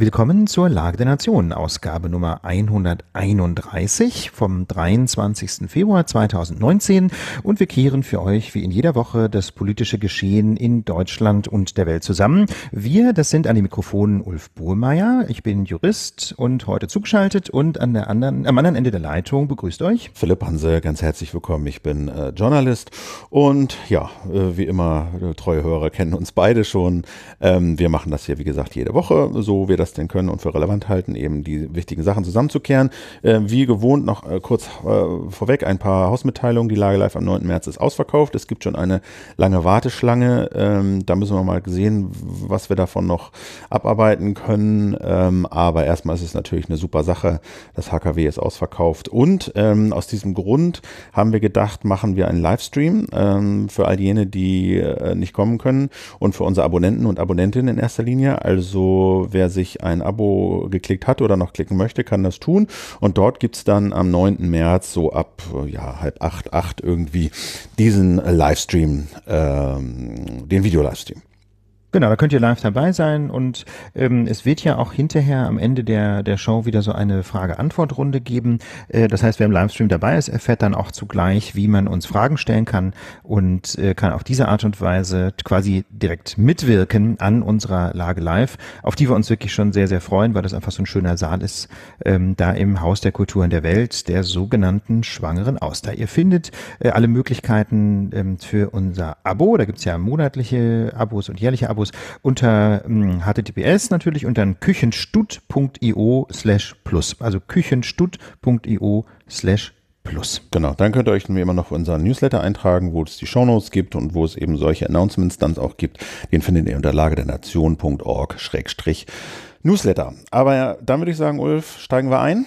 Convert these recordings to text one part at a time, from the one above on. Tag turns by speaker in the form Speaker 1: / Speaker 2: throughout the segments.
Speaker 1: Willkommen zur Lage der Nationen, Ausgabe Nummer 131 vom 23. Februar 2019 und wir kehren für euch wie in jeder Woche das politische Geschehen in Deutschland und der Welt zusammen. Wir, das sind an den Mikrofonen Ulf Burmeier. ich bin Jurist und heute zugeschaltet und an der anderen, am anderen Ende der Leitung begrüßt euch Philipp Hanse, ganz herzlich willkommen, ich bin äh, Journalist und ja, äh,
Speaker 2: wie immer, äh, treue Hörer kennen uns beide schon. Ähm, wir machen das hier, wie gesagt, jede Woche, so wir das denn können und für relevant halten, eben die wichtigen Sachen zusammenzukehren. Äh, wie gewohnt noch äh, kurz äh, vorweg ein paar Hausmitteilungen. Die Lage live am 9. März ist ausverkauft. Es gibt schon eine lange Warteschlange. Ähm, da müssen wir mal sehen, was wir davon noch abarbeiten können. Ähm, aber erstmal ist es natürlich eine super Sache. Das HKW ist ausverkauft. Und ähm, aus diesem Grund haben wir gedacht, machen wir einen Livestream ähm, für all jene, die äh, nicht kommen können und für unsere Abonnenten und Abonnentinnen in erster Linie. Also wer sich sich ein Abo geklickt hat oder noch klicken möchte, kann das tun. Und dort gibt es dann am 9. März so ab äh, ja, halb acht, acht irgendwie diesen Livestream,
Speaker 1: ähm,
Speaker 2: den Videolivestream.
Speaker 1: Genau, da könnt ihr live dabei sein und ähm, es wird ja auch hinterher am Ende der, der Show wieder so eine Frage-Antwort-Runde geben. Äh, das heißt, wer im Livestream dabei ist, erfährt dann auch zugleich, wie man uns Fragen stellen kann und äh, kann auf diese Art und Weise quasi direkt mitwirken an unserer Lage live, auf die wir uns wirklich schon sehr, sehr freuen, weil das einfach so ein schöner Saal ist, ähm, da im Haus der Kultur Kulturen der Welt, der sogenannten Schwangeren Auster. Ihr findet äh, alle Möglichkeiten ähm, für unser Abo, da gibt's ja monatliche Abos und jährliche Abos Abos unter hm, https natürlich und dann küchenstut.io slash plus. Also küchenstut.io slash
Speaker 2: plus. Genau, dann könnt ihr euch immer noch unseren Newsletter eintragen, wo es die Shownotes gibt und wo es eben solche Announcements dann auch gibt. Den findet ihr unter lagedernation.org schrägstrich
Speaker 1: Newsletter. Aber dann würde ich sagen, Ulf, steigen wir ein.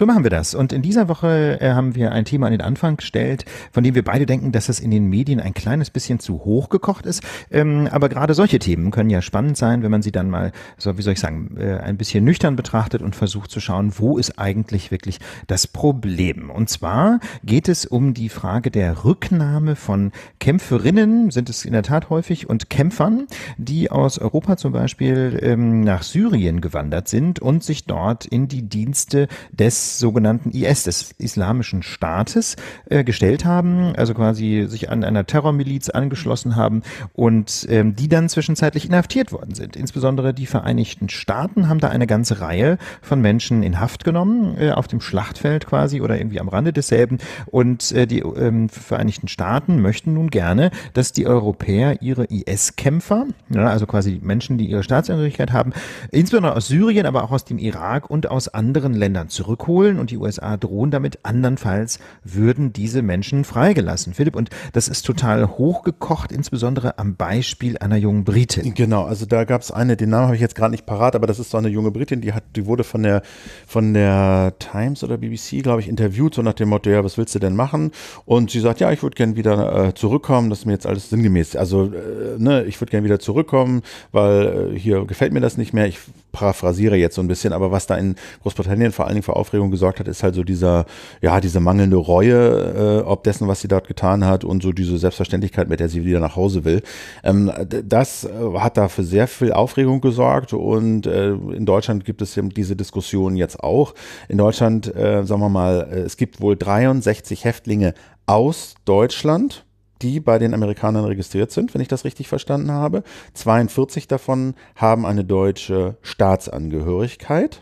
Speaker 1: So machen wir das. Und in dieser Woche äh, haben wir ein Thema an den Anfang gestellt, von dem wir beide denken, dass es in den Medien ein kleines bisschen zu hoch gekocht ist. Ähm, aber gerade solche Themen können ja spannend sein, wenn man sie dann mal, so wie soll ich sagen, äh, ein bisschen nüchtern betrachtet und versucht zu schauen, wo ist eigentlich wirklich das Problem. Und zwar geht es um die Frage der Rücknahme von Kämpferinnen, sind es in der Tat häufig, und Kämpfern, die aus Europa zum Beispiel ähm, nach Syrien gewandert sind und sich dort in die Dienste des sogenannten IS, des Islamischen Staates, äh, gestellt haben, also quasi sich an einer Terrormiliz angeschlossen haben und ähm, die dann zwischenzeitlich inhaftiert worden sind. Insbesondere die Vereinigten Staaten haben da eine ganze Reihe von Menschen in Haft genommen, äh, auf dem Schlachtfeld quasi oder irgendwie am Rande desselben. Und äh, die ähm, Vereinigten Staaten möchten nun gerne, dass die Europäer ihre IS-Kämpfer, ja, also quasi Menschen, die ihre Staatsangehörigkeit haben, insbesondere aus Syrien, aber auch aus dem Irak und aus anderen Ländern zurückholen Polen und die USA drohen damit, andernfalls würden diese Menschen freigelassen. Philipp, und das ist total hochgekocht, insbesondere am Beispiel einer jungen Britin. Genau, also da gab es eine, den Namen habe ich jetzt gerade nicht parat, aber das ist
Speaker 2: so eine junge Britin, die hat, die wurde von der von der Times oder BBC, glaube ich, interviewt, so nach dem Motto, ja, was willst du denn machen? Und sie sagt, ja, ich würde gerne wieder äh, zurückkommen, das ist mir jetzt alles sinngemäß. Also, äh, ne, ich würde gerne wieder zurückkommen, weil äh, hier gefällt mir das nicht mehr. Ich paraphrasiere jetzt so ein bisschen, aber was da in Großbritannien vor allen Dingen für Aufregung gesorgt hat, ist halt so dieser, ja, diese mangelnde Reue, äh, ob dessen, was sie dort getan hat und so diese Selbstverständlichkeit, mit der sie wieder nach Hause will. Ähm, das äh, hat da für sehr viel Aufregung gesorgt und äh, in Deutschland gibt es diese Diskussion jetzt auch. In Deutschland, äh, sagen wir mal, äh, es gibt wohl 63 Häftlinge aus Deutschland die bei den Amerikanern registriert sind, wenn ich das richtig verstanden habe. 42 davon haben eine deutsche Staatsangehörigkeit.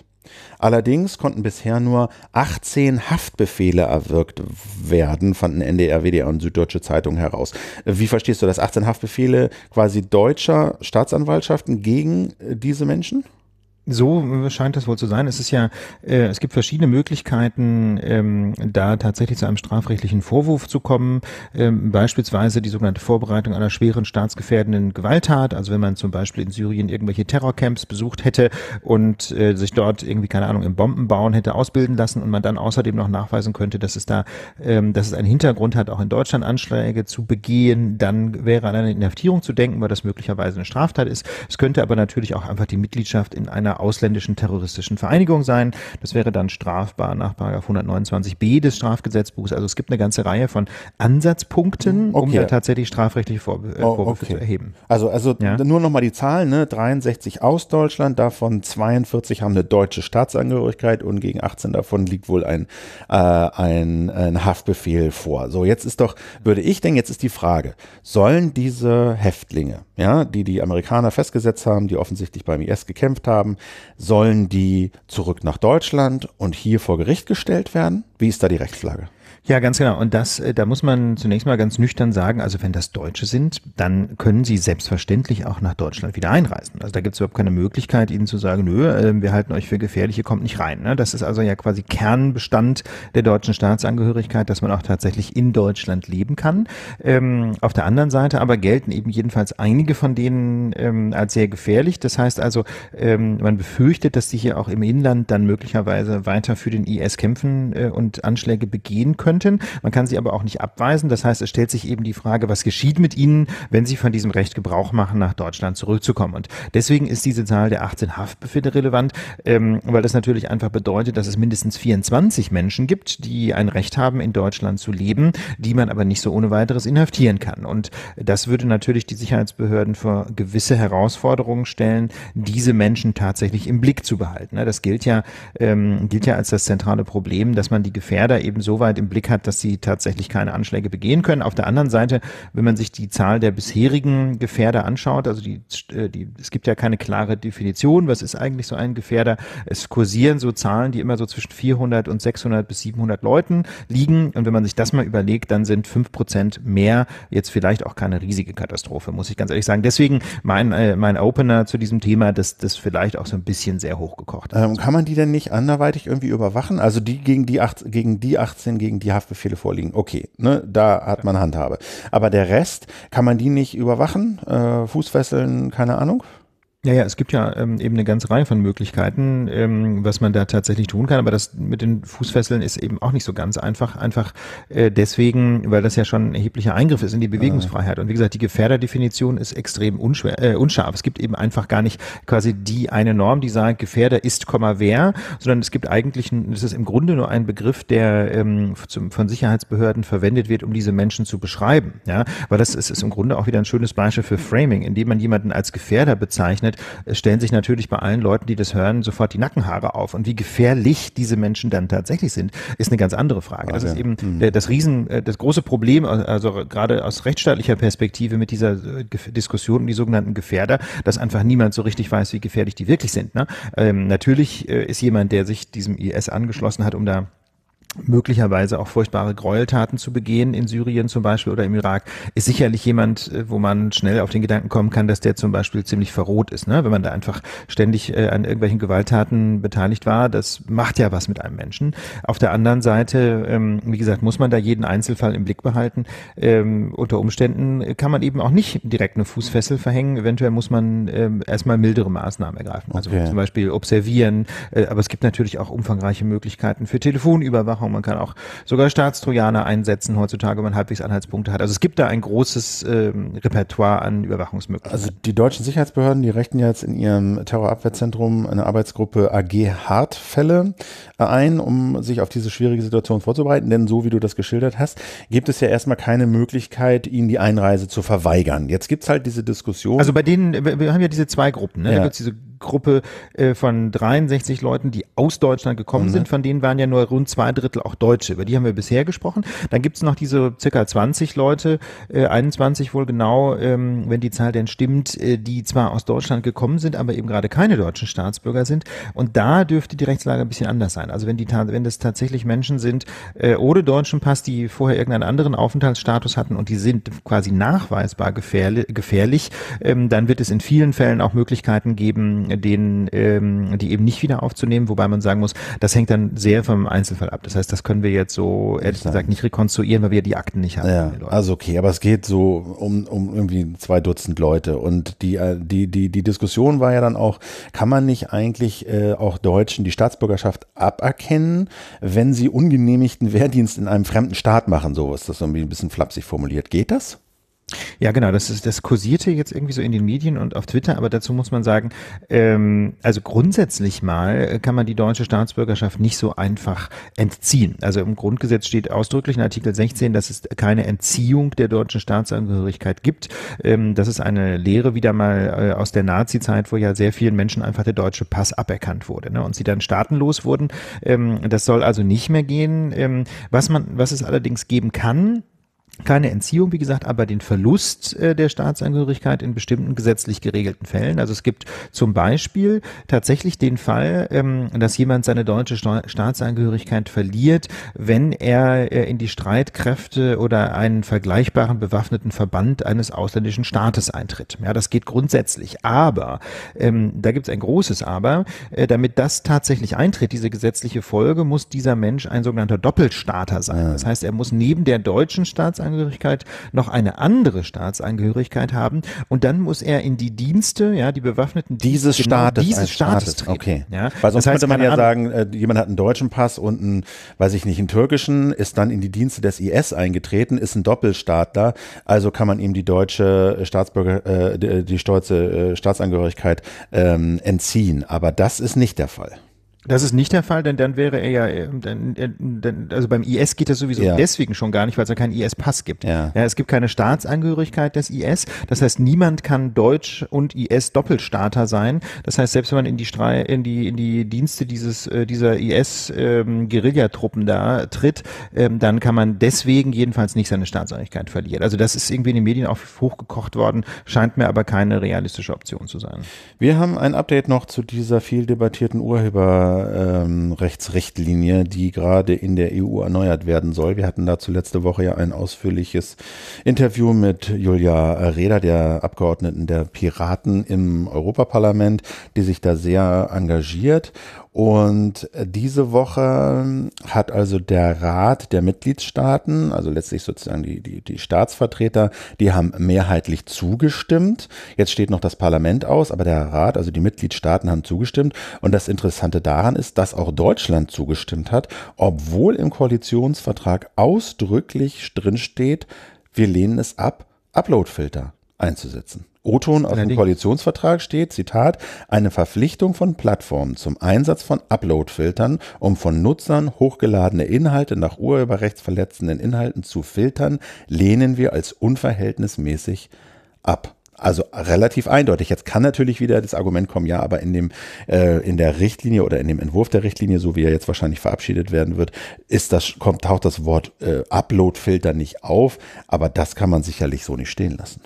Speaker 2: Allerdings konnten bisher nur 18 Haftbefehle erwirkt werden, fanden NDR, WDR und Süddeutsche Zeitung heraus. Wie verstehst du das? 18 Haftbefehle quasi deutscher Staatsanwaltschaften gegen äh, diese Menschen?
Speaker 1: so scheint das wohl zu sein. Es ist ja, äh, es gibt verschiedene Möglichkeiten, ähm, da tatsächlich zu einem strafrechtlichen Vorwurf zu kommen. Ähm, beispielsweise die sogenannte Vorbereitung einer schweren staatsgefährdenden Gewalttat. Also wenn man zum Beispiel in Syrien irgendwelche Terrorcamps besucht hätte und äh, sich dort irgendwie keine Ahnung im Bombenbauen hätte ausbilden lassen und man dann außerdem noch nachweisen könnte, dass es da, ähm, dass es einen Hintergrund hat, auch in Deutschland Anschläge zu begehen, dann wäre an eine Inhaftierung zu denken, weil das möglicherweise eine Straftat ist. Es könnte aber natürlich auch einfach die Mitgliedschaft in einer ausländischen terroristischen Vereinigung sein. Das wäre dann strafbar nach 129b des Strafgesetzbuchs. Also es gibt eine ganze Reihe von Ansatzpunkten, okay. um da tatsächlich strafrechtliche Vorbe äh, oh, Vorwürfe okay. zu erheben.
Speaker 2: Also, also ja? nur nochmal die Zahlen, ne? 63 aus Deutschland, davon 42 haben eine deutsche Staatsangehörigkeit und gegen 18 davon liegt wohl ein, äh, ein, ein Haftbefehl vor. So, jetzt ist doch, würde ich denken, jetzt ist die Frage, sollen diese Häftlinge, ja, die die Amerikaner festgesetzt haben, die offensichtlich beim IS gekämpft haben, Sollen die zurück nach Deutschland und hier vor Gericht gestellt werden? Wie ist da die Rechtslage?
Speaker 1: Ja, ganz genau. Und das, äh, da muss man zunächst mal ganz nüchtern sagen, also wenn das Deutsche sind, dann können sie selbstverständlich auch nach Deutschland wieder einreisen. Also da gibt es überhaupt keine Möglichkeit, ihnen zu sagen, nö, ähm, wir halten euch für gefährlich, ihr kommt nicht rein. Ne? Das ist also ja quasi Kernbestand der deutschen Staatsangehörigkeit, dass man auch tatsächlich in Deutschland leben kann. Ähm, auf der anderen Seite aber gelten eben jedenfalls einige von denen ähm, als sehr gefährlich. Das heißt also, man befürchtet, dass die hier auch im Inland dann möglicherweise weiter für den IS kämpfen äh, und Anschläge begehen können könnten. Man kann sie aber auch nicht abweisen. Das heißt, es stellt sich eben die Frage, was geschieht mit ihnen, wenn sie von diesem Recht Gebrauch machen, nach Deutschland zurückzukommen. Und deswegen ist diese Zahl der 18 Haftbefehle relevant, ähm, weil das natürlich einfach bedeutet, dass es mindestens 24 Menschen gibt, die ein Recht haben, in Deutschland zu leben, die man aber nicht so ohne weiteres inhaftieren kann. Und das würde natürlich die Sicherheitsbehörden vor gewisse Herausforderungen stellen, diese Menschen tatsächlich im Blick zu behalten. Das gilt ja, ähm, gilt ja als das zentrale Problem, dass man die Gefährder eben so weit im Blick hat, dass sie tatsächlich keine Anschläge begehen können. Auf der anderen Seite, wenn man sich die Zahl der bisherigen Gefährder anschaut, also die, äh, die, es gibt ja keine klare Definition, was ist eigentlich so ein Gefährder. Es kursieren so Zahlen, die immer so zwischen 400 und 600 bis 700 Leuten liegen. Und wenn man sich das mal überlegt, dann sind 5% mehr jetzt vielleicht auch keine riesige Katastrophe, muss ich ganz ehrlich sagen. Deswegen mein, äh, mein Opener zu diesem Thema, dass das vielleicht auch so ein bisschen sehr hochgekocht
Speaker 2: ist. Ähm, kann man die denn nicht anderweitig irgendwie überwachen? Also die gegen die, acht, gegen die 18, gegen die Haftbefehle vorliegen, okay, ne, da hat man Handhabe. Aber der Rest, kann man die nicht überwachen? Äh, Fußfesseln, keine Ahnung?
Speaker 1: Ja, ja, es gibt ja ähm, eben eine ganze Reihe von Möglichkeiten, ähm, was man da tatsächlich tun kann, aber das mit den Fußfesseln ist eben auch nicht so ganz einfach. Einfach äh, deswegen, weil das ja schon ein erheblicher Eingriff ist in die Bewegungsfreiheit. Ah, Und wie gesagt, die Gefährderdefinition ist extrem unschwer, äh, unscharf. Es gibt eben einfach gar nicht quasi die eine Norm, die sagt, Gefährder ist, wer, sondern es gibt eigentlich, es ist im Grunde nur ein Begriff, der ähm, zum, von Sicherheitsbehörden verwendet wird, um diese Menschen zu beschreiben. Ja, weil das ist, ist im Grunde auch wieder ein schönes Beispiel für Framing, indem man jemanden als Gefährder bezeichnet es stellen sich natürlich bei allen Leuten, die das hören, sofort die Nackenhaare auf. Und wie gefährlich diese Menschen dann tatsächlich sind, ist eine ganz andere Frage. Das ist eben mhm. das Riesen, äh, das große Problem, äh, also gerade aus rechtsstaatlicher Perspektive mit dieser äh, Diskussion um die sogenannten Gefährder, dass einfach niemand so richtig weiß, wie gefährlich die wirklich sind. Ne? Ähm, natürlich ist jemand, der sich diesem IS angeschlossen hat, um da möglicherweise auch furchtbare Gräueltaten zu begehen in Syrien zum Beispiel oder im Irak, ist sicherlich jemand, äh, wo man schnell auf den Gedanken kommen kann, dass der zum Beispiel ziemlich verroht ist. Ne? Wenn man da einfach ständig äh, an irgendwelchen Gewalttaten beteiligt war, das macht ja was mit einem Menschen. Auf der anderen Seite, ähm, wie gesagt, muss man da jeden Einzelfall im Blick behalten. Ähm, unter Umständen kann man eben auch nicht direkt eine Fußfessel verhängen. Eventuell muss man ähm, erstmal mildere Maßnahmen ergreifen. Also okay. zum Beispiel observieren. Äh, aber es gibt natürlich auch umfangreiche Möglichkeiten für Telefonüberwachung machen. Man kann auch sogar Staatstrojaner einsetzen heutzutage, wenn man halbwegs Anhaltspunkte hat. Also es gibt da ein großes ähm, Repertoire an Überwachungsmöglichkeiten. Also die
Speaker 2: deutschen Sicherheitsbehörden, die rechnen jetzt in ihrem Terrorabwehrzentrum eine Arbeitsgruppe AG Hartfälle äh, ein, um sich auf diese schwierige Situation vorzubereiten. Denn so wie du das geschildert hast, gibt es ja erstmal keine Möglichkeit, ihnen die Einreise zu verweigern. Jetzt
Speaker 1: gibt es halt diese Diskussion. Also bei denen, wir haben ja diese zwei Gruppen. Ne? Ja. Da gibt es diese Gruppe äh, von 63 Leuten, die aus Deutschland gekommen mhm. sind. Von denen waren ja nur rund zwei Drittel auch Deutsche. Über die haben wir bisher gesprochen. Dann gibt es noch diese circa 20 Leute, äh, 21 wohl genau, ähm, wenn die Zahl denn stimmt, äh, die zwar aus Deutschland gekommen sind, aber eben gerade keine deutschen Staatsbürger sind. Und da dürfte die Rechtslage ein bisschen anders sein. Also wenn die wenn das tatsächlich Menschen sind äh, ohne deutschen Pass, die vorher irgendeinen anderen Aufenthaltsstatus hatten und die sind quasi nachweisbar gefährlich, gefährlich ähm, dann wird es in vielen Fällen auch Möglichkeiten geben, den, ähm, die eben nicht wieder aufzunehmen, wobei man sagen muss, das hängt dann sehr vom Einzelfall ab. Das heißt, das können wir jetzt so ehrlich Klar. gesagt nicht rekonstruieren, weil wir die Akten
Speaker 2: nicht haben. Ja, also okay, aber es geht so um, um irgendwie zwei Dutzend Leute und die, äh, die, die, die Diskussion war ja dann auch, kann man nicht eigentlich äh, auch Deutschen die Staatsbürgerschaft aberkennen, wenn sie ungenehmigten Wehrdienst in
Speaker 1: einem fremden Staat machen? So ist das irgendwie ein bisschen flapsig formuliert. Geht das? Ja, genau, das ist, das kursierte jetzt irgendwie so in den Medien und auf Twitter, aber dazu muss man sagen, ähm, also grundsätzlich mal äh, kann man die deutsche Staatsbürgerschaft nicht so einfach entziehen. Also im Grundgesetz steht ausdrücklich in Artikel 16, dass es keine Entziehung der deutschen Staatsangehörigkeit gibt. Ähm, das ist eine Lehre wieder mal äh, aus der Nazi-Zeit, wo ja sehr vielen Menschen einfach der deutsche Pass aberkannt wurde ne, und sie dann staatenlos wurden. Ähm, das soll also nicht mehr gehen. Ähm, was man, was es allerdings geben kann, keine Entziehung, wie gesagt, aber den Verlust äh, der Staatsangehörigkeit in bestimmten gesetzlich geregelten Fällen. Also es gibt zum Beispiel tatsächlich den Fall, ähm, dass jemand seine deutsche Staatsangehörigkeit verliert, wenn er äh, in die Streitkräfte oder einen vergleichbaren bewaffneten Verband eines ausländischen Staates eintritt. Ja, das geht grundsätzlich. Aber ähm, da gibt es ein großes Aber. Äh, damit das tatsächlich eintritt, diese gesetzliche Folge, muss dieser Mensch ein sogenannter Doppelstaater sein. Das heißt, er muss neben der deutschen Staatsangehörigkeit Staatsangehörigkeit noch eine andere Staatsangehörigkeit haben und dann muss er in die Dienste, ja, die bewaffneten dieses genau Staates, dieses Staates, Staates Okay. Ja, Weil sonst das heißt, könnte man ja
Speaker 2: sagen, äh, jemand hat einen deutschen Pass und einen, weiß ich nicht, einen türkischen, ist dann in die Dienste des IS eingetreten, ist ein Doppelstaatler, also kann man ihm die deutsche äh, Staatsbürger, äh, die, die deutsche äh, Staatsangehörigkeit ähm, entziehen. Aber das ist nicht
Speaker 1: der Fall. Das ist nicht der Fall, denn dann wäre er ja, äh, denn, äh, denn, also beim IS geht das sowieso ja. deswegen schon gar nicht, weil es ja keinen IS-Pass gibt. Ja. ja. es gibt keine Staatsangehörigkeit des IS. Das heißt, niemand kann Deutsch und IS-Doppelstaater sein. Das heißt, selbst wenn man in die, Stre in die, in die Dienste dieses, äh, dieser IS-Guerillatruppen ähm, da tritt, ähm, dann kann man deswegen jedenfalls nicht seine Staatsangehörigkeit verlieren. Also das ist irgendwie in den Medien auch hochgekocht worden, scheint mir aber keine realistische Option zu sein.
Speaker 2: Wir haben ein Update noch zu dieser viel debattierten Urheber- ähm, Rechtsrichtlinie, die gerade in der EU erneuert werden soll. Wir hatten dazu letzte Woche ja ein ausführliches Interview mit Julia Reda, der Abgeordneten der Piraten im Europaparlament, die sich da sehr engagiert und äh, diese Woche hat also der Rat der Mitgliedstaaten, also letztlich sozusagen die, die, die Staatsvertreter, die haben mehrheitlich zugestimmt. Jetzt steht noch das Parlament aus, aber der Rat, also die Mitgliedstaaten haben zugestimmt. Und das Interessante daran ist, dass auch Deutschland zugestimmt hat, obwohl im Koalitionsvertrag ausdrücklich drinsteht, wir lehnen es ab, Uploadfilter einzusetzen. O-Ton aus dem Koalitionsvertrag steht, Zitat, eine Verpflichtung von Plattformen zum Einsatz von Upload-Filtern, um von Nutzern hochgeladene Inhalte nach urheberrechtsverletzenden Inhalten zu filtern, lehnen wir als unverhältnismäßig ab. Also relativ eindeutig. Jetzt kann natürlich wieder das Argument kommen, ja, aber in dem äh, in der Richtlinie oder in dem Entwurf der Richtlinie, so wie er jetzt wahrscheinlich verabschiedet werden wird, ist das kommt taucht das Wort äh, Upload-Filter nicht auf. Aber das kann man sicherlich so nicht stehen lassen.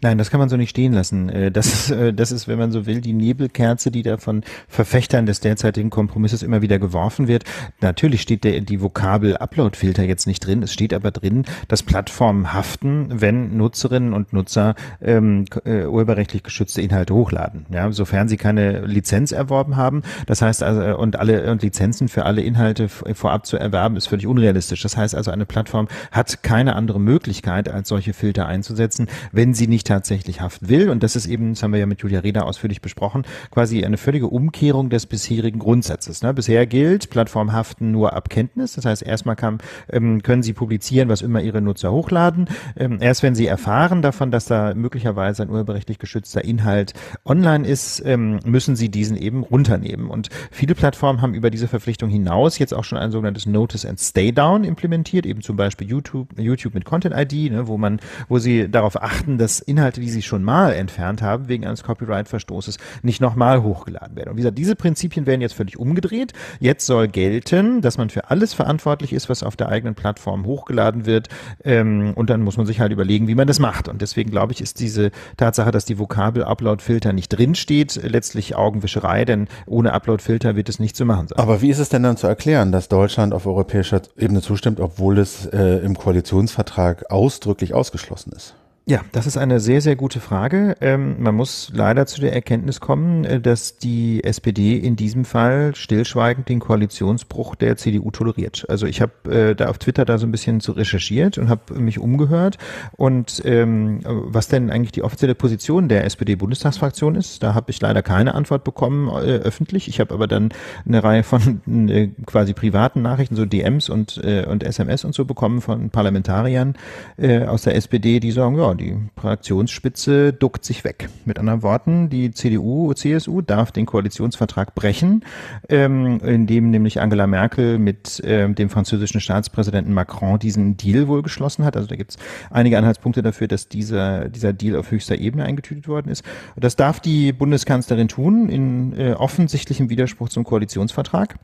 Speaker 1: Nein, das kann man so nicht stehen lassen. Äh, das ist, äh, das ist, wenn man so will, die Nebelkerze, die da von Verfechtern des derzeitigen Kompromisses immer wieder geworfen wird. Natürlich steht der, die Vokabel Upload-Filter jetzt nicht drin. Es steht aber drin, dass Plattformen haften, wenn Nutzerinnen und Nutzer ähm, äh, urheberrechtlich geschützte Inhalte hochladen. Ja, sofern sie keine Lizenz erworben haben. Das heißt also, äh, und alle und Lizenzen für alle Inhalte vorab zu erwerben, ist völlig unrealistisch. Das heißt also, eine Plattform hat keine andere Möglichkeit, als solche Filter einzusetzen, wenn sie nicht tatsächlich haften will. Und das ist eben, das haben wir ja mit Julia Reda ausführlich besprochen, quasi eine völlige Umkehrung des bisherigen Grundsatzes. Ne? Bisher gilt Plattformen haften nur ab Kenntnis. Das heißt, erstmal kann, ähm, können Sie publizieren, was immer Ihre Nutzer hochladen. Ähm, erst wenn Sie erfahren davon, dass da möglicherweise ein urheberrechtlich geschützter Inhalt online ist, ähm, müssen Sie diesen eben runternehmen. Und viele Plattformen haben über diese Verpflichtung hinaus jetzt auch schon ein sogenanntes Notice and Stay Down implementiert, eben zum Beispiel YouTube, YouTube mit Content ID, ne, wo man, wo Sie darauf achten, dass Inhalte, die sie schon mal entfernt haben, wegen eines Copyright-Verstoßes nicht nochmal hochgeladen werden. Und wie gesagt, diese Prinzipien werden jetzt völlig umgedreht. Jetzt soll gelten, dass man für alles verantwortlich ist, was auf der eigenen Plattform hochgeladen wird. Ähm, und dann muss man sich halt überlegen, wie man das macht. Und deswegen glaube ich, ist diese Tatsache, dass die Vokabel Upload-Filter nicht drinsteht, letztlich Augenwischerei, denn ohne Upload-Filter wird es nicht zu machen sein. Aber
Speaker 2: wie ist es denn dann zu erklären, dass Deutschland auf europäischer Ebene zustimmt, obwohl es äh, im Koalitionsvertrag ausdrücklich ausgeschlossen ist?
Speaker 1: Ja, das ist eine sehr, sehr gute Frage. Ähm, man muss leider zu der Erkenntnis kommen, äh, dass die SPD in diesem Fall stillschweigend den Koalitionsbruch der CDU toleriert. Also ich habe äh, da auf Twitter da so ein bisschen zu recherchiert und habe mich umgehört und ähm, was denn eigentlich die offizielle Position der SPD-Bundestagsfraktion ist. Da habe ich leider keine Antwort bekommen äh, öffentlich. Ich habe aber dann eine Reihe von äh, quasi privaten Nachrichten, so DMs und, äh, und SMS und so bekommen von Parlamentariern äh, aus der SPD, die sagen, ja, die Fraktionsspitze duckt sich weg. Mit anderen Worten, die CDU, CSU darf den Koalitionsvertrag brechen, ähm, in dem nämlich Angela Merkel mit ähm, dem französischen Staatspräsidenten Macron diesen Deal wohl geschlossen hat. Also da gibt es einige Anhaltspunkte dafür, dass dieser, dieser Deal auf höchster Ebene eingetütet worden ist. Das darf die Bundeskanzlerin tun, in äh, offensichtlichem Widerspruch zum Koalitionsvertrag.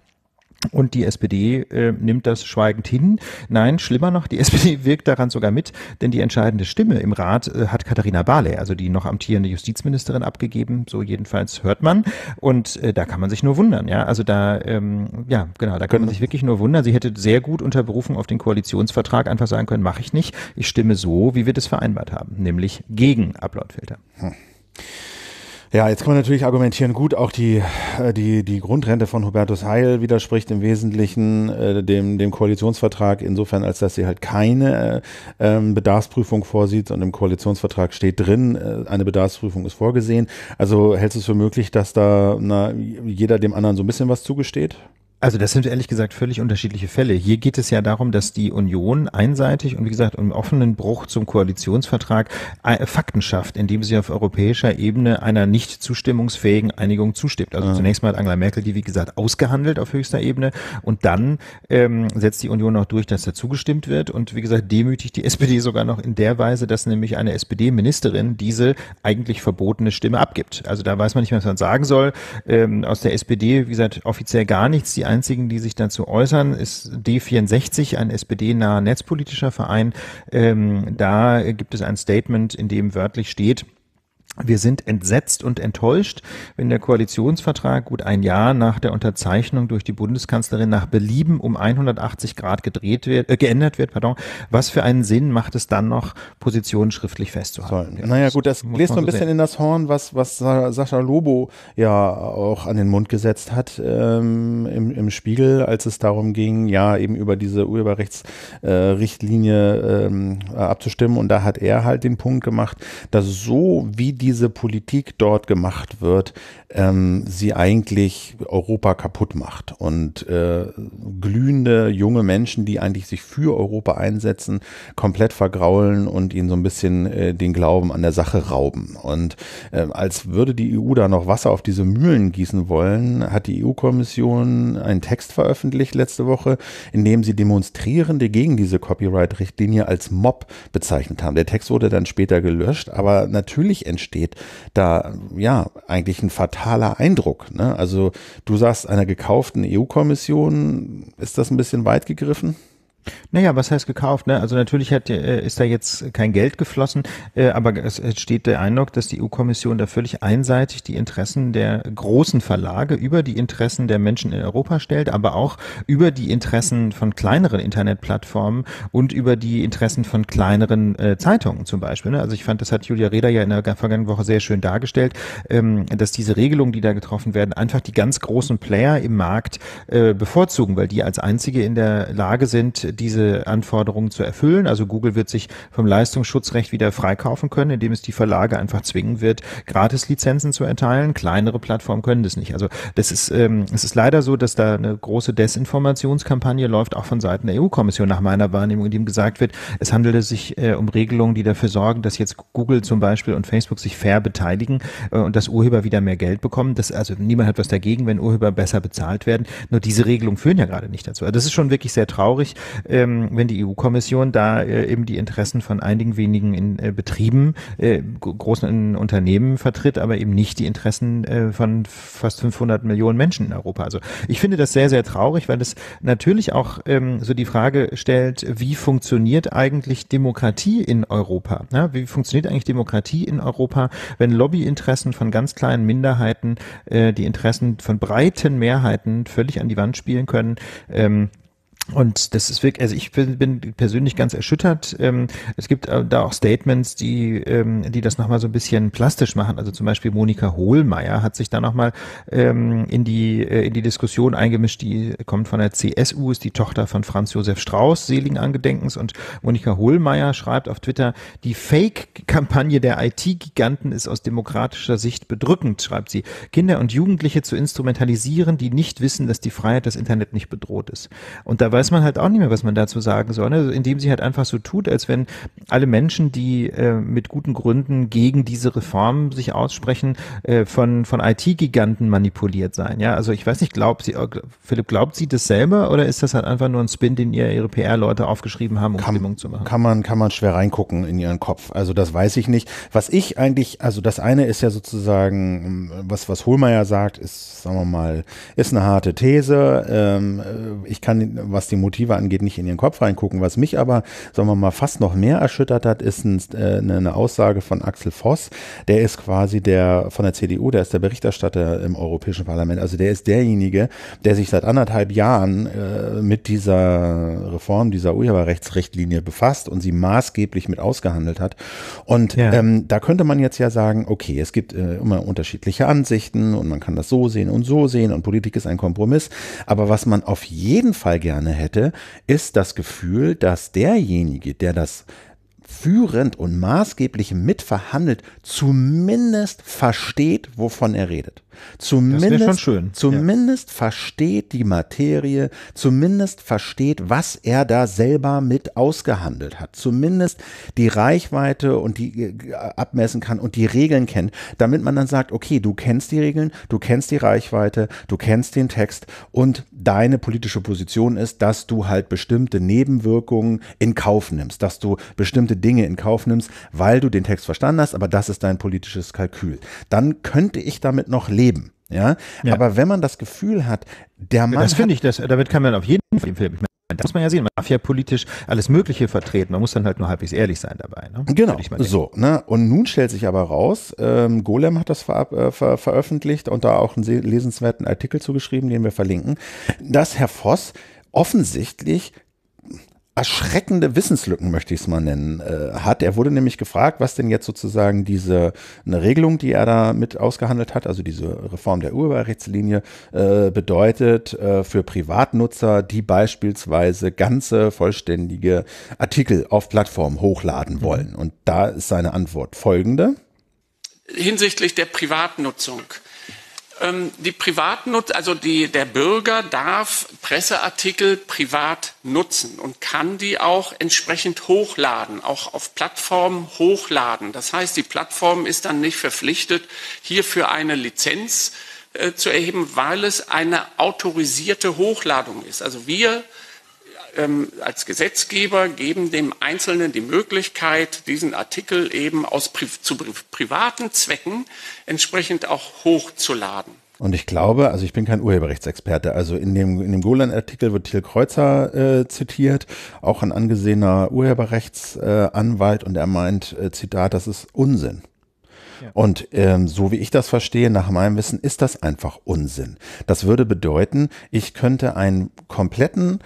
Speaker 1: Und die SPD äh, nimmt das schweigend hin. Nein, schlimmer noch, die SPD wirkt daran sogar mit, denn die entscheidende Stimme im Rat äh, hat Katharina Barley, also die noch amtierende Justizministerin, abgegeben. So jedenfalls hört man. Und äh, da kann man sich nur wundern. Ja, also da, ähm, ja, genau, da kann man genau. sich wirklich nur wundern. Sie hätte sehr gut unter Berufung auf den Koalitionsvertrag einfach sagen können, mache ich nicht. Ich stimme so, wie wir das vereinbart haben, nämlich gegen Uploadfilter. Hm.
Speaker 2: Ja, jetzt kann man natürlich argumentieren, gut, auch die, äh, die, die Grundrente von Hubertus Heil widerspricht im Wesentlichen äh, dem, dem Koalitionsvertrag insofern, als dass sie halt keine äh, ähm, Bedarfsprüfung vorsieht und im Koalitionsvertrag steht drin, äh, eine Bedarfsprüfung ist vorgesehen. Also hältst du es für möglich, dass da na, jeder dem anderen
Speaker 1: so ein bisschen was zugesteht? Also das sind ehrlich gesagt völlig unterschiedliche Fälle. Hier geht es ja darum, dass die Union einseitig und wie gesagt im offenen Bruch zum Koalitionsvertrag äh, Fakten schafft, indem sie auf europäischer Ebene einer nicht zustimmungsfähigen Einigung zustimmt. Also ja. Ah. zunächst mal hat Angela Merkel die, wie gesagt, ausgehandelt auf höchster Ebene und dann ähm, setzt die Union auch durch, dass da zugestimmt wird und wie gesagt demütigt die SPD sogar noch in der Weise, dass nämlich eine SPD-Ministerin diese eigentlich verbotene Stimme abgibt. Also da weiß man nicht, mehr, was man sagen soll. Ähm, aus der SPD, wie gesagt, offiziell gar nichts. Die einzigen, die sich dazu äußern, ist D64, ein SPD-naher netzpolitischer Verein. Ähm, da gibt es ein Statement, in dem wörtlich steht, wir sind entsetzt und enttäuscht, wenn der Koalitionsvertrag gut ein Jahr nach der Unterzeichnung durch die Bundeskanzlerin nach Belieben um 180 Grad gedreht wird, äh, geändert wird. Pardon. Was für einen Sinn macht es dann noch, Positionen schriftlich festzuhalten? Ja, naja, gut, das lest so ein bisschen sehen.
Speaker 2: in das Horn, was, was Sascha Lobo
Speaker 1: ja auch an den Mund gesetzt
Speaker 2: hat ähm, im, im Spiegel, als es darum ging, ja, eben über diese Urheberrechtsrichtlinie äh, ähm, abzustimmen. Und da hat er halt den Punkt gemacht, dass so wie die diese Politik dort gemacht wird, ähm, sie eigentlich Europa kaputt macht. Und äh, glühende junge Menschen, die eigentlich sich für Europa einsetzen, komplett vergraulen und ihnen so ein bisschen äh, den Glauben an der Sache rauben. Und äh, als würde die EU da noch Wasser auf diese Mühlen gießen wollen, hat die EU-Kommission einen Text veröffentlicht letzte Woche, in dem sie Demonstrierende gegen diese Copyright-Richtlinie als Mob bezeichnet haben. Der Text wurde dann später gelöscht, aber natürlich entsteht steht, da ja eigentlich ein fataler Eindruck. Ne? Also du sagst, einer gekauften EU-Kommission, ist das ein bisschen weit gegriffen?
Speaker 1: Naja, was heißt gekauft? Ne? Also natürlich hat, äh, ist da jetzt kein Geld geflossen, äh, aber es steht der Eindruck, dass die EU-Kommission da völlig einseitig die Interessen der großen Verlage über die Interessen der Menschen in Europa stellt, aber auch über die Interessen von kleineren Internetplattformen und über die Interessen von kleineren äh, Zeitungen zum Beispiel. Ne? Also ich fand, das hat Julia Reda ja in der vergangenen Woche sehr schön dargestellt, ähm, dass diese Regelungen, die da getroffen werden, einfach die ganz großen Player im Markt bevorzugen, weil die als einzige in der Lage sind, diese Anforderungen zu erfüllen. Also Google wird sich vom Leistungsschutzrecht wieder freikaufen können, indem es die Verlage einfach zwingen wird, Gratislizenzen zu erteilen. Kleinere Plattformen können das nicht. Also das ist, ähm, es ist leider so, dass da eine große Desinformationskampagne läuft, auch von Seiten der EU-Kommission nach meiner Wahrnehmung, in dem gesagt wird, es handelte sich äh, um Regelungen, die dafür sorgen, dass jetzt Google zum Beispiel und Facebook sich fair beteiligen äh, und dass Urheber wieder mehr Geld bekommen. Das, also niemand hat was dagegen, wenn Urheber besser bezahlt werden. Nur diese Regelungen führen ja gerade nicht dazu. Also das ist schon wirklich sehr traurig ähm, wenn die EU-Kommission da äh, eben die Interessen von einigen wenigen in, äh, Betrieben, äh, großen Unternehmen vertritt, aber eben nicht die Interessen äh, von fast 500 Millionen Menschen in Europa. Also ich finde das sehr, sehr traurig, weil es natürlich auch ähm, so die Frage stellt, wie funktioniert eigentlich Demokratie in Europa? Ja, wie funktioniert eigentlich Demokratie in Europa, wenn Lobbyinteressen von ganz kleinen Minderheiten äh, die Interessen von breiten Mehrheiten völlig an die Wand spielen können? Ähm, und das ist wirklich, also ich bin, bin persönlich ganz erschüttert. Ähm, es gibt äh, da auch Statements, die, ähm, die das nochmal so ein bisschen plastisch machen. Also zum Beispiel Monika Hohlmeier hat sich da nochmal ähm, in die äh, in die Diskussion eingemischt. Die kommt von der CSU, ist die Tochter von Franz Josef Strauß, seligen Angedenkens. Und Monika Hohlmeier schreibt auf Twitter: Die Fake-Kampagne der IT-Giganten ist aus demokratischer Sicht bedrückend, schreibt sie. Kinder und Jugendliche zu instrumentalisieren, die nicht wissen, dass die Freiheit des Internet nicht bedroht ist. Und da weiß man halt auch nicht mehr, was man dazu sagen soll, ne? Also indem sie halt einfach so tut, als wenn alle Menschen, die äh, mit guten Gründen gegen diese Reform sich aussprechen, äh, von, von IT-Giganten manipuliert seien. Ja, also ich weiß nicht, glaubt sie, äh, Philipp, glaubt sie das selber oder ist das halt einfach nur ein Spin, den ihr ihre PR-Leute aufgeschrieben
Speaker 2: haben, um kann, Stimmung zu machen? Kann man, kann man schwer reingucken in ihren Kopf. Also das weiß ich nicht. Was ich eigentlich, also das eine ist ja sozusagen, mm, was, was Hohlmeier sagt, ist, sagen wir mal, ist eine harte These. Ähm, äh, ich kann, was was die Motive angeht, nicht in ihren Kopf reingucken. Was mich aber, sagen wir mal, fast noch mehr erschüttert hat, ist ein, äh, eine Aussage von Axel Voss. Der ist quasi der von der CDU, der ist der Berichterstatter im Europäischen Parlament. Also der ist derjenige, der sich seit anderthalb Jahren äh, mit dieser Reform, dieser Urheberrechtsrichtlinie befasst und sie maßgeblich mit ausgehandelt hat. Und ja. ähm, da könnte man jetzt ja sagen, okay, es gibt äh, immer unterschiedliche Ansichten und man kann das so sehen und so sehen und Politik ist ein Kompromiss. Aber was man auf jeden Fall gerne hätte, ist das Gefühl, dass derjenige, der das führend und maßgeblich mitverhandelt, zumindest versteht, wovon er redet. Zumindest, zumindest ja. versteht die Materie, zumindest versteht, was er da selber mit ausgehandelt hat, zumindest die Reichweite und die äh, äh, abmessen kann und die Regeln kennt, damit man dann sagt, okay, du kennst die Regeln, du kennst die Reichweite, du kennst den Text und deine politische Position ist, dass du halt bestimmte Nebenwirkungen in Kauf nimmst, dass du bestimmte Dinge in Kauf nimmst, weil du den Text verstanden hast, aber das ist dein politisches Kalkül. Dann könnte ich damit noch leben. Ja? ja. aber wenn man das Gefühl
Speaker 1: hat, der Mann. Das finde ich, das, damit kann man auf jeden Fall Ich mein, das muss man ja sehen, man darf ja politisch alles Mögliche vertreten, man muss dann halt nur halbwegs ehrlich sein dabei. Ne? Genau, so.
Speaker 2: Ne? Und nun stellt sich aber raus, ähm, Golem hat das ver äh, ver veröffentlicht und da auch einen lesenswerten Artikel zugeschrieben, den wir verlinken, dass Herr Voss offensichtlich erschreckende Wissenslücken, möchte ich es mal nennen, äh, hat. Er wurde nämlich gefragt, was denn jetzt sozusagen diese eine Regelung, die er da mit ausgehandelt hat, also diese Reform der Urheberrechtslinie, äh, bedeutet äh, für Privatnutzer, die beispielsweise ganze vollständige Artikel auf Plattformen hochladen wollen. Mhm. Und da ist seine Antwort folgende. Hinsichtlich der Privatnutzung ähm, die Privatnutz, also die, der Bürger darf Presseartikel privat nutzen und kann die auch
Speaker 3: entsprechend hochladen, auch auf Plattformen hochladen. Das heißt, die Plattform ist dann nicht verpflichtet, hierfür eine Lizenz äh, zu erheben, weil es eine autorisierte Hochladung ist. Also wir ähm, als Gesetzgeber
Speaker 2: geben dem Einzelnen die Möglichkeit, diesen Artikel eben aus zu privaten Zwecken entsprechend auch hochzuladen. Und ich glaube, also ich bin kein Urheberrechtsexperte, also in dem, in dem Golan-Artikel wird Thiel Kreuzer äh, zitiert, auch ein angesehener Urheberrechtsanwalt, äh, und er meint, äh, Zitat, das ist Unsinn. Und ähm, so wie ich das verstehe, nach meinem Wissen, ist das einfach Unsinn. Das würde bedeuten, ich könnte einen kompletten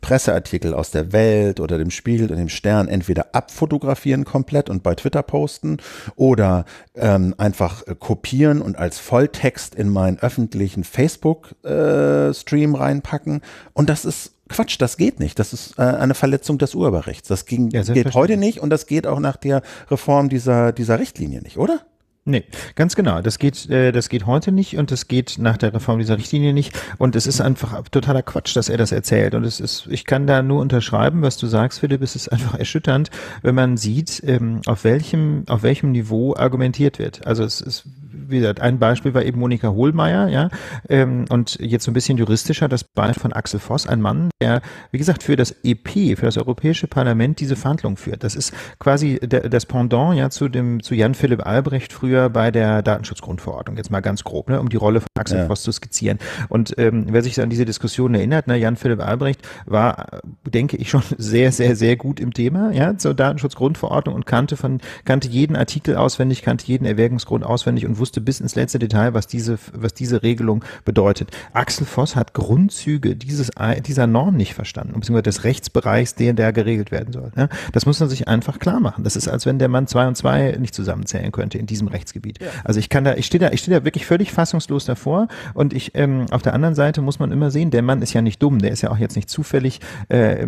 Speaker 2: Presseartikel aus der Welt oder dem Spiegel und dem Stern entweder abfotografieren komplett und bei Twitter posten oder ähm, einfach äh, kopieren und als Volltext in meinen öffentlichen Facebook-Stream äh, reinpacken. Und das ist Quatsch, das geht nicht. Das ist äh, eine Verletzung des Urheberrechts. Das ging, ja, geht heute nicht und das geht auch nach der Reform dieser, dieser Richtlinie nicht, oder?
Speaker 1: Nee, ganz genau. Das geht, äh, das geht heute nicht und das geht nach der Reform dieser Richtlinie nicht. Und es ist einfach totaler Quatsch, dass er das erzählt. Und es ist, ich kann da nur unterschreiben, was du sagst, Philipp. Es ist einfach erschütternd, wenn man sieht, ähm, auf welchem, auf welchem Niveau argumentiert wird. Also es ist wie gesagt, ein Beispiel war eben Monika Hohlmeier, ja, ähm, und jetzt so ein bisschen juristischer das Beispiel von Axel Voss, ein Mann, der, wie gesagt, für das EP, für das Europäische Parlament diese Verhandlung führt. Das ist quasi der, das Pendant, ja, zu dem, zu Jan-Philipp Albrecht früher bei der Datenschutzgrundverordnung, jetzt mal ganz grob, ne, um die Rolle von Axel ja. Voss zu skizzieren. Und ähm, wer sich an diese Diskussion erinnert, ne, Jan-Philipp Albrecht war, denke ich, schon sehr, sehr, sehr gut im Thema, ja, zur Datenschutzgrundverordnung und kannte von, kannte jeden Artikel auswendig, kannte jeden Erwägungsgrund auswendig und wusste, wusste bis ins letzte Detail, was diese, was diese Regelung bedeutet. Axel Voss hat Grundzüge dieses, dieser Norm nicht verstanden, beziehungsweise des Rechtsbereichs, der da geregelt werden soll. Ja, ne? das muss man sich einfach klar machen. Das ist, als wenn der Mann zwei und zwei nicht zusammenzählen könnte in diesem Rechtsgebiet. Ja. Also ich kann da, ich stehe da, ich stehe da wirklich völlig fassungslos davor und ich, ähm, auf der anderen Seite muss man immer sehen, der Mann ist ja nicht dumm, der ist ja auch jetzt nicht zufällig äh,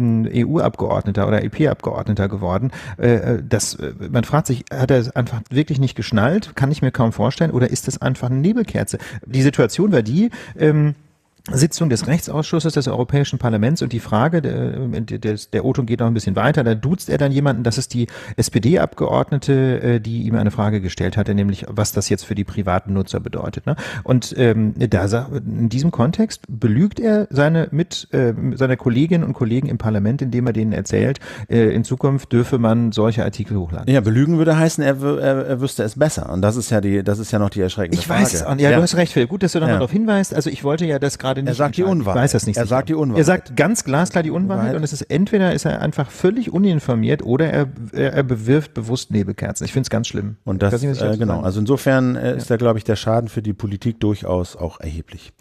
Speaker 1: EU-Abgeordneter e oder EP-Abgeordneter geworden. Äh, äh das, äh, man fragt sich, hat er es einfach wirklich nicht geschnallt? Kann ich mir kaum vorstellen oder ist das einfach eine Nebelkerze? Die Situation war die, ähm, Sitzung des Rechtsausschusses des Europäischen Parlaments und die Frage, äh, der, der, der Oton geht noch ein bisschen weiter, da duzt er dann jemanden, das ist die SPD-Abgeordnete, äh, die ihm eine Frage gestellt hatte, nämlich was das jetzt für die privaten Nutzer bedeutet. Ne? Und ähm, da in diesem Kontext belügt er seine mit äh, seine Kolleginnen und Kollegen im Parlament, indem er denen erzählt, äh, in Zukunft dürfe man solche Artikel hochladen. Ja, belügen würde heißen, er, er, er wüsste es besser. Und
Speaker 2: das ist ja die, das ist ja noch die erschreckende ich Frage. Ich weiß, ja, ja, du hast recht, Phil. Gut, dass du nochmal ja. darauf
Speaker 1: hinweist. Also ich wollte ja das gerade gerade nicht. Er sagt die Unwahrheit. Ich weiß das nicht. Er sicher. sagt die Unwahrheit. Er sagt ganz glasklar die Unwahrheit und es ist entweder ist er einfach völlig uninformiert oder er, er bewirft bewusst Nebelkerzen. Ich finde es ganz schlimm. Und das, nicht, äh, genau. Sagen. Also insofern äh, ist ja. da glaube ich der Schaden für die Politik durchaus auch erheblich.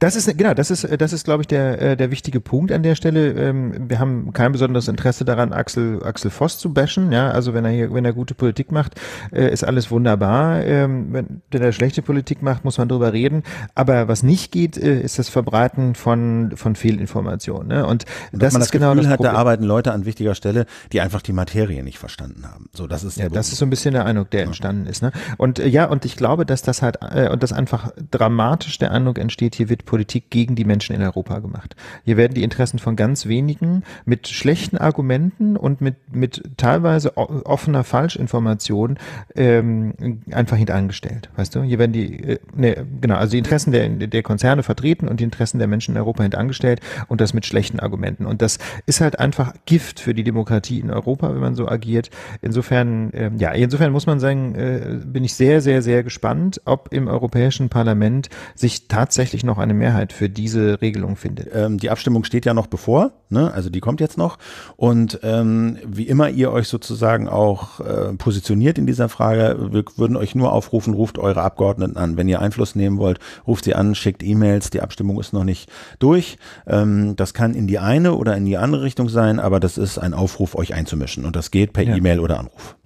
Speaker 1: Das ist, genau, das ist, das ist, glaube ich, der, äh, der wichtige Punkt an der Stelle. Ähm, wir haben kein besonderes Interesse daran, Axel, Axel Voss zu bashen. Ja, also wenn er hier, wenn er gute Politik macht, äh, ist alles wunderbar. Ähm, wenn, wenn er schlechte Politik macht, muss man drüber reden. Aber was nicht geht, äh, ist das Verbreiten von, von Fehlinformationen. Ne? Und das, man das ist genau Gefühl genau das Problem. hat, da arbeiten Leute an wichtiger Stelle, die einfach die Materie nicht verstanden haben. So, das ist ja, das ist so ein bisschen der Eindruck, der entstanden ist. Ne? Und ja, und ich glaube, dass das halt, und das einfach dramatisch der Eindruck entsteht, hier wird Politik gegen die Menschen in Europa gemacht. Hier werden die Interessen von ganz wenigen mit schlechten Argumenten und mit, mit teilweise offener Falschinformation ähm, einfach hintangestellt. Weißt du? Hier werden die, äh, ne, genau, also die Interessen der, der Konzerne vertreten und die Interessen der Menschen in Europa hintangestellt und das mit schlechten Argumenten. Und das ist halt einfach Gift für die Demokratie in Europa, wenn man so agiert. Insofern, äh, ja, insofern muss man sagen, äh, bin ich sehr, sehr, sehr gespannt, ob im Europäischen Parlament sich tatsächlich noch eine Mehrheit für diese Regelung findet. Ähm, die Abstimmung steht ja noch bevor, ne? also die kommt jetzt noch. Und
Speaker 2: ähm, wie immer ihr euch sozusagen auch äh, positioniert in dieser Frage, wir würden euch nur aufrufen, ruft eure Abgeordneten an. Wenn ihr Einfluss nehmen wollt, ruft sie an, schickt E-Mails, die Abstimmung ist noch nicht durch. Ähm, das kann in die eine oder in die andere Richtung sein, aber das ist ein Aufruf, euch einzumischen. Und das geht per ja. E-Mail oder Anruf.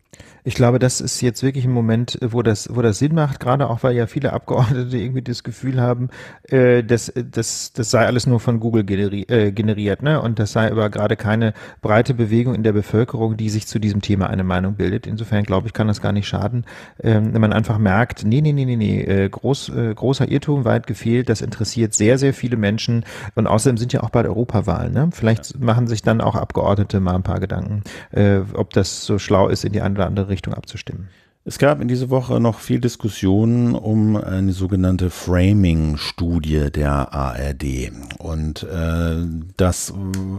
Speaker 1: Ich glaube, das ist jetzt wirklich ein Moment, wo das, wo das Sinn macht, gerade auch weil ja viele Abgeordnete irgendwie das Gefühl haben, äh, das, das, das sei alles nur von Google generi äh, generiert, ne? Und das sei aber gerade keine breite Bewegung in der Bevölkerung, die sich zu diesem Thema eine Meinung bildet. Insofern glaube ich, kann das gar nicht schaden, ähm, wenn man einfach merkt, nee, nee, nee, nee, nee, äh, groß, äh, großer Irrtum, weit gefehlt, das interessiert sehr, sehr viele Menschen. Und außerdem sind ja auch bald Europawahlen, ne? Vielleicht ja. machen sich dann auch Abgeordnete mal ein paar Gedanken, äh, ob das so schlau ist in die eine oder andere Richtung abzustimmen. Es gab in dieser
Speaker 2: Woche noch viel Diskussionen um eine sogenannte Framing-Studie der ARD. Und äh, das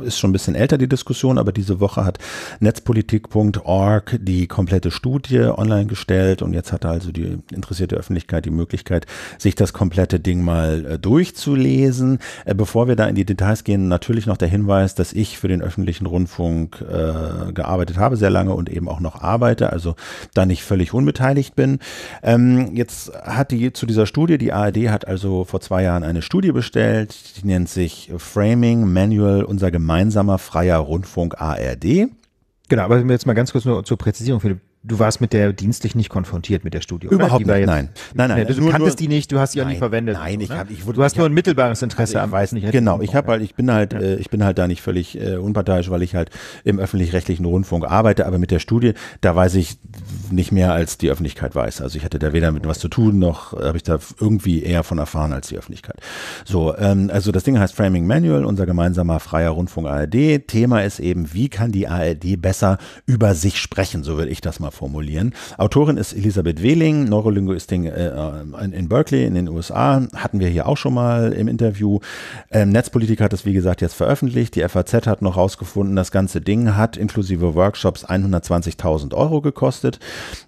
Speaker 2: ist schon ein bisschen älter, die Diskussion, aber diese Woche hat netzpolitik.org die komplette Studie online gestellt und jetzt hat also die interessierte Öffentlichkeit die Möglichkeit, sich das komplette Ding mal äh, durchzulesen. Äh, bevor wir da in die Details gehen, natürlich noch der Hinweis, dass ich für den öffentlichen Rundfunk äh, gearbeitet habe, sehr lange und eben auch noch arbeite, also da nicht völlig nicht unbeteiligt bin. Ähm, jetzt hat die zu dieser Studie, die ARD hat also vor zwei Jahren eine Studie bestellt, die nennt sich Framing Manual, unser gemeinsamer freier Rundfunk ARD.
Speaker 1: Genau, aber jetzt mal ganz kurz nur zur Präzisierung, Philipp du warst mit der dienstlich nicht konfrontiert mit der Studie. Überhaupt nicht. Jetzt, nein. nein, nein. Du also nur, kanntest nur, die nicht, du hast sie auch nicht verwendet. Nein, ich ne? habe, ich wurde, du hast ich nur hab, ein mittelbares
Speaker 2: Interesse also am weißen Rechten. Genau, ich habe, halt, ich bin halt, ja. äh, ich bin halt da nicht völlig äh, unparteiisch, weil ich halt im öffentlich-rechtlichen Rundfunk arbeite, aber mit der Studie, da weiß ich nicht mehr als die Öffentlichkeit weiß. Also ich hatte da weder mit was zu tun, noch äh, habe ich da irgendwie eher von erfahren als die Öffentlichkeit. So, ähm, also das Ding heißt Framing Manual, unser gemeinsamer freier Rundfunk ARD. Thema ist eben, wie kann die ARD besser über sich sprechen? So will ich das mal formulieren. Autorin ist Elisabeth Wehling, Neurolinguistin äh, äh, in Berkeley in den USA. Hatten wir hier auch schon mal im Interview. Ähm, Netzpolitik hat es, wie gesagt, jetzt veröffentlicht. Die FAZ hat noch rausgefunden, das ganze Ding hat inklusive Workshops 120.000 Euro gekostet.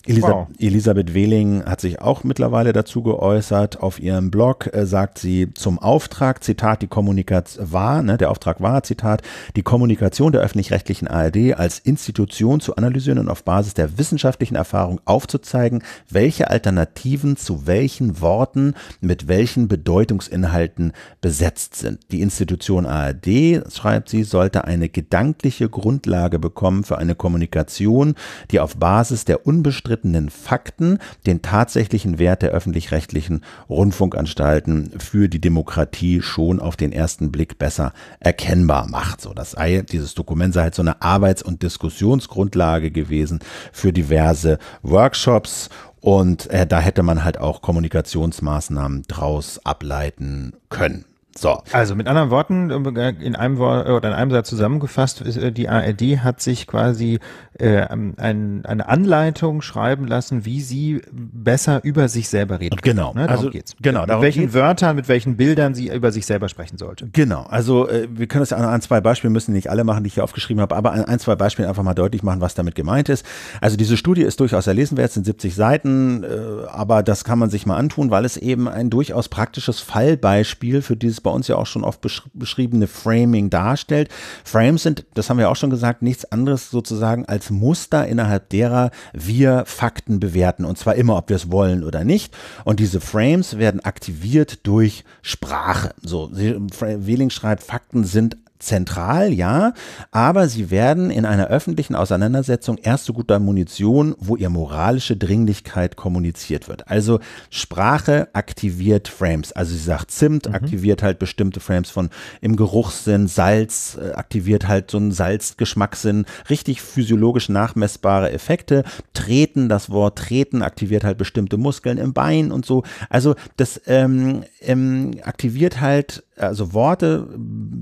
Speaker 2: Elisa wow. Elisabeth Wehling hat sich auch mittlerweile dazu geäußert. Auf ihrem Blog äh, sagt sie zum Auftrag, Zitat, die Kommunikation war, ne, der Auftrag war, Zitat, die Kommunikation der öffentlich-rechtlichen ARD als Institution zu analysieren und auf Basis der Wissenschaft wissenschaftlichen Erfahrung aufzuzeigen, welche Alternativen zu welchen Worten mit welchen Bedeutungsinhalten besetzt sind. Die Institution ARD, schreibt sie, sollte eine gedankliche Grundlage bekommen für eine Kommunikation, die auf Basis der unbestrittenen Fakten den tatsächlichen Wert der öffentlich-rechtlichen Rundfunkanstalten für die Demokratie schon auf den ersten Blick besser erkennbar macht. So, das dieses Dokument sei halt so eine Arbeits- und Diskussionsgrundlage gewesen für die diverse Workshops und äh, da hätte man halt auch Kommunikationsmaßnahmen draus ableiten können.
Speaker 1: So. Also mit anderen Worten, äh, in einem Wort äh, oder in einem Satz zusammengefasst, äh, die ARD hat sich quasi äh, ähm, ein, eine Anleitung schreiben lassen, wie sie besser über sich selber reden. Genau. Kann, ne? Darum also, geht's. Genau. Mit welchen geht's. Wörtern, mit welchen Bildern sie über sich selber sprechen sollte.
Speaker 2: Genau. Also äh, wir können das ja an zwei Beispielen, müssen nicht alle machen, die ich hier aufgeschrieben habe, aber an ein, zwei Beispielen einfach mal deutlich machen, was damit gemeint ist. Also diese Studie ist durchaus erlesenwert, sind 70 Seiten, äh, aber das kann man sich mal antun, weil es eben ein durchaus praktisches Fallbeispiel für dieses bei uns ja auch schon oft besch beschriebene Framing darstellt. Frames sind, das haben wir auch schon gesagt, nichts anderes sozusagen als Muster, innerhalb derer wir Fakten bewerten. Und zwar immer, ob wir es wollen oder nicht. Und diese Frames werden aktiviert durch Sprache. So, Wehling schreibt, Fakten sind zentral, ja, aber sie werden in einer öffentlichen Auseinandersetzung erst so gut bei Munition, wo ihr moralische Dringlichkeit kommuniziert wird. Also Sprache aktiviert Frames. Also sie sagt Zimt, mhm. aktiviert halt bestimmte Frames von im Geruchssinn, Salz äh, aktiviert halt so einen Salzgeschmackssinn, richtig physiologisch nachmessbare Effekte. Treten, das Wort Treten aktiviert halt bestimmte Muskeln im Bein und so. Also das ähm, ähm, aktiviert halt, also Worte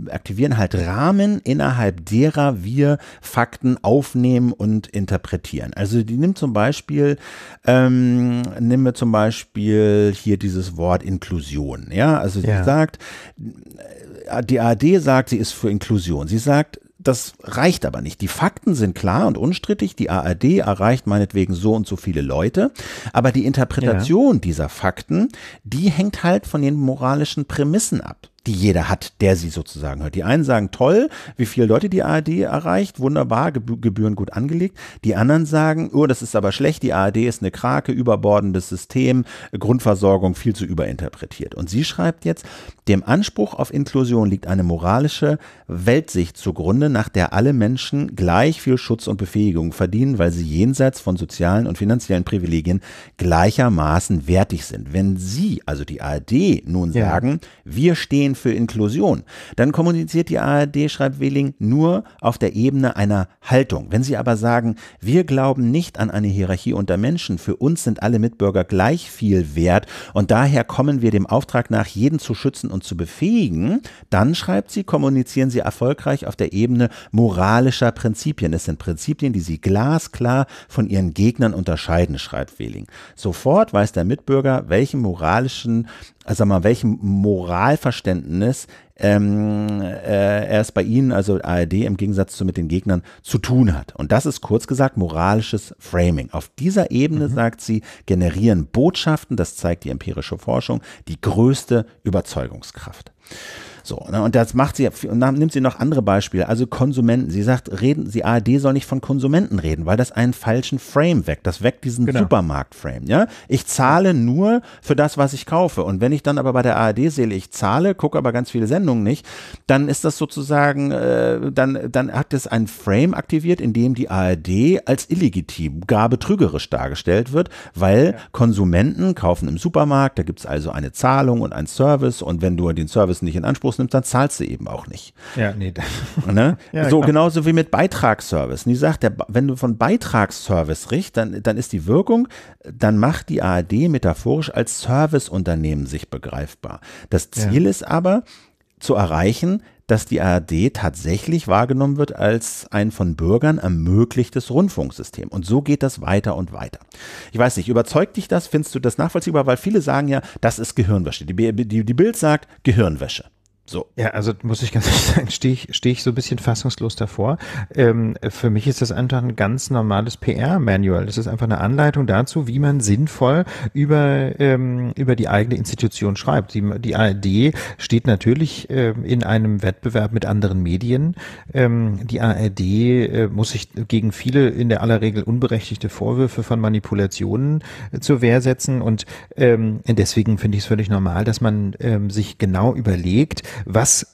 Speaker 2: aktivieren halt Rahmen, innerhalb derer wir Fakten aufnehmen und interpretieren. Also die nimmt zum Beispiel, ähm, nehmen wir zum Beispiel hier dieses Wort Inklusion. Ja, also sie ja. sagt, die ARD sagt, sie ist für Inklusion. Sie sagt, das reicht aber nicht. Die Fakten sind klar und unstrittig. Die ARD erreicht meinetwegen so und so viele Leute. Aber die Interpretation ja. dieser Fakten, die hängt halt von den moralischen Prämissen ab die jeder hat, der sie sozusagen hört. Die einen sagen, toll, wie viele Leute die ARD erreicht, wunderbar, Gebü Gebühren gut angelegt. Die anderen sagen, oh, das ist aber schlecht, die ARD ist eine Krake, überbordendes System, Grundversorgung viel zu überinterpretiert. Und sie schreibt jetzt, dem Anspruch auf Inklusion liegt eine moralische Weltsicht zugrunde, nach der alle Menschen gleich viel Schutz und Befähigung verdienen, weil sie jenseits von sozialen und finanziellen Privilegien gleichermaßen wertig sind. Wenn Sie, also die ARD, nun ja. sagen, wir stehen denn für Inklusion? Dann kommuniziert die ARD, schreibt Wehling, nur auf der Ebene einer Haltung. Wenn sie aber sagen, wir glauben nicht an eine Hierarchie unter Menschen, für uns sind alle Mitbürger gleich viel wert und daher kommen wir dem Auftrag nach, jeden zu schützen und zu befähigen, dann schreibt sie, kommunizieren sie erfolgreich auf der Ebene moralischer Prinzipien. Es sind Prinzipien, die sie glasklar von ihren Gegnern unterscheiden, schreibt Wehling. Sofort weiß der Mitbürger, welchen moralischen also mal, welchem Moralverständnis ähm, äh, er es bei Ihnen, also ARD im Gegensatz zu mit den Gegnern, zu tun hat. Und das ist kurz gesagt moralisches Framing. Auf dieser Ebene, mhm. sagt sie, generieren Botschaften, das zeigt die empirische Forschung, die größte Überzeugungskraft. So, ne? und das macht sie, und dann nimmt sie noch andere Beispiele, also Konsumenten. Sie sagt, reden, sie ARD soll nicht von Konsumenten reden, weil das einen falschen Frame weckt. Das weckt diesen genau. Supermarkt-Frame, ja. Ich zahle nur für das, was ich kaufe. Und wenn ich dann aber bei der ARD sehe, ich zahle, gucke aber ganz viele Sendungen nicht, dann ist das sozusagen, äh, dann, dann hat es einen Frame aktiviert, in dem die ARD als illegitim, gar betrügerisch dargestellt wird, weil ja. Konsumenten kaufen im Supermarkt, da gibt es also eine Zahlung und einen Service und wenn du den Service nicht in Anspruch Anstoß dann zahlst du eben auch nicht. Ja, nee. Ne? ja, so, genau. genauso wie mit Beitragsservice. Nie sagt, der, wenn du von Beitragsservice riechst, dann, dann ist die Wirkung, dann macht die ARD metaphorisch als Serviceunternehmen sich begreifbar. Das Ziel ja. ist aber, zu erreichen, dass die ARD tatsächlich wahrgenommen wird als ein von Bürgern ermöglichtes Rundfunksystem. Und so geht das weiter und weiter. Ich weiß nicht, überzeugt dich das? Findest du das nachvollziehbar? Weil viele sagen ja, das ist Gehirnwäsche. Die, die, die Bild sagt Gehirnwäsche.
Speaker 1: So. Ja, also muss ich ganz ehrlich sagen, stehe ich, steh ich so ein bisschen fassungslos davor. Ähm, für mich ist das einfach ein ganz normales PR-Manual. Das ist einfach eine Anleitung dazu, wie man sinnvoll über, ähm, über die eigene Institution schreibt. Die, die ARD steht natürlich ähm, in einem Wettbewerb mit anderen Medien. Ähm, die ARD äh, muss sich gegen viele in der aller Regel unberechtigte Vorwürfe von Manipulationen äh, zur Wehr setzen. Und ähm, deswegen finde ich es völlig normal, dass man ähm, sich genau überlegt, was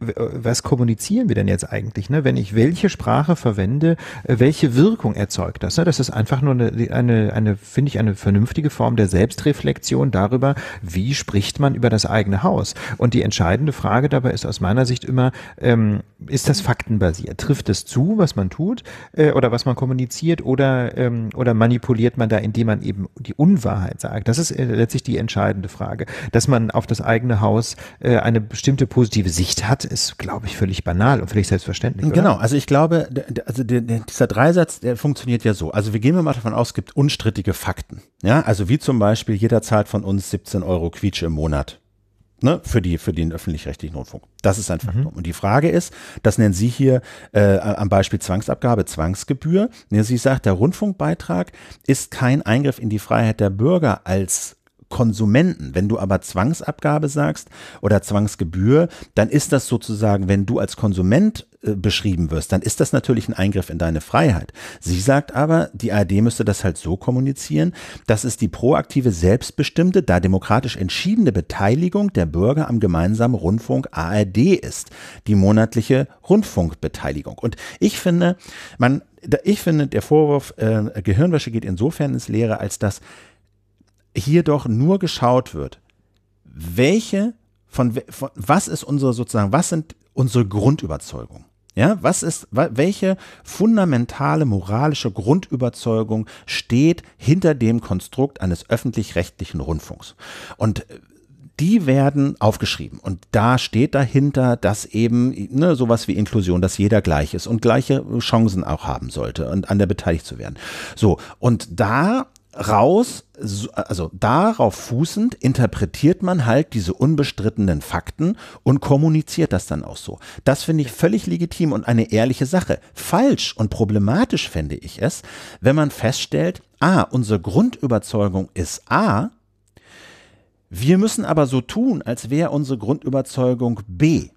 Speaker 1: was kommunizieren wir denn jetzt eigentlich, ne? wenn ich welche Sprache verwende, äh, welche Wirkung erzeugt das? Ne? Das ist einfach nur eine, eine, eine finde ich, eine vernünftige Form der Selbstreflexion darüber, wie spricht man über das eigene Haus. Und die entscheidende Frage dabei ist aus meiner Sicht immer, ähm, ist das faktenbasiert? Trifft es zu, was man tut äh, oder was man kommuniziert oder, ähm, oder manipuliert man da, indem man eben die Unwahrheit sagt? Das ist äh, letztlich die entscheidende Frage, dass man auf das eigene Haus äh, eine bestimmte positive Sicht hat ist, glaube ich, völlig banal und völlig selbstverständlich. Oder? Genau,
Speaker 2: also ich glaube, also dieser Dreisatz, der funktioniert ja so. Also wir gehen mal davon aus, es gibt unstrittige Fakten. Ja, also wie zum Beispiel, jeder zahlt von uns 17 Euro Quietsche im Monat. Ne, für, die, für den öffentlich-rechtlichen Rundfunk. Das ist ein Faktum. Mhm. Und die Frage ist, das nennen Sie hier äh, am Beispiel Zwangsabgabe, Zwangsgebühr. Ne, sie sagt, der Rundfunkbeitrag ist kein Eingriff in die Freiheit der Bürger als Konsumenten. Wenn du aber Zwangsabgabe sagst oder Zwangsgebühr, dann ist das sozusagen, wenn du als Konsument äh, beschrieben wirst, dann ist das natürlich ein Eingriff in deine Freiheit. Sie sagt aber, die ARD müsste das halt so kommunizieren, dass es die proaktive, selbstbestimmte, da demokratisch entschiedene Beteiligung der Bürger am gemeinsamen Rundfunk ARD ist, die monatliche Rundfunkbeteiligung. Und ich finde, man, ich finde, der Vorwurf äh, Gehirnwäsche geht insofern ins Leere, als dass hier doch nur geschaut wird, welche von, von was ist unsere sozusagen, was sind unsere Grundüberzeugungen? Ja, was ist, welche fundamentale moralische Grundüberzeugung steht hinter dem Konstrukt eines öffentlich-rechtlichen Rundfunks? Und äh, die werden aufgeschrieben. Und da steht dahinter, dass eben ne, sowas wie Inklusion, dass jeder gleich ist und gleiche Chancen auch haben sollte und an der beteiligt zu werden. So, und da raus, also darauf fußend interpretiert man halt diese unbestrittenen Fakten und kommuniziert das dann auch so. Das finde ich völlig legitim und eine ehrliche Sache. Falsch und problematisch fände ich es, wenn man feststellt, ah, unsere Grundüberzeugung ist A, wir müssen aber so tun, als wäre unsere Grundüberzeugung B.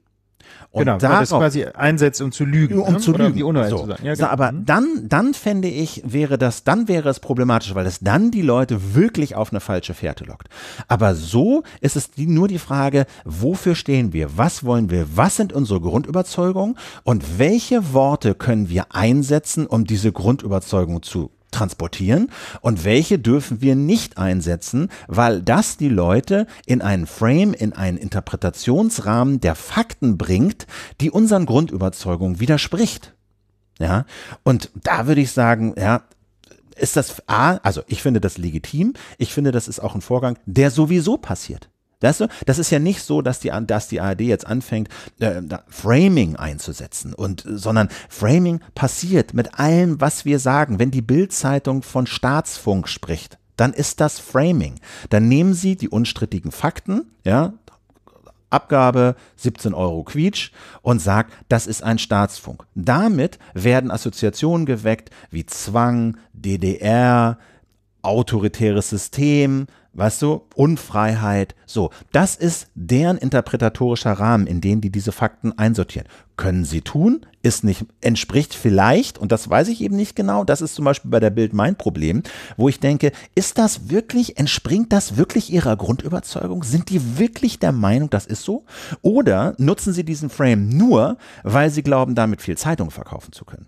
Speaker 2: Und genau, darauf, das quasi
Speaker 1: einsetzt, um zu lügen. Um ne? zu Oder lügen. Um so. zu sagen. Ja, so, genau.
Speaker 2: Aber mhm. dann, dann fände ich, wäre das, dann wäre es problematisch, weil es dann die Leute wirklich auf eine falsche Fährte lockt. Aber so ist es die, nur die Frage, wofür stehen wir? Was wollen wir? Was sind unsere Grundüberzeugungen? Und welche Worte können wir einsetzen, um diese Grundüberzeugung zu transportieren und welche dürfen wir nicht einsetzen, weil das die Leute in einen Frame, in einen Interpretationsrahmen der Fakten bringt, die unseren Grundüberzeugungen widerspricht. Ja, und da würde ich sagen, ja, ist das A, also ich finde das legitim, ich finde, das ist auch ein Vorgang, der sowieso passiert. Das, so, das ist ja nicht so, dass die, dass die ARD jetzt anfängt, äh, Framing einzusetzen, und, sondern Framing passiert mit allem, was wir sagen. Wenn die Bildzeitung von Staatsfunk spricht, dann ist das Framing. Dann nehmen sie die unstrittigen Fakten, ja, Abgabe 17 Euro Quietsch und sagt, das ist ein Staatsfunk. Damit werden Assoziationen geweckt wie Zwang, DDR, autoritäres System, Weißt du, Unfreiheit, so. Das ist deren interpretatorischer Rahmen, in den die diese Fakten einsortieren. Können sie tun, ist nicht, entspricht vielleicht, und das weiß ich eben nicht genau, das ist zum Beispiel bei der Bild mein Problem, wo ich denke, ist das wirklich, entspringt das wirklich ihrer Grundüberzeugung? Sind die wirklich der Meinung, das ist so? Oder nutzen sie diesen Frame nur, weil sie glauben, damit viel Zeitung verkaufen zu können?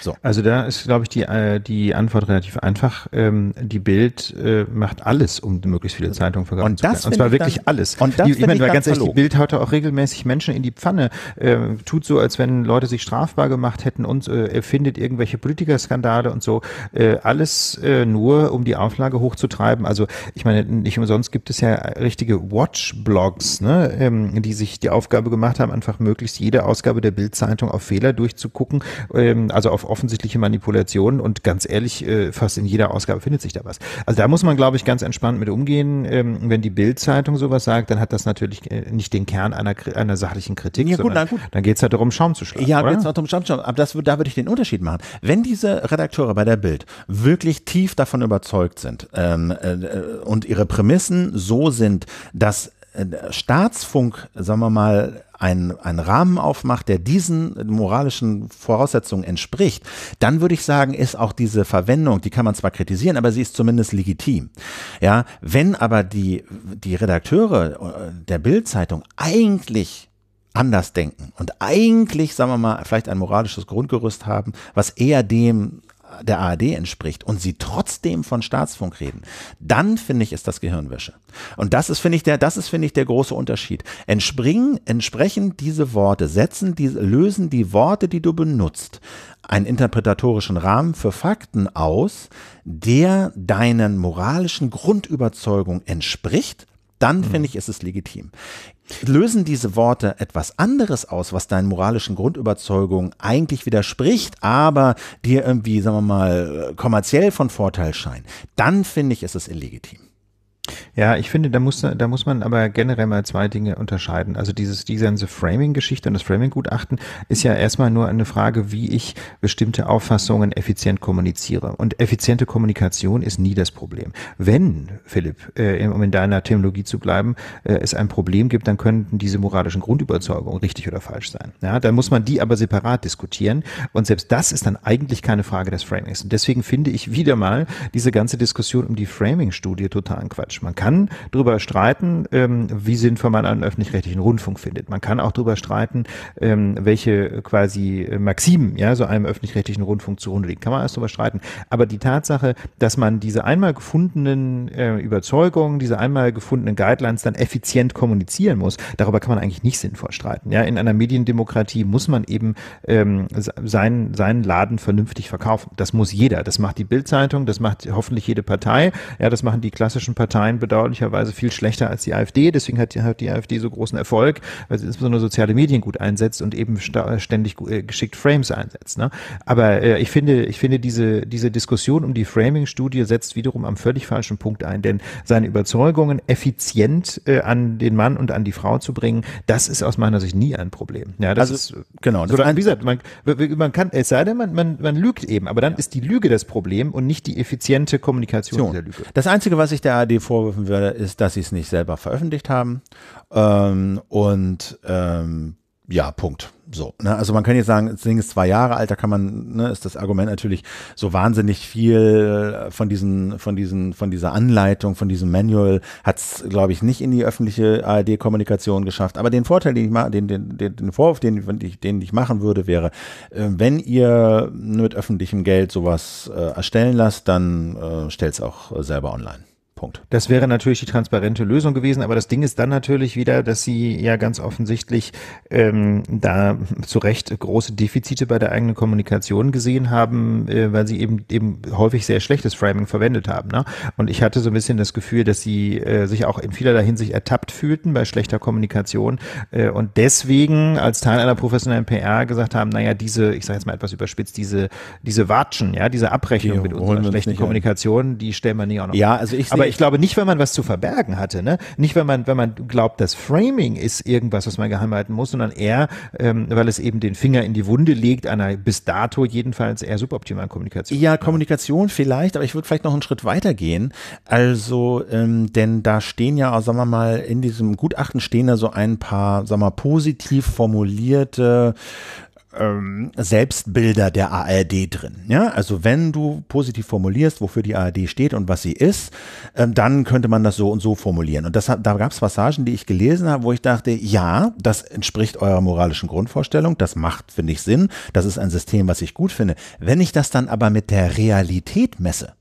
Speaker 2: So.
Speaker 1: Also da ist, glaube ich, die, äh, die Antwort relativ einfach. Ähm, die Bild äh, macht alles, um möglichst viele Zeitungen verkaufen und das zu können. Und zwar wirklich dann, alles. Und das die, ich meine, weil ganz ehrlich, die Bild haut auch regelmäßig Menschen in die Pfanne. Äh, tut so, als wenn Leute sich strafbar gemacht hätten und äh, erfindet irgendwelche Politikerskandale und so. Äh, alles äh, nur, um die Auflage hochzutreiben. Also ich meine, nicht umsonst gibt es ja richtige Watch-Blogs, ne? ähm, die sich die Aufgabe gemacht haben, einfach möglichst jede Ausgabe der Bild-Zeitung auf Fehler durchzugucken. Ähm, also auf auf offensichtliche Manipulationen und ganz ehrlich, äh, fast in jeder Ausgabe findet sich da was. Also da muss man, glaube ich, ganz entspannt mit umgehen. Ähm, wenn die Bild-Zeitung sowas sagt, dann hat das natürlich äh, nicht den Kern einer, einer sachlichen Kritik. Ja, gut, sondern, gut. Dann es halt darum, Schaum zu schlagen. Ja, geht es halt darum, Schaum zu schlagen. Aber das, da würde ich den Unterschied machen.
Speaker 2: Wenn diese Redakteure bei der Bild wirklich tief davon überzeugt sind ähm, äh, äh und ihre Prämissen so sind, dass äh, Staatsfunk, sagen wir mal, einen, einen Rahmen aufmacht, der diesen moralischen Voraussetzungen entspricht, dann würde ich sagen, ist auch diese Verwendung, die kann man zwar kritisieren, aber sie ist zumindest legitim. Ja, wenn aber die, die Redakteure äh, der Bildzeitung eigentlich anders denken und eigentlich, sagen wir mal, vielleicht ein moralisches Grundgerüst haben, was eher dem der ARD entspricht und sie trotzdem von Staatsfunk reden, dann finde ich, ist das Gehirnwäsche. Und das ist, finde ich, der, das ist, finde ich, der große Unterschied. Entspringen, entsprechen diese Worte, setzen die, lösen die Worte, die du benutzt, einen interpretatorischen Rahmen für Fakten aus, der deinen moralischen Grundüberzeugungen entspricht, dann mhm. finde ich, ist es legitim. Lösen diese Worte etwas anderes aus, was deinen moralischen Grundüberzeugungen eigentlich widerspricht, aber dir irgendwie, sagen wir mal, kommerziell von Vorteil scheint, dann finde ich, ist es illegitim.
Speaker 1: Ja, ich finde, da muss, da muss man aber generell mal zwei Dinge unterscheiden. Also dieses, diese ganze Framing-Geschichte und das Framing-Gutachten ist ja erstmal nur eine Frage, wie ich bestimmte Auffassungen effizient kommuniziere. Und effiziente Kommunikation ist nie das Problem. Wenn, Philipp, äh, um in deiner Theologie zu bleiben, äh, es ein Problem gibt, dann könnten diese moralischen Grundüberzeugungen richtig oder falsch sein. Ja, dann muss man die aber separat diskutieren. Und selbst das ist dann eigentlich keine Frage des Framings. Und deswegen finde ich wieder mal diese ganze Diskussion um die Framing-Studie totalen Quatsch falsch. Man kann darüber streiten, ähm, wie sinnvoll man einen öffentlich-rechtlichen Rundfunk findet. Man kann auch darüber streiten, ähm, welche quasi äh, Maximen ja, so einem öffentlich-rechtlichen Rundfunk zugrunde liegen. Kann man alles darüber streiten. Aber die Tatsache, dass man diese einmal gefundenen äh, Überzeugungen, diese einmal gefundenen Guidelines dann effizient kommunizieren muss, darüber kann man eigentlich nicht sinnvoll streiten. Ja? In einer Mediendemokratie muss man eben ähm, seinen, seinen Laden vernünftig verkaufen. Das muss jeder. Das macht die Bildzeitung, das macht hoffentlich jede Partei. Ja, das machen die klassischen Parteien allgemein bedauerlicherweise viel schlechter als die AfD. Deswegen hat die, hat die AfD so großen Erfolg, weil sie insbesondere soziale Medien gut einsetzt und eben äh, ständig äh, geschickt Frames einsetzt. Ne? Aber äh, ich finde, ich finde diese, diese Diskussion um die Framing-Studie setzt wiederum am völlig falschen Punkt ein, denn seine Überzeugungen effizient äh, an den Mann und an die Frau zu bringen, das ist aus meiner Sicht nie ein Problem. Ja, das also, ist, äh, genau. Das so, wie gesagt, man, man kann, es sei denn, man, man, man lügt eben, aber dann ja. ist die Lüge das Problem und nicht die effiziente Kommunikation so. dieser Lüge. Das Einzige, was ich der
Speaker 2: AD vor vorgeworfen werde, ist, dass sie es nicht selber veröffentlicht haben. Ähm, und ähm, ja, Punkt. So. Ne? Also man könnte jetzt sagen, das Ding ist zwei Jahre alt, da kann man, ne, ist das Argument natürlich so wahnsinnig viel äh, von diesen, von diesen, von dieser Anleitung, von diesem Manual hat es, glaube ich, nicht in die öffentliche ARD-Kommunikation geschafft. Aber den Vorteil, den ich mache, den, den, den, den Vorwurf, den, ich, den ich machen würde, wäre, äh, wenn ihr mit öffentlichem Geld sowas äh, erstellen lasst, dann äh, stellt es auch äh, selber online. Punkt.
Speaker 1: Das wäre natürlich die transparente Lösung gewesen, aber das Ding ist dann natürlich wieder, dass sie ja ganz offensichtlich ähm, da zu Recht große Defizite bei der eigenen Kommunikation gesehen haben, äh, weil sie eben eben häufig sehr schlechtes Framing verwendet haben. Ne? Und ich hatte so ein bisschen das Gefühl, dass sie äh, sich auch in vielerlei Hinsicht ertappt fühlten bei schlechter Kommunikation äh, und deswegen als Teil einer professionellen PR gesagt haben, naja, diese, ich sage jetzt mal etwas überspitzt, diese, diese Watschen, ja, diese Abrechnung die mit unserer schlechten Kommunikation, ein. die stellen wir nie auch noch. Ja, also ich sehe ich glaube nicht, wenn man was zu verbergen hatte, ne? Nicht, wenn man, wenn man glaubt, das Framing ist irgendwas, was man geheim halten muss, sondern eher, ähm, weil es eben den Finger in die Wunde legt, einer bis dato jedenfalls eher suboptimalen Kommunikation. Ja, Kommunikation vielleicht, aber ich würde vielleicht noch einen Schritt weiter gehen. Also,
Speaker 2: ähm, denn da stehen ja, sagen wir mal, in diesem Gutachten stehen da so ein paar, sagen wir mal, positiv formulierte ähm, Selbstbilder der ARD drin. Ja? Also wenn du positiv formulierst, wofür die ARD steht und was sie ist, ähm, dann könnte man das so und so formulieren. Und das, hat, da gab es Passagen, die ich gelesen habe, wo ich dachte, ja, das entspricht eurer moralischen Grundvorstellung, das macht, finde ich, Sinn, das ist ein System, was ich gut finde. Wenn ich das dann aber mit der Realität messe,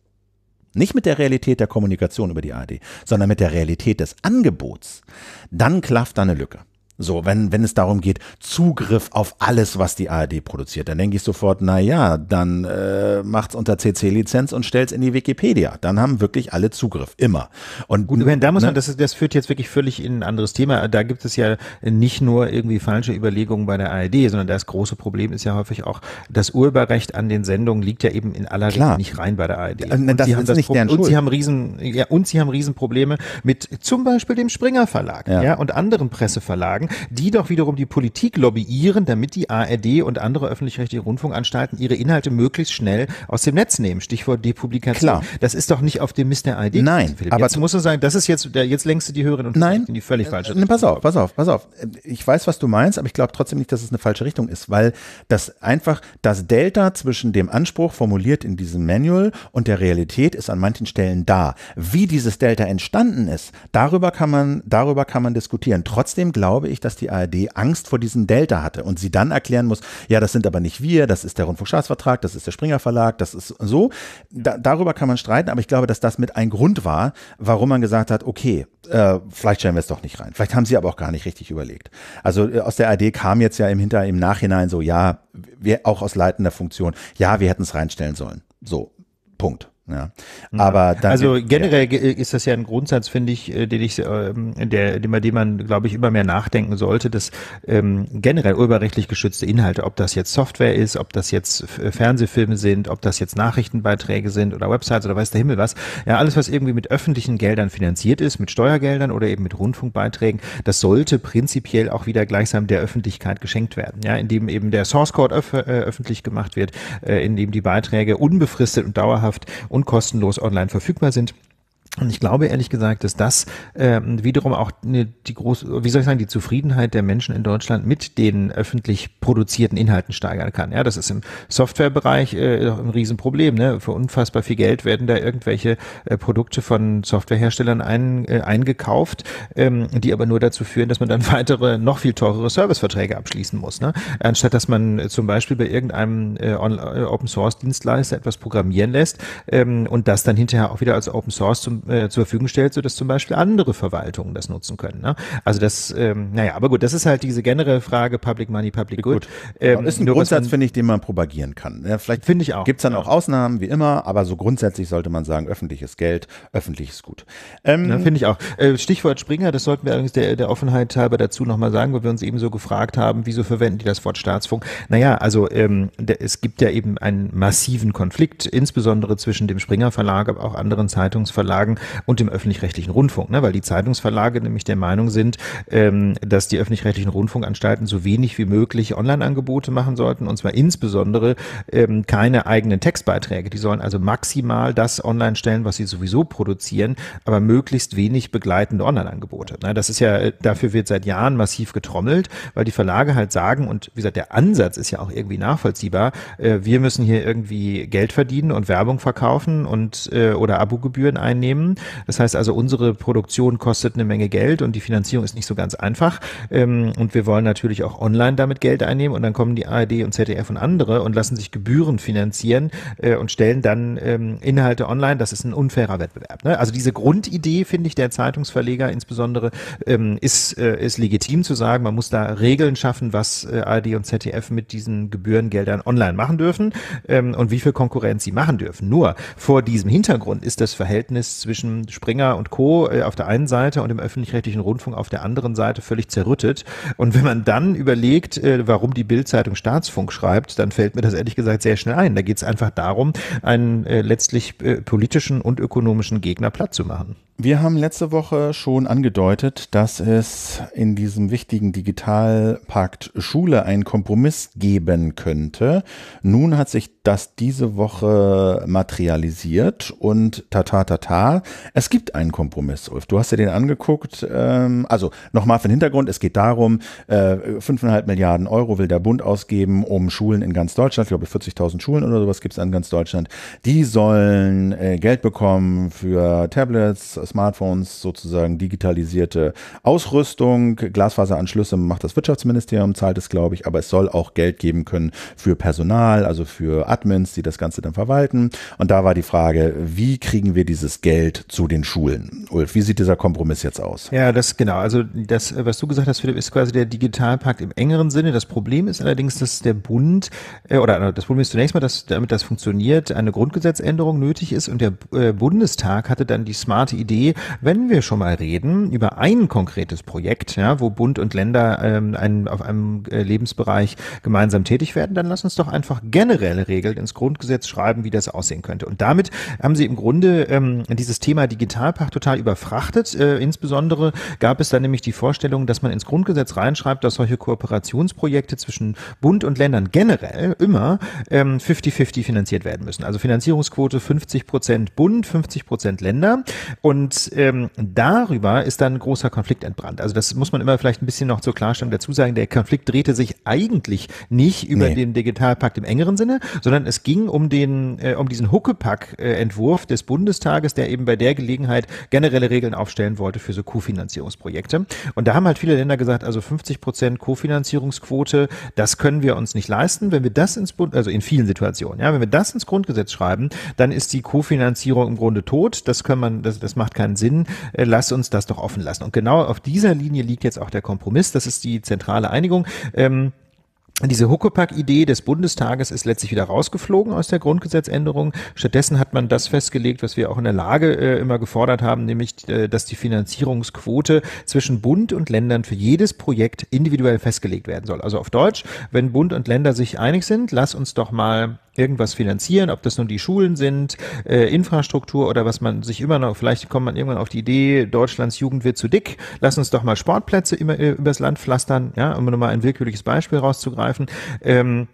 Speaker 2: nicht mit der Realität der Kommunikation über die ARD, sondern mit der Realität des Angebots, dann klafft da eine Lücke. So, wenn, wenn es darum geht, Zugriff auf alles, was die ARD produziert, dann denke ich sofort, na ja, dann äh, macht's unter CC-Lizenz und stellt's in die Wikipedia. Dann haben wirklich alle Zugriff, immer.
Speaker 1: Und gut, wenn da muss ne, man, das, das führt jetzt wirklich völlig in ein anderes Thema. Da gibt es ja nicht nur irgendwie falsche Überlegungen bei der ARD, sondern das große Problem ist ja häufig auch, das Urheberrecht an den Sendungen liegt ja eben in aller Regel nicht rein bei der ARD. Äh, ne, und, haben das nicht deren und sie haben riesen, ja, und sie haben Riesenprobleme mit zum Beispiel dem Springer Verlag, ja, ja und anderen Presseverlagen Verlagen, die doch wiederum die Politik lobbyieren, damit die ARD und andere öffentlich-rechtliche Rundfunkanstalten ihre Inhalte möglichst schnell aus dem Netz nehmen. Stichwort Depublikation. Klar. Das ist doch nicht auf dem Mist der ARD. Nein, Philipp. aber jetzt musst du sagen, das ist jetzt, jetzt längst du die Hörerin und Nein, in die völlig falsche äh, äh, Richtung. Pass auf, pass auf, pass auf. Ich weiß, was du
Speaker 2: meinst, aber ich glaube trotzdem nicht, dass es eine falsche Richtung ist, weil das einfach das Delta zwischen dem Anspruch formuliert in diesem Manual und der Realität ist an manchen Stellen da. Wie dieses Delta entstanden ist, darüber kann man, darüber kann man diskutieren. Trotzdem glaube ich, ich, dass die ARD Angst vor diesem Delta hatte und sie dann erklären muss, ja, das sind aber nicht wir, das ist der Rundfunkstaatsvertrag, das ist der Springer Verlag, das ist so. Da, darüber kann man streiten, aber ich glaube, dass das mit ein Grund war, warum man gesagt hat, okay, äh, vielleicht stellen wir es doch nicht rein. Vielleicht haben sie aber auch gar nicht richtig überlegt. Also äh, aus der ARD kam jetzt ja im Hinter im Nachhinein so, ja, wir auch aus leitender Funktion, ja, wir hätten es reinstellen sollen. So, Punkt. Ja. Mhm. Aber dann, also generell
Speaker 1: ja. ist das ja ein Grundsatz, finde ich, äh, den ich, äh, der, dem, dem man, glaube ich, immer mehr nachdenken sollte, dass ähm, generell urheberrechtlich geschützte Inhalte, ob das jetzt Software ist, ob das jetzt äh, Fernsehfilme sind, ob das jetzt Nachrichtenbeiträge sind oder Websites oder weiß der Himmel was, ja, alles, was irgendwie mit öffentlichen Geldern finanziert ist, mit Steuergeldern oder eben mit Rundfunkbeiträgen, das sollte prinzipiell auch wieder gleichsam der Öffentlichkeit geschenkt werden, ja, indem eben der Source Code öf öffentlich gemacht wird, äh, indem die Beiträge unbefristet und dauerhaft und kostenlos online verfügbar sind. Und ich glaube ehrlich gesagt, dass das ähm, wiederum auch ne, die große, wie soll ich sagen, die Zufriedenheit der Menschen in Deutschland mit den öffentlich produzierten Inhalten steigern kann. Ja, das ist im Softwarebereich äh, ein Riesenproblem. Ne? Für unfassbar viel Geld werden da irgendwelche äh, Produkte von Softwareherstellern ein, äh, eingekauft, ähm, die aber nur dazu führen, dass man dann weitere, noch viel teurere Serviceverträge abschließen muss. Ne? Anstatt dass man äh, zum Beispiel bei irgendeinem äh, äh, Open Source Dienstleister etwas programmieren lässt ähm, und das dann hinterher auch wieder als Open Source zum äh, zur Verfügung stellt, sodass zum Beispiel andere Verwaltungen das nutzen können. Ne? Also das, ähm, naja, aber gut, das ist halt diese generelle Frage, Public Money, Public Good. Ähm, ist ein nur, Grundsatz, finde ich, den man propagieren kann. Ja, ne? vielleicht finde ich auch.
Speaker 2: Gibt es dann ja. auch Ausnahmen, wie immer, aber so grundsätzlich sollte man sagen, öffentliches Geld, öffentliches Gut.
Speaker 1: Ähm, finde ich auch. Äh, Stichwort Springer, das sollten wir allerdings der, der Offenheit halber dazu nochmal sagen, weil wir uns eben so gefragt haben, wieso verwenden die das Wort Staatsfunk? Naja, also ähm, der, es gibt ja eben einen massiven Konflikt, insbesondere zwischen dem Springer Verlag, aber auch anderen Zeitungsverlagen, und dem öffentlich-rechtlichen Rundfunk, ne? weil die Zeitungsverlage nämlich der Meinung sind, ähm, dass die öffentlich-rechtlichen Rundfunkanstalten so wenig wie möglich Online-Angebote machen sollten und zwar insbesondere ähm, keine eigenen Textbeiträge. Die sollen also maximal das online stellen, was sie sowieso produzieren, aber möglichst wenig begleitende Online-Angebote. Ne? Das ist ja, äh, dafür wird seit Jahren massiv getrommelt, weil die Verlage halt sagen und wie gesagt, der Ansatz ist ja auch irgendwie nachvollziehbar, äh, wir müssen hier irgendwie Geld verdienen und Werbung verkaufen und äh, oder Abogebühren einnehmen Unternehmen. Das heißt also, unsere Produktion kostet eine Menge Geld und die Finanzierung ist nicht so ganz einfach. Ähm, und wir wollen natürlich auch online damit Geld einnehmen und dann kommen die ARD und ZDF und andere und lassen sich Gebühren finanzieren äh, und stellen dann ähm, Inhalte online. Das ist ein unfairer Wettbewerb. Ne? Also diese Grundidee, finde ich, der Zeitungsverleger insbesondere, ähm, ist, äh, ist legitim zu sagen, man muss da Regeln schaffen, was äh, ARD und ZDF mit diesen Gebührengeldern online machen dürfen und wie viel Konkurrenz sie machen dürfen. Nur vor diesem Hintergrund ist das Verhältnis zwischen Springer und Co. Äh, auf der einen Seite und dem öffentlich-rechtlichen Rundfunk auf der anderen Seite völlig zerrüttet. Und wenn man dann überlegt, äh, warum die Bildzeitung Staatsfunk schreibt, dann fällt mir das ehrlich gesagt sehr schnell ein. Da geht es einfach darum, einen äh, letztlich politischen und ökonomischen Gegner platt zu machen.
Speaker 2: Wir haben letzte Woche schon angedeutet, dass es in diesem wichtigen Digitalpakt Schule einen Kompromiss geben könnte. Nun hat sich das diese Woche materialisiert und tata tata. Es gibt einen Kompromiss, Ulf. Du hast dir den angeguckt. Ähm, also nochmal für den Hintergrund. Es geht darum, äh, fünfeinhalb Milliarden Euro will der Bund ausgeben, um Schulen in ganz Deutschland, ich glaube 40.000 Schulen oder sowas gibt es in ganz Deutschland, die sollen äh, Geld bekommen für Tablets, Smartphones sozusagen digitalisierte Ausrüstung. Glasfaseranschlüsse macht das Wirtschaftsministerium, zahlt es, glaube ich, aber es soll auch Geld geben können für Personal, also für Admins, die das Ganze dann verwalten. Und da war die Frage, wie kriegen wir dieses Geld zu den Schulen? Ulf, wie sieht dieser Kompromiss jetzt aus?
Speaker 1: Ja, das genau. Also das, was du gesagt hast, Philipp, ist quasi der Digitalpakt im engeren Sinne. Das Problem ist allerdings, dass der Bund äh, oder äh, das Problem ist zunächst mal, dass damit das funktioniert, eine Grundgesetzänderung nötig ist und der äh, Bundestag hatte dann die smarte Idee, Idee, wenn wir schon mal reden über ein konkretes Projekt, ja, wo Bund und Länder ähm, einen, auf einem äh, Lebensbereich gemeinsam tätig werden, dann lass uns doch einfach generelle Regeln ins Grundgesetz schreiben, wie das aussehen könnte. Und damit haben sie im Grunde ähm, dieses Thema Digitalpacht total überfrachtet. Äh, insbesondere gab es dann nämlich die Vorstellung, dass man ins Grundgesetz reinschreibt, dass solche Kooperationsprojekte zwischen Bund und Ländern generell immer 50-50 ähm, finanziert werden müssen. Also Finanzierungsquote 50 Prozent Bund, 50 Prozent Länder. Und und ähm, darüber ist dann ein großer Konflikt entbrannt. Also das muss man immer vielleicht ein bisschen noch zur Klarstellung dazu sagen. Der Konflikt drehte sich eigentlich nicht über nee. den Digitalpakt im engeren Sinne, sondern es ging um den, äh, um diesen Huckepack-Entwurf äh, des Bundestages, der eben bei der Gelegenheit generelle Regeln aufstellen wollte für so Kofinanzierungsprojekte. Und da haben halt viele Länder gesagt, also 50 Prozent Kofinanzierungsquote, das können wir uns nicht leisten. Wenn wir das ins Bund, also in vielen Situationen, ja, wenn wir das ins Grundgesetz schreiben, dann ist die Kofinanzierung im Grunde tot. Das kann man, das, das macht keinen Sinn, äh, lass uns das doch offen lassen. Und genau auf dieser Linie liegt jetzt auch der Kompromiss, das ist die zentrale Einigung. Ähm diese Huckepack-Idee des Bundestages ist letztlich wieder rausgeflogen aus der Grundgesetzänderung. Stattdessen hat man das festgelegt, was wir auch in der Lage äh, immer gefordert haben, nämlich, äh, dass die Finanzierungsquote zwischen Bund und Ländern für jedes Projekt individuell festgelegt werden soll. Also auf Deutsch, wenn Bund und Länder sich einig sind, lass uns doch mal irgendwas finanzieren, ob das nun die Schulen sind, äh, Infrastruktur oder was man sich immer noch, vielleicht kommt man irgendwann auf die Idee, Deutschlands Jugend wird zu dick, lass uns doch mal Sportplätze immer, äh, übers Land pflastern, ja, um nochmal ein willkürliches Beispiel rauszugreifen. Ähm,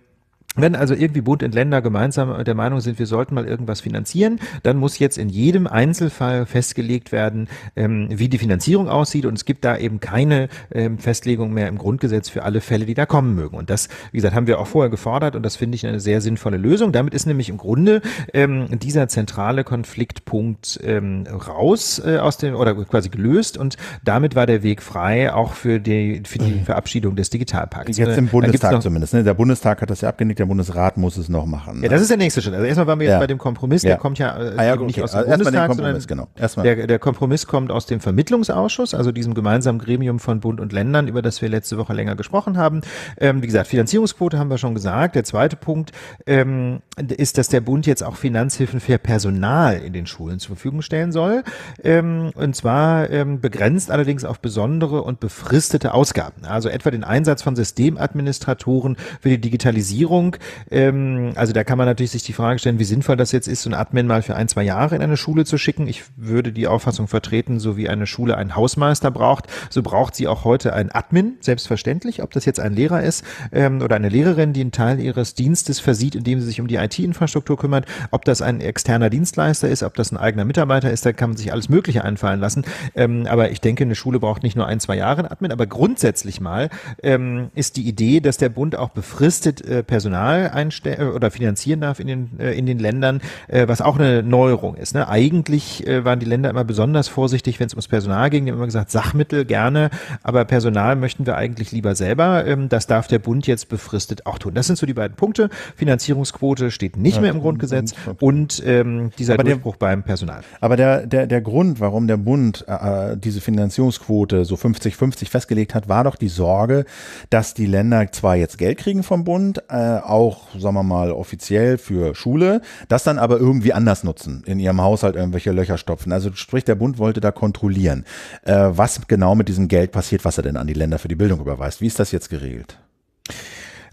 Speaker 1: wenn also irgendwie Bund und Länder gemeinsam der Meinung sind, wir sollten mal irgendwas finanzieren, dann muss jetzt in jedem Einzelfall festgelegt werden, ähm, wie die Finanzierung aussieht. Und es gibt da eben keine ähm, Festlegung mehr im Grundgesetz für alle Fälle, die da kommen mögen. Und das, wie gesagt, haben wir auch vorher gefordert und das finde ich eine sehr sinnvolle Lösung. Damit ist nämlich im Grunde ähm, dieser zentrale Konfliktpunkt ähm, raus äh, aus dem oder quasi gelöst und damit war der Weg frei auch für die, für die mhm. Verabschiedung des Digitalpakts. Jetzt äh, im Bundestag noch,
Speaker 2: zumindest. Ne? Der Bundestag hat das ja abgenickt der Bundesrat muss es noch machen.
Speaker 1: Ne? Ja, das ist der nächste Schritt. Also erstmal waren wir jetzt ja. bei dem Kompromiss, der ja. kommt ja, äh, ah, ja okay. nicht aus dem also Bundestag, sondern genau. der, der, Kompromiss kommt aus dem Vermittlungsausschuss, also diesem gemeinsamen Gremium von Bund und Ländern, über das wir letzte Woche länger gesprochen haben. Ähm, wie gesagt, Finanzierungsquote haben wir schon gesagt. Der zweite Punkt ähm, ist, dass der Bund jetzt auch Finanzhilfen für Personal in den Schulen zur Verfügung stellen soll. Ähm, und zwar ähm, begrenzt allerdings auf besondere und befristete Ausgaben. Also etwa den Einsatz von Systemadministratoren für die Digitalisierung Entwicklung. Ähm, also da kann man natürlich sich die Frage stellen, wie sinnvoll das jetzt ist, so ein Admin mal für ein, zwei Jahre in eine Schule zu schicken. Ich würde die Auffassung vertreten, so wie eine Schule einen Hausmeister braucht, so braucht sie auch heute einen Admin, selbstverständlich, ob das jetzt ein Lehrer ist ähm, oder eine Lehrerin, die einen Teil ihres Dienstes versieht, indem sie sich um die IT-Infrastruktur kümmert, ob das ein externer Dienstleister ist, ob das ein eigener Mitarbeiter ist, da kann man sich alles Mögliche einfallen lassen. Ähm, aber ich denke, eine Schule braucht nicht nur ein, zwei Jahre einen Admin, aber grundsätzlich mal ähm, ist die Idee, dass der Bund auch befristet äh, Personal Personal einstellen äh, oder finanzieren darf in den, äh, in den Ländern, äh, was auch eine Neuerung ist. Ne? Eigentlich äh, waren die Länder immer besonders vorsichtig, wenn es ums Personal ging. Die haben immer gesagt, Sachmittel gerne, aber Personal möchten wir eigentlich lieber selber. Ähm, das darf der Bund jetzt befristet auch tun. Das sind so die beiden Punkte. Finanzierungsquote steht nicht ja, mehr im Grundgesetz
Speaker 2: und, und, ähm, dieser aber Durchbruch
Speaker 1: der, beim Personal.
Speaker 2: Aber der, der, der Grund, warum der Bund äh, äh diese Finanzierungsquote so 50-50 festgelegt hat, war doch die Sorge, dass die Länder zwar jetzt Geld kriegen vom Bund, äh, auch, sagen wir mal, offiziell für Schule, das dann aber irgendwie anders nutzen, in ihrem Haushalt irgendwelche Löcher stopfen. Also sprich, der Bund wollte da kontrollieren, äh, was genau mit diesem Geld passiert, was er denn an die Länder für die Bildung überweist.
Speaker 1: Wie ist das jetzt geregelt?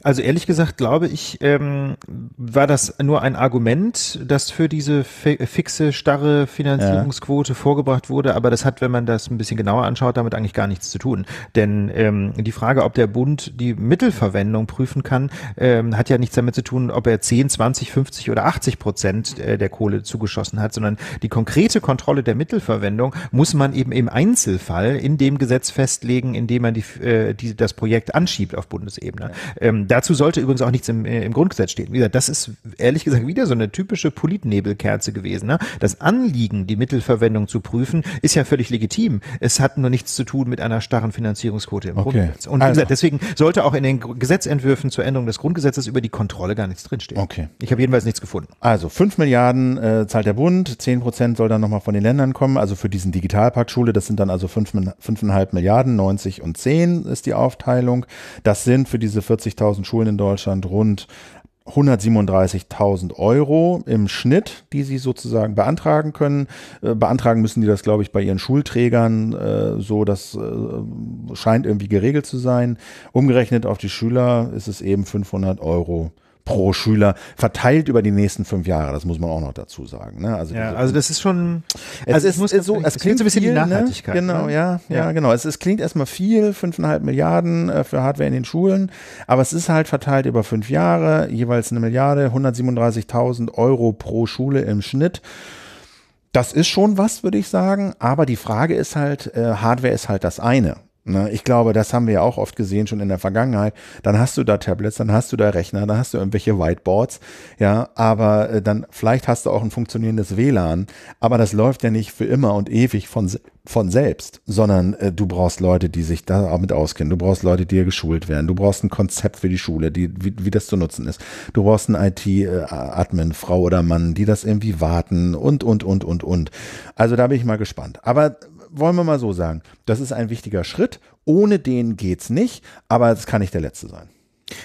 Speaker 1: Also ehrlich gesagt glaube ich, ähm, war das nur ein Argument, das für diese fi fixe, starre Finanzierungsquote ja. vorgebracht wurde, aber das hat, wenn man das ein bisschen genauer anschaut, damit eigentlich gar nichts zu tun. Denn ähm, die Frage, ob der Bund die Mittelverwendung prüfen kann, ähm, hat ja nichts damit zu tun, ob er 10, 20, 50 oder 80 Prozent äh, der Kohle zugeschossen hat, sondern die konkrete Kontrolle der Mittelverwendung muss man eben im Einzelfall in dem Gesetz festlegen, indem man die, äh, die, das Projekt anschiebt auf Bundesebene. Ja. Ähm, Dazu sollte übrigens auch nichts im, äh, im Grundgesetz stehen. Wie gesagt, das ist ehrlich gesagt wieder so eine typische Politnebelkerze gewesen. Ne? Das Anliegen, die Mittelverwendung zu prüfen, ist ja völlig legitim. Es hat nur nichts zu tun mit einer starren Finanzierungsquote im okay. Grundgesetz. Und also. gesagt, deswegen sollte auch in den Gesetzentwürfen zur Änderung des Grundgesetzes über die Kontrolle gar nichts drinstehen. Okay. Ich habe jedenfalls nichts gefunden. Also
Speaker 2: 5 Milliarden äh, zahlt der Bund, 10 Prozent soll dann nochmal von den Ländern kommen, also für diesen Digitalpakt Schule, das sind dann also 5, 5,5 Milliarden, 90 und 10 ist die Aufteilung. Das sind für diese 40.000 100.000 Schulen in Deutschland rund 137.000 Euro im Schnitt, die sie sozusagen beantragen können. Äh, beantragen müssen die das, glaube ich, bei ihren Schulträgern. Äh, so, das äh, scheint irgendwie geregelt zu sein. Umgerechnet auf die Schüler ist es eben 500 Euro pro Schüler verteilt über die nächsten fünf Jahre. Das muss man auch noch dazu sagen. Ne? Also, ja, also das ist schon. Es also es, muss, es so, es klingt so ein bisschen viel, die ne? Nachhaltigkeit. Ne? Genau, ne? Ja, ja, ja, genau. Es, es klingt erstmal viel, fünfeinhalb Milliarden äh, für Hardware in den Schulen, aber es ist halt verteilt über fünf Jahre, jeweils eine Milliarde, 137.000 Euro pro Schule im Schnitt. Das ist schon was, würde ich sagen. Aber die Frage ist halt, äh, Hardware ist halt das eine. Ne? Ich glaube, das haben wir ja auch oft gesehen, schon in der Vergangenheit. Dann hast du da Tablets, dann hast du da Rechner, dann hast du irgendwelche Whiteboards, ja, aber äh, dann vielleicht hast du auch ein funktionierendes WLAN, aber das läuft ja nicht für immer und ewig von, von selbst, sondern äh, du brauchst Leute, die sich damit auskennen, du brauchst Leute, die geschult werden, du brauchst ein Konzept für die Schule, die, wie, wie das zu nutzen ist, du brauchst einen IT-Admin, äh, Frau oder Mann, die das irgendwie warten und, und, und, und, und. Also da bin ich mal gespannt. Aber wollen wir mal so sagen, das ist ein wichtiger Schritt. Ohne den geht es nicht, aber es kann nicht der letzte sein.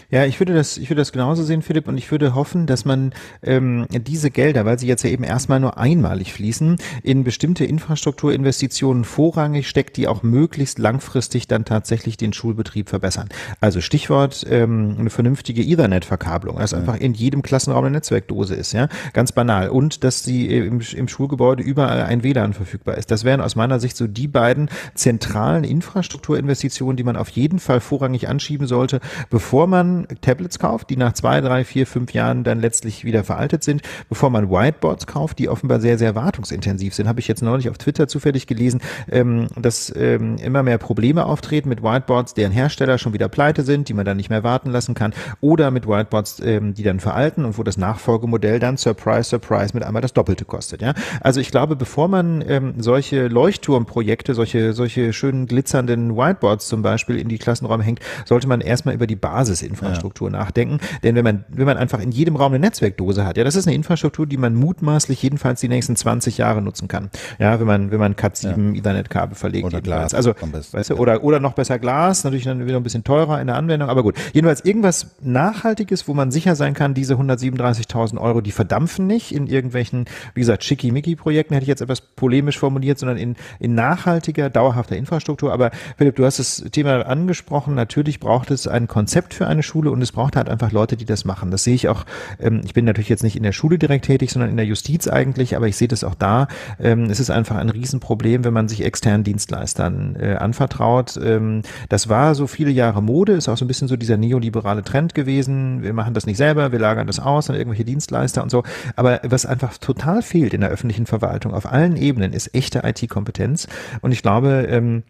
Speaker 1: Ja, ich würde das, ich würde das genauso sehen, Philipp, und ich würde hoffen, dass man ähm, diese Gelder, weil sie jetzt ja eben erstmal nur einmalig fließen, in bestimmte Infrastrukturinvestitionen vorrangig steckt, die auch möglichst langfristig dann tatsächlich den Schulbetrieb verbessern. Also Stichwort ähm, eine vernünftige Ethernet-Verkabelung, dass ja. einfach in jedem Klassenraum eine Netzwerkdose ist, ja, ganz banal. Und dass sie im, im Schulgebäude überall ein WLAN verfügbar ist. Das wären aus meiner Sicht so die beiden zentralen Infrastrukturinvestitionen, die man auf jeden Fall vorrangig anschieben sollte, bevor man man Tablets kauft, die nach zwei, drei, vier, fünf Jahren dann letztlich wieder veraltet sind, bevor man Whiteboards kauft, die offenbar sehr, sehr wartungsintensiv sind. Habe ich jetzt neulich auf Twitter zufällig gelesen, ähm, dass ähm, immer mehr Probleme auftreten mit Whiteboards, deren Hersteller schon wieder pleite sind, die man dann nicht mehr warten lassen kann, oder mit Whiteboards, ähm, die dann veralten und wo das Nachfolgemodell dann, surprise, surprise, mit einmal das Doppelte kostet. Ja? Also ich glaube, bevor man ähm, solche Leuchtturmprojekte, solche, solche schönen glitzernden Whiteboards zum Beispiel in die Klassenräume hängt, sollte man erstmal über die Basis ganze Infrastruktur ja. nachdenken. Denn wenn man, wenn man einfach in jedem Raum eine Netzwerkdose hat, ja, das ist eine Infrastruktur, die man mutmaßlich jedenfalls die nächsten 20 Jahre nutzen kann. Ja, wenn man, wenn man Cat 7 ja. Ethernet-Kabel verlegt. Oder jedenfalls. Glas. Also, weißt du, oder, oder noch besser Glas, natürlich dann wieder ein bisschen teurer in der Anwendung, aber gut. Jedenfalls irgendwas Nachhaltiges, wo man sicher sein kann, diese 137.000 Euro, die verdampfen nicht in irgendwelchen, wie gesagt, schickimicki-Projekten, hätte ich jetzt etwas polemisch formuliert, sondern in, in nachhaltiger, dauerhafter Infrastruktur. Aber Philipp, du hast das Thema angesprochen. Natürlich braucht es ein Konzept für ein eine Schule und es braucht halt einfach Leute, die das machen. Das sehe ich auch, ähm, ich bin natürlich jetzt nicht in der Schule direkt tätig, sondern in der Justiz eigentlich, aber ich sehe das auch da. Ähm, es ist einfach ein Riesenproblem, wenn man sich externen Dienstleistern äh, anvertraut. Ähm, das war so viele Jahre Mode, ist auch so ein bisschen so dieser neoliberale Trend gewesen. Wir machen das nicht selber, wir lagern das aus an irgendwelche Dienstleister und so. Aber was einfach total fehlt in der öffentlichen Verwaltung auf allen Ebenen ist echte IT-Kompetenz. Und ich glaube, ähm,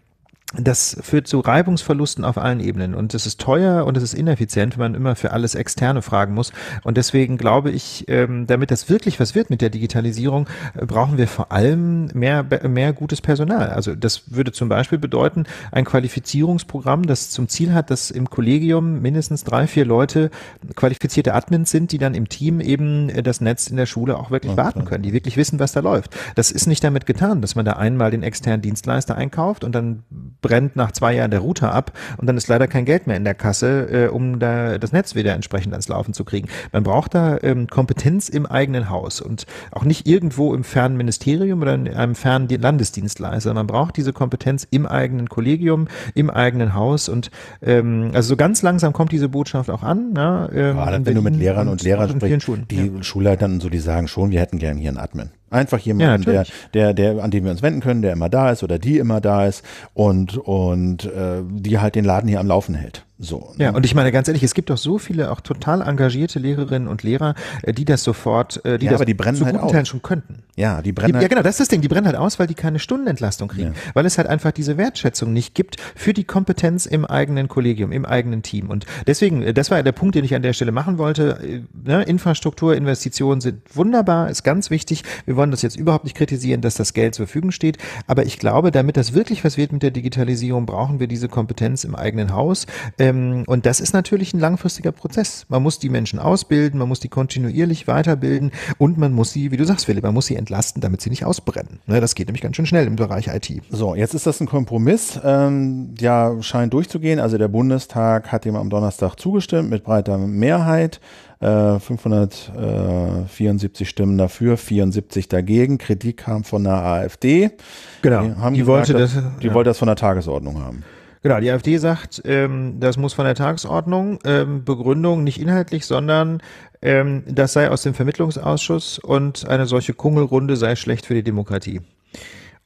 Speaker 1: das führt zu Reibungsverlusten auf allen Ebenen und es ist teuer und es ist ineffizient, wenn man immer für alles externe fragen muss. Und deswegen glaube ich, ähm, damit das wirklich was wird mit der Digitalisierung, äh, brauchen wir vor allem mehr, mehr gutes Personal. Also das würde zum Beispiel bedeuten, ein Qualifizierungsprogramm, das zum Ziel hat, dass im Kollegium mindestens drei, vier Leute qualifizierte Admins sind, die dann im Team eben äh, das Netz in der Schule auch wirklich warten können, die wirklich wissen, was da läuft. Das ist nicht damit getan, dass man da einmal den externen Dienstleister einkauft und dann brennt nach zwei Jahren der Router ab und dann ist leider kein Geld mehr in der Kasse, äh, um da das Netz wieder entsprechend ans Laufen zu kriegen. Man braucht da ähm, Kompetenz im eigenen Haus und auch nicht irgendwo im fernen Ministerium oder in einem fernen Landesdienstleister. Man braucht diese Kompetenz im eigenen Kollegium, im eigenen Haus und ähm, also so ganz langsam kommt diese Botschaft auch an. Ne? Ähm, Gerade wenn
Speaker 2: du mit Lehrern und, und Lehrern sprichst, die ja. Schulleitern und so, die sagen schon, wir hätten gern hier einen Admin. Einfach jemand, ja, der, der, der, an den wir uns wenden können, der immer da ist oder die immer da ist und, und äh, die halt den Laden hier am Laufen hält. So. Ja, ne? und ich
Speaker 1: meine ganz ehrlich, es gibt doch so viele auch total engagierte Lehrerinnen und Lehrer, äh, die das sofort, äh, die ja, das aber die brennen zu halt Teilen schon könnten. Ja, die brennen. Die, halt ja, genau, das ist das Ding. Die brennen halt aus, weil die keine Stundenentlastung kriegen, ja. weil es halt einfach diese Wertschätzung nicht gibt für die Kompetenz im eigenen Kollegium, im eigenen Team. Und deswegen, äh, das war ja der Punkt, den ich an der Stelle machen wollte. Ne? Infrastruktur, Investitionen sind wunderbar, ist ganz wichtig. Wir wollen das jetzt überhaupt nicht kritisieren, dass das Geld zur Verfügung steht. Aber ich glaube, damit das wirklich was wird mit der Digitalisierung, brauchen wir diese Kompetenz im eigenen Haus. Ähm, und das ist natürlich ein langfristiger Prozess. Man muss die Menschen ausbilden, man muss die kontinuierlich weiterbilden und man muss sie, wie du sagst, Philipp, man muss sie entlasten, damit sie nicht ausbrennen. Ne, das geht nämlich ganz schön schnell im Bereich IT. So,
Speaker 2: jetzt ist das ein Kompromiss, ähm, ja, scheint durchzugehen. Also der Bundestag hat dem am Donnerstag zugestimmt mit breiter Mehrheit. 574 äh, Stimmen dafür, 74 dagegen. Kritik kam von der AfD. Genau. Die, die gesagt, wollte, das, die ja. wollte das von der Tagesordnung haben.
Speaker 1: Genau, die AfD sagt, ähm, das muss von der Tagesordnung, ähm, Begründung nicht inhaltlich, sondern ähm, das sei aus dem Vermittlungsausschuss und eine solche Kungelrunde sei schlecht für die Demokratie.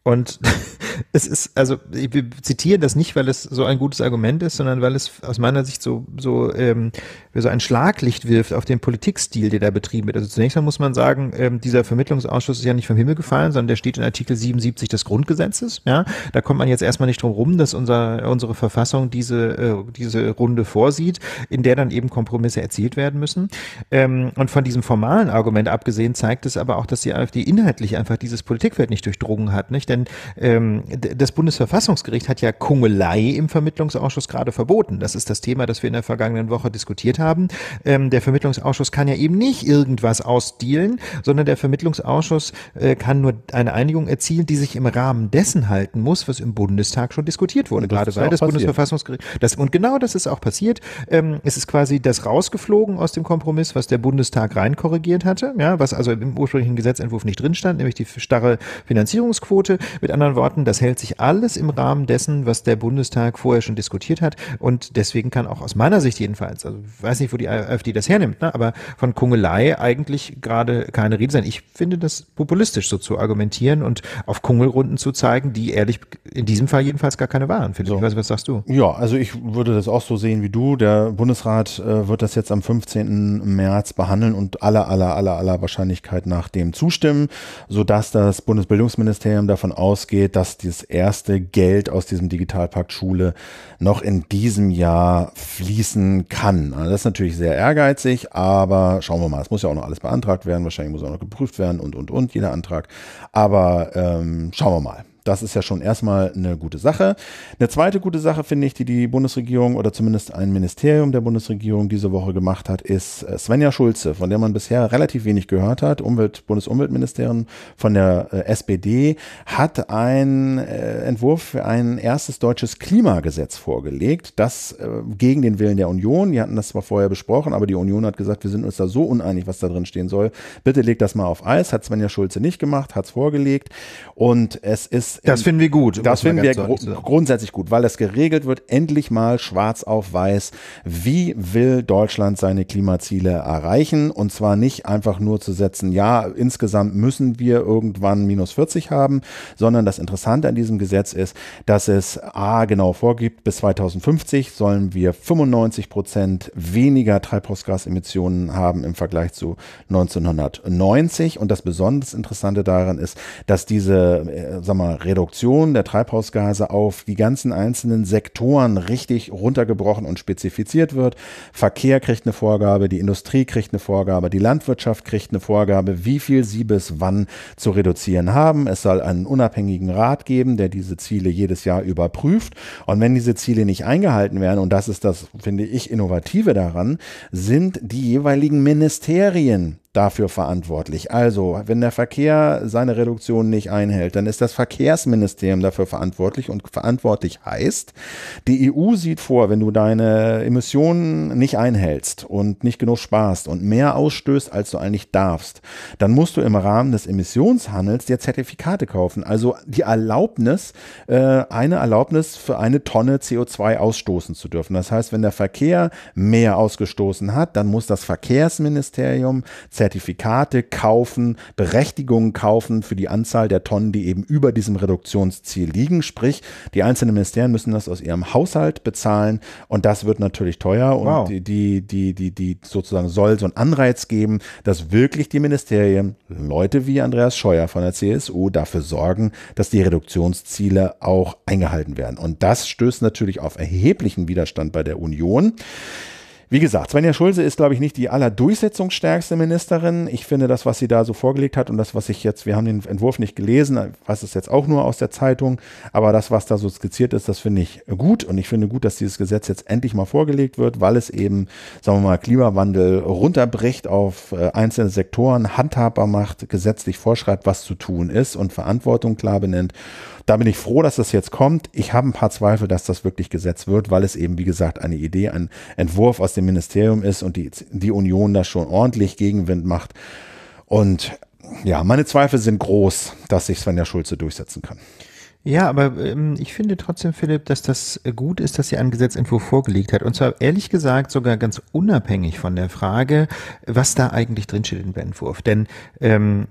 Speaker 1: Und es ist, also ich zitiere das nicht, weil es so ein gutes Argument ist, sondern weil es aus meiner Sicht so, so, ähm, so ein Schlaglicht wirft auf den Politikstil, der da betrieben wird. Also zunächst mal muss man sagen, ähm, dieser Vermittlungsausschuss ist ja nicht vom Himmel gefallen, sondern der steht in Artikel 77 des Grundgesetzes. Ja, Da kommt man jetzt erstmal nicht drum rum, dass unser, unsere Verfassung diese, äh, diese Runde vorsieht, in der dann eben Kompromisse erzielt werden müssen. Ähm, und von diesem formalen Argument abgesehen zeigt es aber auch, dass die AfD inhaltlich einfach dieses Politikwelt nicht durchdrungen hat. Nicht? Denn ähm, das Bundesverfassungsgericht hat ja Kungelei im Vermittlungsausschuss gerade verboten. Das ist das Thema, das wir in der vergangenen Woche diskutiert haben. Ähm, der Vermittlungsausschuss kann ja eben nicht irgendwas ausdealen, sondern der Vermittlungsausschuss äh, kann nur eine Einigung erzielen, die sich im Rahmen dessen halten muss, was im Bundestag schon diskutiert wurde, gerade weil das passiert. Bundesverfassungsgericht. Das, und genau das ist auch passiert. Ähm, es ist quasi das rausgeflogen aus dem Kompromiss, was der Bundestag rein korrigiert hatte, ja, was also im ursprünglichen Gesetzentwurf nicht drin stand, nämlich die starre Finanzierungsquote. Mit anderen Worten, das das hält sich alles im Rahmen dessen, was der Bundestag vorher schon diskutiert hat. Und deswegen kann auch aus meiner Sicht jedenfalls, also ich weiß nicht, wo die AfD das hernimmt, ne, aber von Kungelei eigentlich gerade keine Rede sein. Ich finde das populistisch so zu argumentieren und auf Kungelrunden zu zeigen, die ehrlich in diesem Fall jedenfalls gar keine waren. Philipp, so. ich weiß, was sagst du?
Speaker 2: Ja, also ich würde das auch so sehen wie du. Der Bundesrat äh, wird das jetzt am 15. März behandeln und aller, aller, aller, aller Wahrscheinlichkeit nach dem zustimmen, sodass das Bundesbildungsministerium davon ausgeht, dass die dieses erste Geld aus diesem Digitalpakt Schule noch in diesem Jahr fließen kann. Also das ist natürlich sehr ehrgeizig, aber schauen wir mal, es muss ja auch noch alles beantragt werden, wahrscheinlich muss auch noch geprüft werden und, und, und, jeder Antrag. Aber ähm, schauen wir mal. Das ist ja schon erstmal eine gute Sache. Eine zweite gute Sache finde ich, die die Bundesregierung oder zumindest ein Ministerium der Bundesregierung diese Woche gemacht hat, ist äh, Svenja Schulze, von der man bisher relativ wenig gehört hat, Umwelt, Bundesumweltministerin von der äh, SPD, hat einen äh, Entwurf für ein erstes deutsches Klimagesetz vorgelegt, das gegen den Willen der Union, die hatten das zwar vorher besprochen, aber die Union hat gesagt, wir sind uns da so uneinig, was da drin stehen soll. Bitte legt das mal auf Eis, hat Svenja Schulze nicht gemacht, hat es vorgelegt und es ist das. finden wir gut. Das finden wir gru sagen. grundsätzlich gut, weil das geregelt wird, endlich mal schwarz auf weiß. Wie will Deutschland seine Klimaziele erreichen? Und zwar nicht einfach nur zu setzen, ja, insgesamt müssen wir irgendwann minus 40 haben, sondern das Interessante an diesem Gesetz ist, dass es A genau vorgibt, bis 2050 sollen wir 95 Prozent weniger Treibhausgasemissionen haben im Vergleich zu 1990. Und das besonders Interessante daran ist, dass diese, äh, sag mal, Reduktion der Treibhausgase auf die ganzen einzelnen Sektoren richtig runtergebrochen und spezifiziert wird. Verkehr kriegt eine Vorgabe, die Industrie kriegt eine Vorgabe, die Landwirtschaft kriegt eine Vorgabe, wie viel sie bis wann zu reduzieren haben. Es soll einen unabhängigen Rat geben, der diese Ziele jedes Jahr überprüft. Und wenn diese Ziele nicht eingehalten werden, und das ist das, finde ich, Innovative daran, sind die jeweiligen Ministerien dafür verantwortlich. Also, wenn der Verkehr seine Reduktion nicht einhält, dann ist das Verkehrsministerium dafür verantwortlich und verantwortlich heißt, die EU sieht vor, wenn du deine Emissionen nicht einhältst und nicht genug sparst und mehr ausstößt, als du eigentlich darfst, dann musst du im Rahmen des Emissionshandels dir Zertifikate kaufen, also die Erlaubnis, äh, eine Erlaubnis für eine Tonne CO2 ausstoßen zu dürfen. Das heißt, wenn der Verkehr mehr ausgestoßen hat, dann muss das Verkehrsministerium Zertifikate kaufen, Berechtigungen kaufen für die Anzahl der Tonnen, die eben über diesem Reduktionsziel liegen. Sprich, die einzelnen Ministerien müssen das aus ihrem Haushalt bezahlen und das wird natürlich teuer. Und wow. die, die, die, die, die sozusagen soll so einen Anreiz geben, dass wirklich die Ministerien, Leute wie Andreas Scheuer von der CSU, dafür sorgen, dass die Reduktionsziele auch eingehalten werden. Und das stößt natürlich auf erheblichen Widerstand bei der Union. Wie gesagt, Svenja Schulze ist, glaube ich, nicht die allerdurchsetzungsstärkste Ministerin. Ich finde das, was sie da so vorgelegt hat und das, was ich jetzt, wir haben den Entwurf nicht gelesen, was ist jetzt auch nur aus der Zeitung, aber das, was da so skizziert ist, das finde ich gut und ich finde gut, dass dieses Gesetz jetzt endlich mal vorgelegt wird, weil es eben, sagen wir mal, Klimawandel runterbricht auf äh, einzelne Sektoren, handhabbar macht, gesetzlich vorschreibt, was zu tun ist und Verantwortung klar benennt da bin ich froh, dass das jetzt kommt. Ich habe ein paar Zweifel, dass das wirklich gesetzt wird, weil es eben, wie gesagt, eine Idee, ein Entwurf aus dem Ministerium ist und die, die Union da schon ordentlich Gegenwind macht. Und ja, meine Zweifel sind groß, dass sich Svenja Schulze durchsetzen kann.
Speaker 1: Ja, aber ähm, ich finde trotzdem, Philipp, dass das gut ist, dass sie einen Gesetzentwurf vorgelegt hat. Und zwar ehrlich gesagt sogar ganz unabhängig von der Frage, was da eigentlich drinsteht im Entwurf. Denn ähm,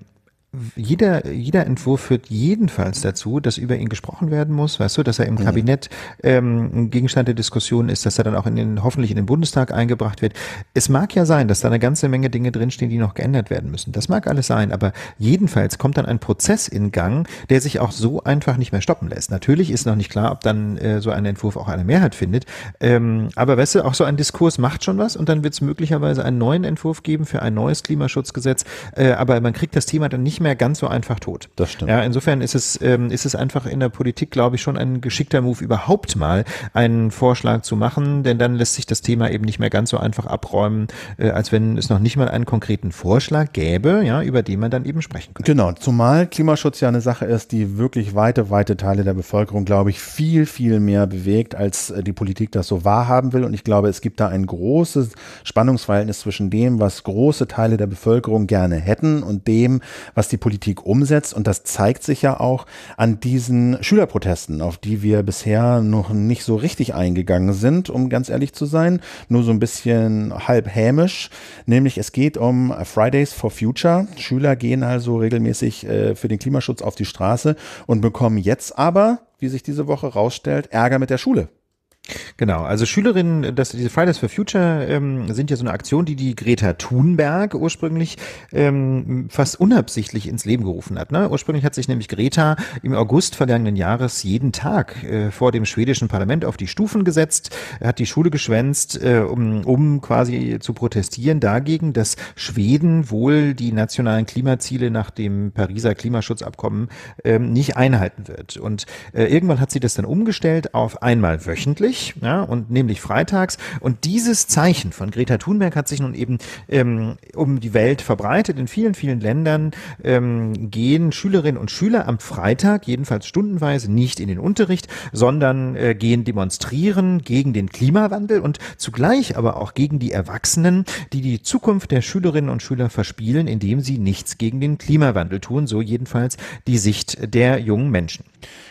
Speaker 1: jeder, jeder Entwurf führt jedenfalls dazu, dass über ihn gesprochen werden muss, weißt du, dass er im mhm. Kabinett ähm, Gegenstand der Diskussion ist, dass er dann auch in den, hoffentlich in den Bundestag eingebracht wird. Es mag ja sein, dass da eine ganze Menge Dinge drinstehen, die noch geändert werden müssen. Das mag alles sein, aber jedenfalls kommt dann ein Prozess in Gang, der sich auch so einfach nicht mehr stoppen lässt. Natürlich ist noch nicht klar, ob dann äh, so ein Entwurf auch eine Mehrheit findet, ähm, aber weißt du, auch so ein Diskurs macht schon was und dann wird es möglicherweise einen neuen Entwurf geben für ein neues Klimaschutzgesetz, äh, aber man kriegt das Thema dann nicht nicht mehr ganz so einfach tot. Das stimmt. Ja, insofern ist es, ähm, ist es einfach in der Politik, glaube ich, schon ein geschickter Move, überhaupt mal einen Vorschlag zu machen, denn dann lässt sich das Thema eben nicht mehr ganz so einfach abräumen, äh, als wenn es noch nicht mal einen konkreten Vorschlag gäbe, ja, über den man dann eben sprechen könnte. Genau, zumal Klimaschutz ja eine Sache ist, die wirklich weite, weite Teile der Bevölkerung, glaube
Speaker 2: ich, viel, viel mehr bewegt, als äh, die Politik das so wahrhaben will. Und ich glaube, es gibt da ein großes Spannungsverhältnis zwischen dem, was große Teile der Bevölkerung gerne hätten und dem, was was die Politik umsetzt. Und das zeigt sich ja auch an diesen Schülerprotesten, auf die wir bisher noch nicht so richtig eingegangen sind, um ganz ehrlich zu sein. Nur so ein bisschen halb hämisch. Nämlich es geht um Fridays for Future. Schüler gehen also regelmäßig äh, für den Klimaschutz auf die Straße und bekommen jetzt aber, wie sich diese
Speaker 1: Woche rausstellt, Ärger mit der Schule. Genau, also Schülerinnen, das, diese Fridays for Future ähm, sind ja so eine Aktion, die die Greta Thunberg ursprünglich ähm, fast unabsichtlich ins Leben gerufen hat. Ne? Ursprünglich hat sich nämlich Greta im August vergangenen Jahres jeden Tag äh, vor dem schwedischen Parlament auf die Stufen gesetzt, hat die Schule geschwänzt, äh, um, um quasi zu protestieren dagegen, dass Schweden wohl die nationalen Klimaziele nach dem Pariser Klimaschutzabkommen ähm, nicht einhalten wird. Und äh, irgendwann hat sie das dann umgestellt auf einmal wöchentlich wöchentlich ja, und nämlich freitags. Und dieses Zeichen von Greta Thunberg hat sich nun eben ähm, um die Welt verbreitet. In vielen, vielen Ländern ähm, gehen Schülerinnen und Schüler am Freitag, jedenfalls stundenweise, nicht in den Unterricht, sondern äh, gehen demonstrieren gegen den Klimawandel und zugleich aber auch gegen die Erwachsenen, die die Zukunft der Schülerinnen und Schüler verspielen, indem sie nichts gegen den Klimawandel tun. So jedenfalls die Sicht der jungen Menschen.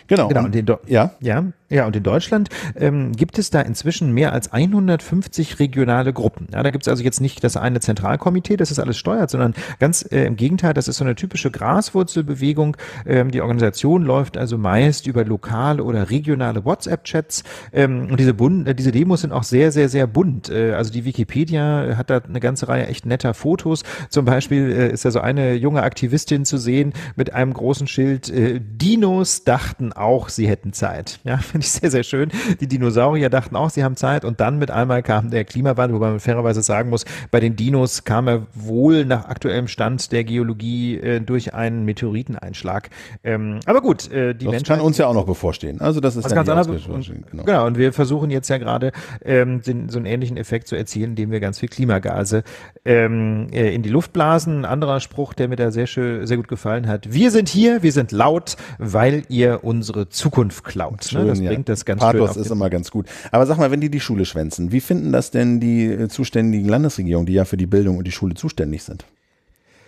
Speaker 1: Genau. genau und in, ja. ja, ja, und in Deutschland ähm, gibt es da inzwischen mehr als 150 regionale Gruppen. Ja, da gibt es also jetzt nicht das eine Zentralkomitee, das ist alles steuert, sondern ganz äh, im Gegenteil, das ist so eine typische Graswurzelbewegung. Ähm, die Organisation läuft also meist über lokale oder regionale WhatsApp-Chats. Ähm, und diese, Bund, äh, diese Demos sind auch sehr, sehr, sehr bunt. Äh, also die Wikipedia äh, hat da eine ganze Reihe echt netter Fotos. Zum Beispiel äh, ist da so eine junge Aktivistin zu sehen mit einem großen Schild. Äh, Dinos dachten auch, sie hätten Zeit. Ja, finde ich sehr, sehr schön. Die Dinosaurier Dinosaurier dachten auch, sie haben Zeit und dann mit einmal kam der Klimawandel, wobei man fairerweise sagen muss, bei den Dinos kam er wohl nach aktuellem Stand der Geologie äh, durch einen Meteoriteneinschlag. Ähm, aber gut, äh, die das Menschheit... Das kann
Speaker 2: uns ja auch noch bevorstehen. Also das ist ganz anders. Genau.
Speaker 1: genau, und wir versuchen jetzt ja gerade ähm, so einen ähnlichen Effekt zu erzielen, indem wir ganz viel Klimagase ähm, äh, in die Luft blasen. Ein anderer Spruch, der mir da sehr schön, sehr gut gefallen hat. Wir sind hier, wir sind laut, weil ihr unsere Zukunft klaut. Ne, schön, ne? Das ja. bringt das ganz Pathos schön auf ist
Speaker 2: immer ganz ganz gut. Aber sag mal, wenn die die Schule schwänzen, wie finden das denn die äh, zuständigen Landesregierungen, die ja für die Bildung und die Schule zuständig sind?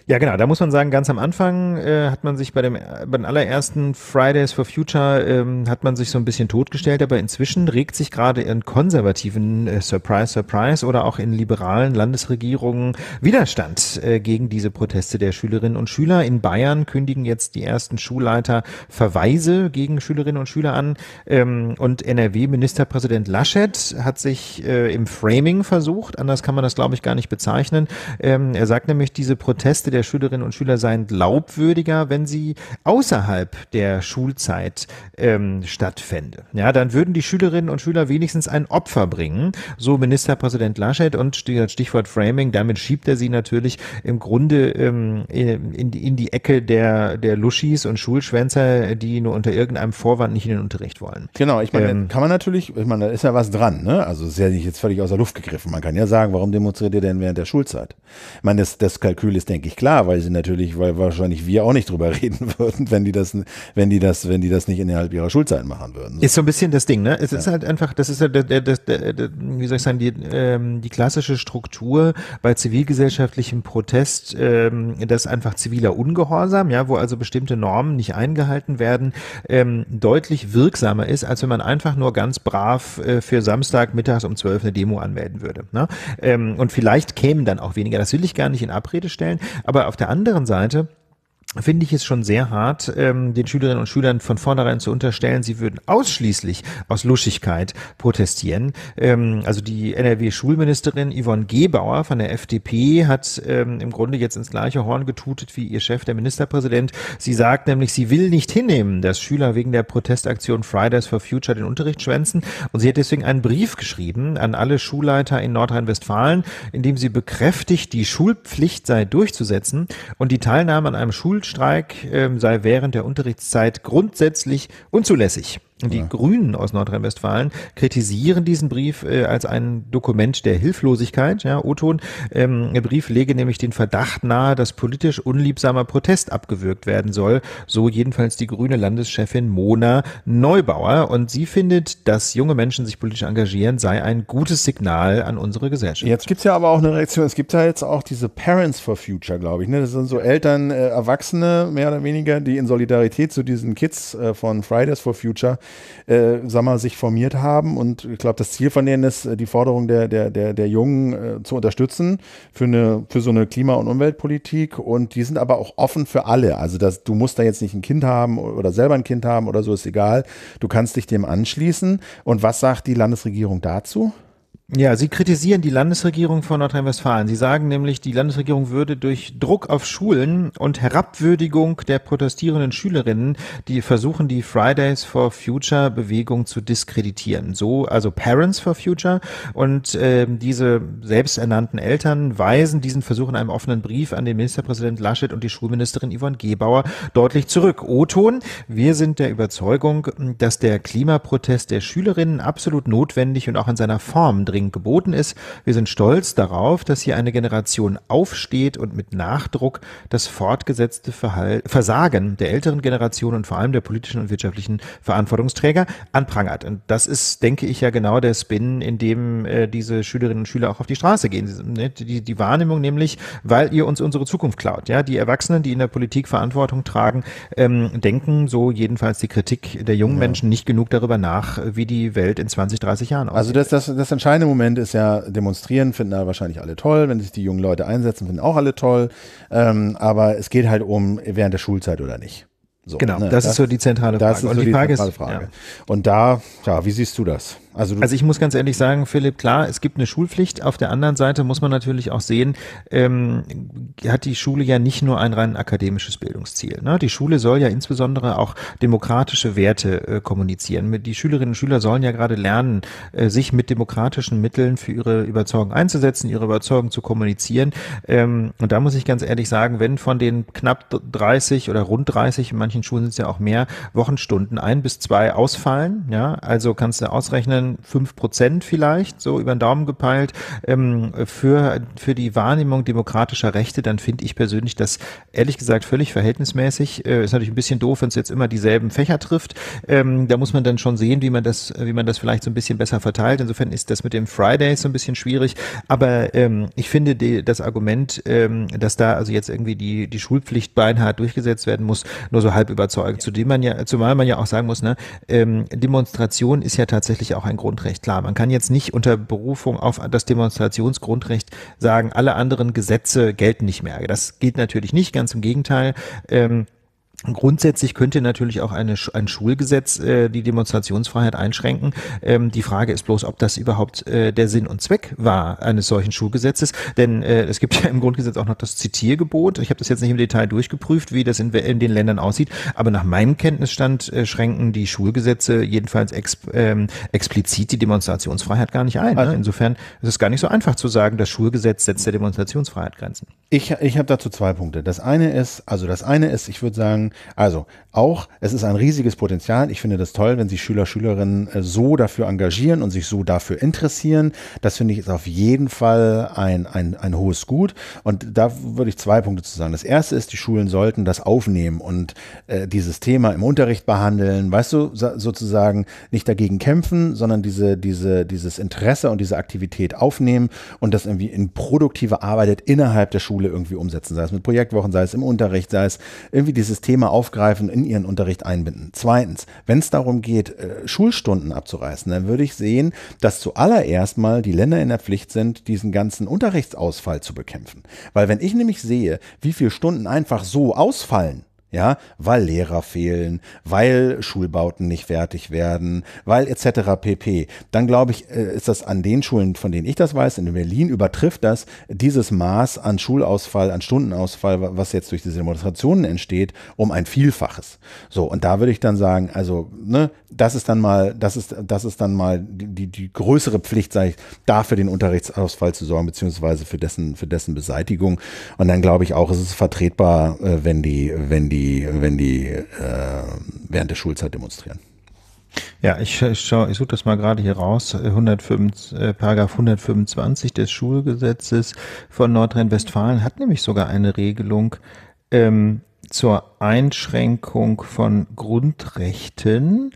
Speaker 1: Ja, genau. Da muss man sagen, ganz am Anfang äh, hat man sich bei, dem, bei den allerersten Fridays for Future ähm, hat man sich so ein bisschen totgestellt, aber inzwischen regt sich gerade in konservativen äh, Surprise, Surprise oder auch in liberalen Landesregierungen Widerstand äh, gegen diese Proteste der Schülerinnen und Schüler. In Bayern kündigen jetzt die ersten Schulleiter Verweise gegen Schülerinnen und Schüler an. Ähm, und NRW-Ministerpräsident Laschet hat sich äh, im Framing versucht, anders kann man das, glaube ich, gar nicht bezeichnen. Ähm, er sagt nämlich, diese Proteste der der Schülerinnen und Schüler seien glaubwürdiger, wenn sie außerhalb der Schulzeit ähm, stattfände. Ja, dann würden die Schülerinnen und Schüler wenigstens ein Opfer bringen, so Ministerpräsident Laschet und Stichwort Framing, damit schiebt er sie natürlich im Grunde ähm, in, in, die Ecke der, der Luschis und Schulschwänzer, die nur unter irgendeinem Vorwand nicht in den Unterricht wollen. Genau, ich meine, ähm,
Speaker 2: kann man natürlich, ich meine, da ist ja was dran, ne? Also ist ja nicht jetzt völlig außer Luft gegriffen. Man kann ja sagen, warum demonstriert ihr denn während der Schulzeit? Ich meine, das, das Kalkül ist, denke ich, klar klar, weil sie natürlich, weil wahrscheinlich wir auch nicht drüber reden würden, wenn die das, wenn die das, wenn die das nicht innerhalb ihrer Schulzeit machen würden. Ist
Speaker 1: so ein bisschen das Ding, ne? Es ja. ist halt einfach, das ist halt, das, das, das, wie soll ich sagen, die, ähm, die klassische Struktur bei zivilgesellschaftlichem Protest, ähm, das einfach ziviler Ungehorsam, ja, wo also bestimmte Normen nicht eingehalten werden, ähm, deutlich wirksamer ist, als wenn man einfach nur ganz brav äh, für Samstag mittags um zwölf eine Demo anmelden würde. Ne? Ähm, und vielleicht kämen dann auch weniger. Das will ich gar nicht in Abrede stellen, aber auf der anderen Seite finde ich es schon sehr hart, ähm, den Schülerinnen und Schülern von vornherein zu unterstellen, sie würden ausschließlich aus Luschigkeit protestieren. Ähm, also die NRW-Schulministerin Yvonne Gebauer von der FDP hat ähm, im Grunde jetzt ins gleiche Horn getutet wie ihr Chef, der Ministerpräsident. Sie sagt nämlich, sie will nicht hinnehmen, dass Schüler wegen der Protestaktion Fridays for Future den Unterricht schwänzen. Und sie hat deswegen einen Brief geschrieben an alle Schulleiter in Nordrhein-Westfalen, in dem sie bekräftigt, die Schulpflicht sei durchzusetzen und die Teilnahme an einem Schul Schulstreik ähm, sei während der Unterrichtszeit grundsätzlich unzulässig. Die ja. Grünen aus Nordrhein-Westfalen kritisieren diesen Brief äh, als ein Dokument der Hilflosigkeit. Ja, Oton, ähm, der Brief lege nämlich den Verdacht nahe, dass politisch unliebsamer Protest abgewürgt werden soll. So jedenfalls die grüne Landeschefin Mona Neubauer. Und sie findet, dass junge Menschen sich politisch engagieren, sei ein gutes Signal an unsere Gesellschaft. Jetzt
Speaker 2: gibt's ja aber auch eine Reaktion. Es gibt ja jetzt auch diese Parents for Future, glaube ich. Ne? Das sind so Eltern, äh, Erwachsene mehr oder weniger, die in Solidarität zu diesen Kids äh, von Fridays for Future äh, sag mal, sich formiert haben. Und ich glaube, das Ziel von denen ist, äh, die Forderung der, der, der, der Jungen äh, zu unterstützen für, eine, für so eine Klima- und Umweltpolitik. Und die sind aber auch offen für alle. Also das, du musst da jetzt nicht ein Kind haben oder selber ein Kind haben oder so, ist egal. Du kannst dich dem anschließen. Und was sagt die Landesregierung dazu?
Speaker 1: Ja, Sie kritisieren die Landesregierung von Nordrhein-Westfalen. Sie sagen nämlich, die Landesregierung würde durch Druck auf Schulen und Herabwürdigung der protestierenden Schülerinnen, die versuchen, die Fridays for Future Bewegung zu diskreditieren. So, also Parents for Future und äh, diese selbsternannten Eltern weisen diesen Versuch in einem offenen Brief an den Ministerpräsident Laschet und die Schulministerin Yvonne Gebauer deutlich zurück. O-Ton, wir sind der Überzeugung, dass der Klimaprotest der Schülerinnen absolut notwendig und auch in seiner Form Unterbringen geboten ist. Wir sind stolz darauf, dass hier eine Generation aufsteht und mit Nachdruck das fortgesetzte Verhal Versagen der älteren Generation und vor allem der politischen und wirtschaftlichen Verantwortungsträger anprangert. Und das ist, denke ich, ja genau der Spin, in dem äh, diese Schülerinnen und Schüler auch auf die Straße gehen. Ne, die, die Wahrnehmung nämlich, weil ihr uns unsere Zukunft klaut. Ja, die Erwachsenen, die in der Politik Verantwortung tragen, ähm, denken so jedenfalls die Kritik der jungen ja. Menschen nicht genug darüber nach, äh, wie die Welt in 20, 30 Jahren also
Speaker 2: aussieht. Also das, das, das entscheidende Moment ist ja demonstrieren, finden da wahrscheinlich alle toll. Wenn sich die jungen Leute einsetzen, finden auch alle toll. Ähm, aber es geht halt um während der Schulzeit oder nicht. So, genau, ne? das, das, ist so die zentrale Frage. ist so die, die Frage, zentrale Frage. ja. Und da, ja, wie siehst du das? Also, also ich
Speaker 1: muss ganz ehrlich sagen, Philipp, klar, es gibt eine Schulpflicht. Auf der anderen Seite muss man natürlich auch sehen, ähm, hat die Schule ja nicht nur ein rein akademisches Bildungsziel. Ne? Die Schule soll ja insbesondere auch demokratische Werte äh, kommunizieren. Die Schülerinnen und Schüler sollen ja gerade lernen, äh, sich mit demokratischen Mitteln für ihre Überzeugung einzusetzen, ihre Überzeugung zu kommunizieren. Ähm, und da muss ich ganz ehrlich sagen, wenn von den knapp 30 oder rund 30, in manchen Schulen sind es ja auch mehr, Wochenstunden ein bis zwei ausfallen, ja, also kannst du ausrechnen, wären fünf Prozent vielleicht, so über den Daumen gepeilt, ähm, für, für die Wahrnehmung demokratischer Rechte, dann finde ich persönlich das ehrlich gesagt völlig verhältnismäßig. Äh, ist natürlich ein bisschen doof, wenn es jetzt immer dieselben Fächer trifft. Ähm, da muss man dann schon sehen, wie man das, wie man das vielleicht so ein bisschen besser verteilt. Insofern ist das mit dem Fridays so ein bisschen schwierig. Aber ähm, ich finde die, das Argument, ähm, dass da also jetzt irgendwie die, die Schulpflicht beinhart durchgesetzt werden muss, nur so halb überzeugend. Zudem man ja, zumal man ja auch sagen muss, ne, ähm, Demonstration ist ja tatsächlich auch ein Grundrecht. Klar, man kann jetzt nicht unter Berufung auf das Demonstrationsgrundrecht sagen, alle anderen Gesetze gelten nicht mehr. Das geht natürlich nicht, ganz im Gegenteil. Ähm, Grundsätzlich könnte natürlich auch eine, ein Schulgesetz äh, die Demonstrationsfreiheit einschränken. Ähm, die Frage ist bloß, ob das überhaupt äh, der Sinn und Zweck war eines solchen Schulgesetzes. Denn äh, es gibt ja im Grundgesetz auch noch das Zitiergebot. Ich habe das jetzt nicht im Detail durchgeprüft, wie das in, in den Ländern aussieht. Aber nach meinem Kenntnisstand äh, schränken die Schulgesetze jedenfalls exp, ähm, explizit die Demonstrationsfreiheit gar nicht ein. Ne? Also, ne? Insofern ist es gar nicht so einfach zu sagen, das Schulgesetz setzt der Demonstrationsfreiheit Grenzen. Ich, ich habe dazu zwei Punkte. Das eine ist, also das eine
Speaker 2: ist, ich würde sagen, sagen, also auch, es ist ein riesiges Potenzial. Ich finde das toll, wenn sich Schüler, Schülerinnen äh, so dafür engagieren und sich so dafür interessieren. Das finde ich ist auf jeden Fall ein, ein, ein hohes Gut. Und da würde ich zwei Punkte zu sagen. Das erste ist, die Schulen sollten das aufnehmen und äh, dieses Thema im Unterricht behandeln, weißt du, sozusagen nicht dagegen kämpfen, sondern diese, diese, dieses Interesse und diese Aktivität aufnehmen und das irgendwie in produktive Arbeit innerhalb der Schule irgendwie umsetzen, sei es mit Projektwochen, sei es im Unterricht, sei es irgendwie dieses Thema Thema aufgreifen, in ihren Unterricht einbinden. Zweitens, wenn es darum geht, äh, Schulstunden abzureißen, dann würde ich sehen, dass zuallererst mal die Länder in der Pflicht sind, diesen ganzen Unterrichtsausfall zu bekämpfen. Weil wenn ich nämlich sehe, wie viele Stunden einfach so ausfallen, ja, weil Lehrer fehlen, weil Schulbauten nicht fertig werden, weil etc. pp. Dann glaube ich, äh, ist das an den Schulen, von denen ich das weiß, in Berlin übertrifft das dieses Maß an Schulausfall, an Stundenausfall, was jetzt durch diese Demonstrationen entsteht, um ein Vielfaches. So und da würde ich dann sagen, also ne, das ist dann mal, das ist das ist dann mal die, die größere Pflicht, sage ich, da für den Unterrichtsausfall zu sorgen beziehungsweise für dessen für dessen Beseitigung. Und dann glaube ich auch, ist es ist vertretbar, äh, wenn die wenn die die, wenn die äh, während der Schulzeit demonstrieren.
Speaker 1: Ja, ich, ich, ich suche das mal gerade hier raus. 105, äh, Paragraph 125 des Schulgesetzes von Nordrhein-Westfalen hat nämlich sogar eine Regelung ähm, zur Einschränkung von Grundrechten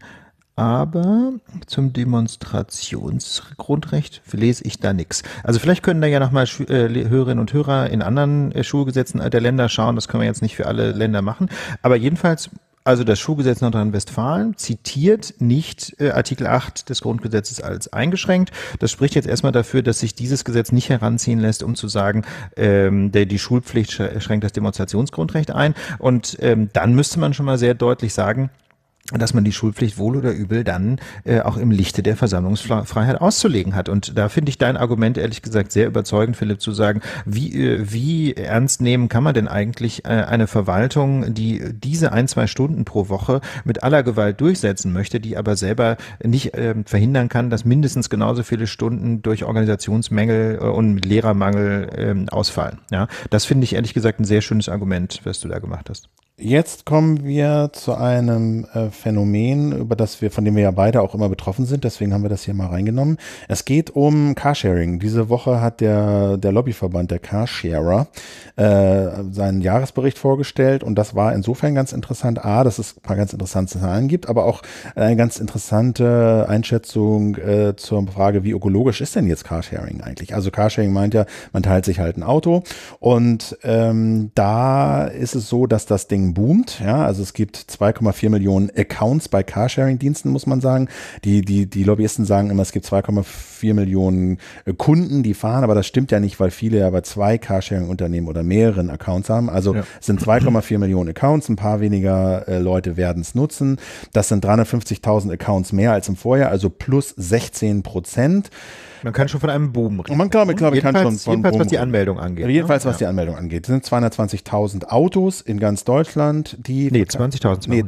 Speaker 1: aber zum Demonstrationsgrundrecht lese ich da nichts. Also vielleicht können da ja nochmal äh, Hörerinnen und Hörer in anderen äh, Schulgesetzen der Länder schauen, das können wir jetzt nicht für alle Länder machen, aber jedenfalls also das Schulgesetz Nordrhein-Westfalen zitiert nicht äh, Artikel 8 des Grundgesetzes als eingeschränkt. Das spricht jetzt erstmal dafür, dass sich dieses Gesetz nicht heranziehen lässt, um zu sagen, ähm, der, die Schulpflicht schränkt das Demonstrationsgrundrecht ein. Und ähm, dann müsste man schon mal sehr deutlich sagen, dass man die Schulpflicht wohl oder übel dann äh, auch im Lichte der Versammlungsfreiheit auszulegen hat. Und da finde ich dein Argument ehrlich gesagt sehr überzeugend, Philipp, zu sagen, wie, äh, wie ernst nehmen kann man denn eigentlich äh, eine Verwaltung, die diese ein, zwei Stunden pro Woche mit aller Gewalt durchsetzen möchte, die aber selber nicht äh, verhindern kann, dass mindestens genauso viele Stunden durch Organisationsmängel äh, und Lehrermangel äh, ausfallen. Ja, das finde ich ehrlich gesagt ein sehr schönes Argument, was du da gemacht hast.
Speaker 2: Jetzt kommen wir zu einem äh, Phänomen, über das wir, von dem wir ja beide auch immer betroffen sind. Deswegen haben wir das hier mal reingenommen. Es geht um Carsharing. Diese Woche hat der, der Lobbyverband der Carsharer äh, seinen Jahresbericht vorgestellt und das war insofern ganz interessant. A, dass es ein paar ganz interessante Zahlen gibt, aber auch eine ganz interessante Einschätzung äh, zur Frage, wie ökologisch ist denn jetzt Carsharing eigentlich? Also Carsharing meint ja, man teilt sich halt ein Auto und ähm, da ist es so, dass das Ding boomt. Ja, also es gibt 2,4 Millionen Accounts bei Carsharing-Diensten, muss man sagen. Die, die, die Lobbyisten sagen immer, es gibt 2,4 Millionen äh, Kunden, die fahren, aber das stimmt ja nicht, weil viele ja bei zwei Carsharing-Unternehmen oder mehreren Accounts haben. Also ja. es sind 2,4 Millionen Accounts, ein paar weniger äh, Leute werden es nutzen. Das sind 350.000 Accounts mehr als im Vorjahr, also plus 16 Prozent.
Speaker 1: Man kann schon von einem Boom reden. Man glaube, glaube, kann schon von jedenfalls, was die
Speaker 2: Anmeldung angeht. Jedenfalls, ne? was ja. die Anmeldung angeht. Es sind 220.000 Autos in ganz Deutschland, die. Nee, 20.200. Nee,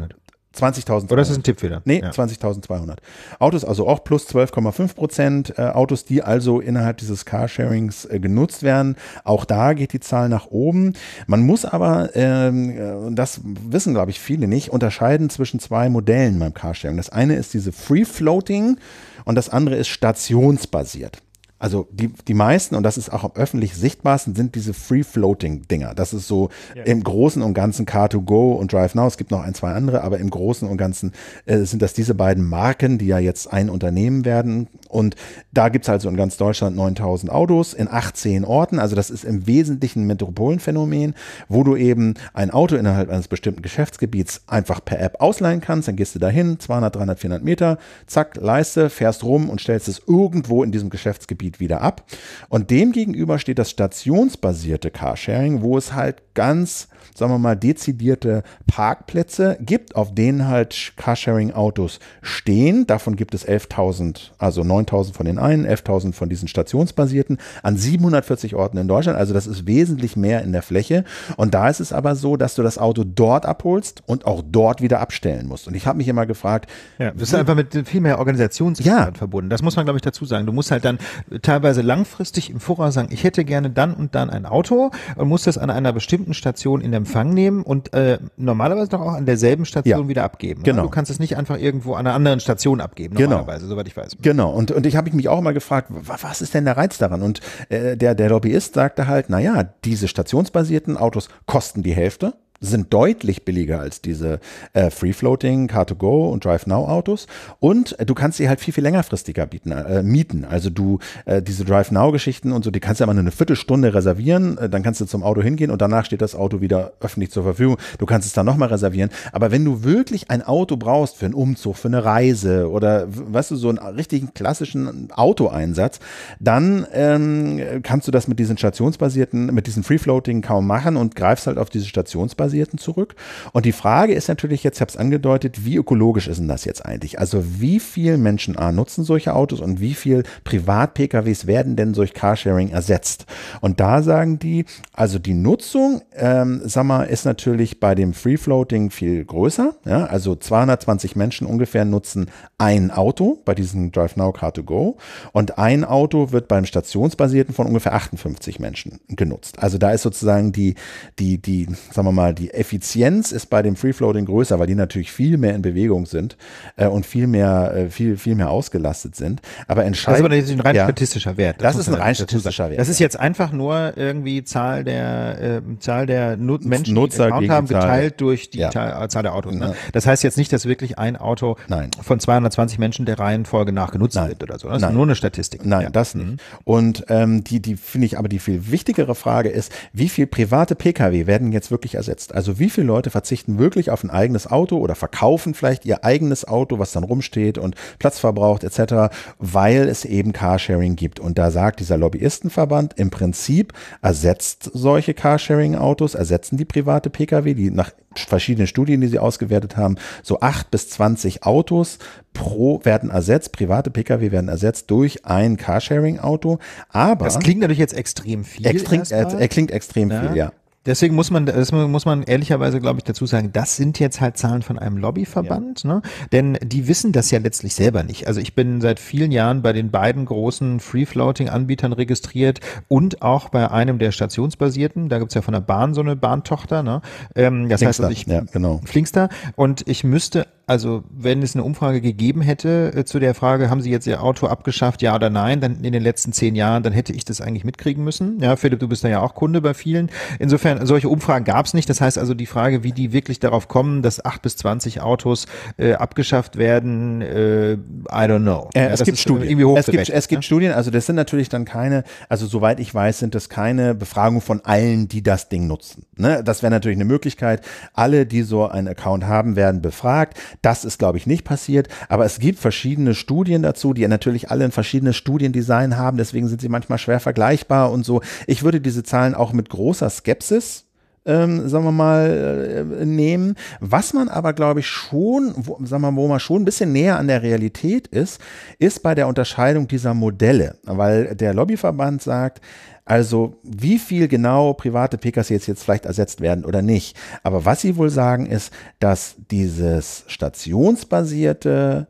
Speaker 2: 20.000. Oder ist das ein Tippfehler? Nee, ja. 20.200. Autos also auch plus 12,5 Prozent. Äh, Autos, die also innerhalb dieses Carsharings äh, genutzt werden. Auch da geht die Zahl nach oben. Man muss aber, ähm, äh, das wissen glaube ich viele nicht, unterscheiden zwischen zwei Modellen beim Carsharing. Das eine ist diese Free Floating und das andere ist stationsbasiert also die, die meisten, und das ist auch öffentlich sichtbarsten, sind diese Free-Floating-Dinger. Das ist so ja. im Großen und Ganzen Car2Go und Drive Now. Es gibt noch ein, zwei andere, aber im Großen und Ganzen äh, sind das diese beiden Marken, die ja jetzt ein Unternehmen werden. Und da gibt es also in ganz Deutschland 9000 Autos in 18 Orten. Also das ist im Wesentlichen ein Metropolenphänomen, wo du eben ein Auto innerhalb eines bestimmten Geschäftsgebiets einfach per App ausleihen kannst. Dann gehst du dahin, 200, 300, 400 Meter, zack, Leiste, fährst rum und stellst es irgendwo in diesem Geschäftsgebiet Gebiet wieder ab. Und demgegenüber steht das stationsbasierte Carsharing, wo es halt ganz, sagen wir mal, dezidierte Parkplätze gibt, auf denen halt Carsharing-Autos stehen. Davon gibt es 11.000, also 9.000 von den einen, 11.000 von diesen stationsbasierten an 740 Orten in Deutschland. Also das ist wesentlich mehr in der Fläche. Und da ist es aber so, dass du das Auto dort
Speaker 1: abholst und auch dort wieder abstellen musst. Und ich habe mich immer gefragt. Ja, das ist einfach mit viel mehr Organisationsgrad ja. verbunden. Das muss man, glaube ich, dazu sagen. Du musst halt dann teilweise langfristig im Voraus sagen, ich hätte gerne dann und dann ein Auto und muss das an einer bestimmten Station in Empfang nehmen und äh, normalerweise doch auch an derselben Station ja. wieder abgeben. Ne? Genau. Du kannst es nicht einfach irgendwo an einer anderen Station abgeben, genau. normalerweise, genau. soweit ich weiß. Genau, und, und ich habe mich auch mal gefragt, was ist denn der Reiz daran? Und äh, der, der
Speaker 2: Lobbyist sagte halt, naja, diese stationsbasierten Autos kosten die Hälfte sind deutlich billiger als diese äh, Free Floating, Car2Go und Drive Now Autos. Und äh, du kannst sie halt viel, viel längerfristiger bieten, äh, mieten. Also du, äh, diese Drive Now Geschichten und so, die kannst du ja aber nur eine Viertelstunde reservieren. Äh, dann kannst du zum Auto hingehen und danach steht das Auto wieder öffentlich zur Verfügung. Du kannst es dann nochmal reservieren. Aber wenn du wirklich ein Auto brauchst für einen Umzug, für eine Reise oder, weißt du, so einen richtigen klassischen Autoeinsatz, dann ähm, kannst du das mit diesen stationsbasierten, mit diesen Free Floating kaum machen und greifst halt auf diese stationsbasierten Pflanzenbasierten zurück. Und die Frage ist natürlich jetzt, ich habe es angedeutet, wie ökologisch ist denn das jetzt eigentlich? Also wie viel Menschen A nutzen solche Autos und wie viel Privat-PKWs werden denn durch Carsharing ersetzt? Und da sagen die, also die Nutzung, ähm, sag mal, ist natürlich bei dem Free Floating viel größer. Ja? Also 220 Menschen ungefähr nutzen ein Auto bei diesem Drive Now Car to Go und ein Auto wird beim stationsbasierten von ungefähr 58 Menschen genutzt. Also da ist sozusagen die, die, die, sagen wir mal, die Effizienz ist bei dem Free-Floating größer, weil die natürlich viel mehr in Bewegung sind äh, und viel mehr, äh, viel, viel mehr ausgelastet sind. Aber entscheidend. Das ist aber ein rein ja, statistischer Wert. Das, das ist ein rein statistischer Wert. Das ist
Speaker 1: jetzt einfach nur irgendwie Zahl der, äh, Zahl der Not Menschen, Nutzer die Account haben, geteilt durch die ja. Äh, Zahl der Autos. Ne? Das heißt jetzt nicht, dass wirklich ein Auto Nein. von 220 Menschen der Reihenfolge nach genutzt Nein. wird oder so. Das Nein. ist nur eine Statistik. Nein, ja. das nicht. Mhm. Und ähm, die, die finde ich aber die
Speaker 2: viel wichtigere Frage ist, wie viel private Pkw werden jetzt wirklich ersetzt? einschätzt. Also wie viele Leute verzichten wirklich auf ein eigenes Auto oder verkaufen vielleicht ihr eigenes Auto, was dann rumsteht und Platz verbraucht etc., weil es eben Carsharing gibt. Und da sagt dieser Lobbyistenverband im Prinzip, ersetzt solche Carsharing-Autos, ersetzen die private Pkw, die nach verschiedenen Studien, die sie ausgewertet haben, so acht bis zwanzig Autos pro werden ersetzt, private Pkw werden ersetzt durch ein Carsharing-Auto. Aber das klingt
Speaker 1: natürlich jetzt extrem
Speaker 3: viel. Extrem, er, er klingt extrem ja. viel, ja.
Speaker 1: Deswegen muss man, das muss man ehrlicherweise, glaube ich, dazu sagen, das sind jetzt halt Zahlen von einem Lobbyverband, ja. ne? denn die wissen das ja letztlich selber nicht. Also ich bin seit vielen Jahren bei den beiden großen Free-Floating-Anbietern registriert und auch bei einem der stationsbasierten. Da gibt's ja von der Bahn so eine Bahntochter. Ne? Ähm, das Flinkster, heißt, also ich ja, genau. Flinkster und ich müsste also wenn es eine Umfrage gegeben hätte äh, zu der Frage, haben Sie jetzt Ihr Auto abgeschafft, ja oder nein, dann in den letzten zehn Jahren, dann hätte ich das eigentlich mitkriegen müssen. Ja, Philipp, du bist da ja auch Kunde bei vielen. Insofern, solche Umfragen gab es nicht. Das heißt also, die Frage, wie die wirklich darauf kommen, dass acht bis zwanzig Autos äh, abgeschafft werden, äh, I don't know. Äh, ja, es gibt Studien. Es gibt, es gibt ja? Ne? Studien, also das sind natürlich dann keine, also soweit ich weiß, sind
Speaker 2: das keine Befragungen von allen, die das Ding nutzen. Ne? Das wäre natürlich eine Möglichkeit. Alle, die so einen Account haben, werden befragt. Das ist, glaube ich, nicht passiert. Aber es gibt verschiedene Studien dazu, die natürlich alle ein verschiedenes Studiendesign haben. Deswegen sind sie manchmal schwer vergleichbar und so. Ich würde diese Zahlen auch mit großer Skepsis ähm, sagen wir mal, äh, nehmen. Was man aber, glaube ich, schon, wo, sagen wir, wo man schon ein bisschen näher an der Realität ist, ist bei der Unterscheidung dieser Modelle. Weil der Lobbyverband sagt, also wie viel genau private PKCs jetzt, vielleicht ersetzt werden oder nicht. Aber was sie wohl sagen ist, dass dieses stationsbasierte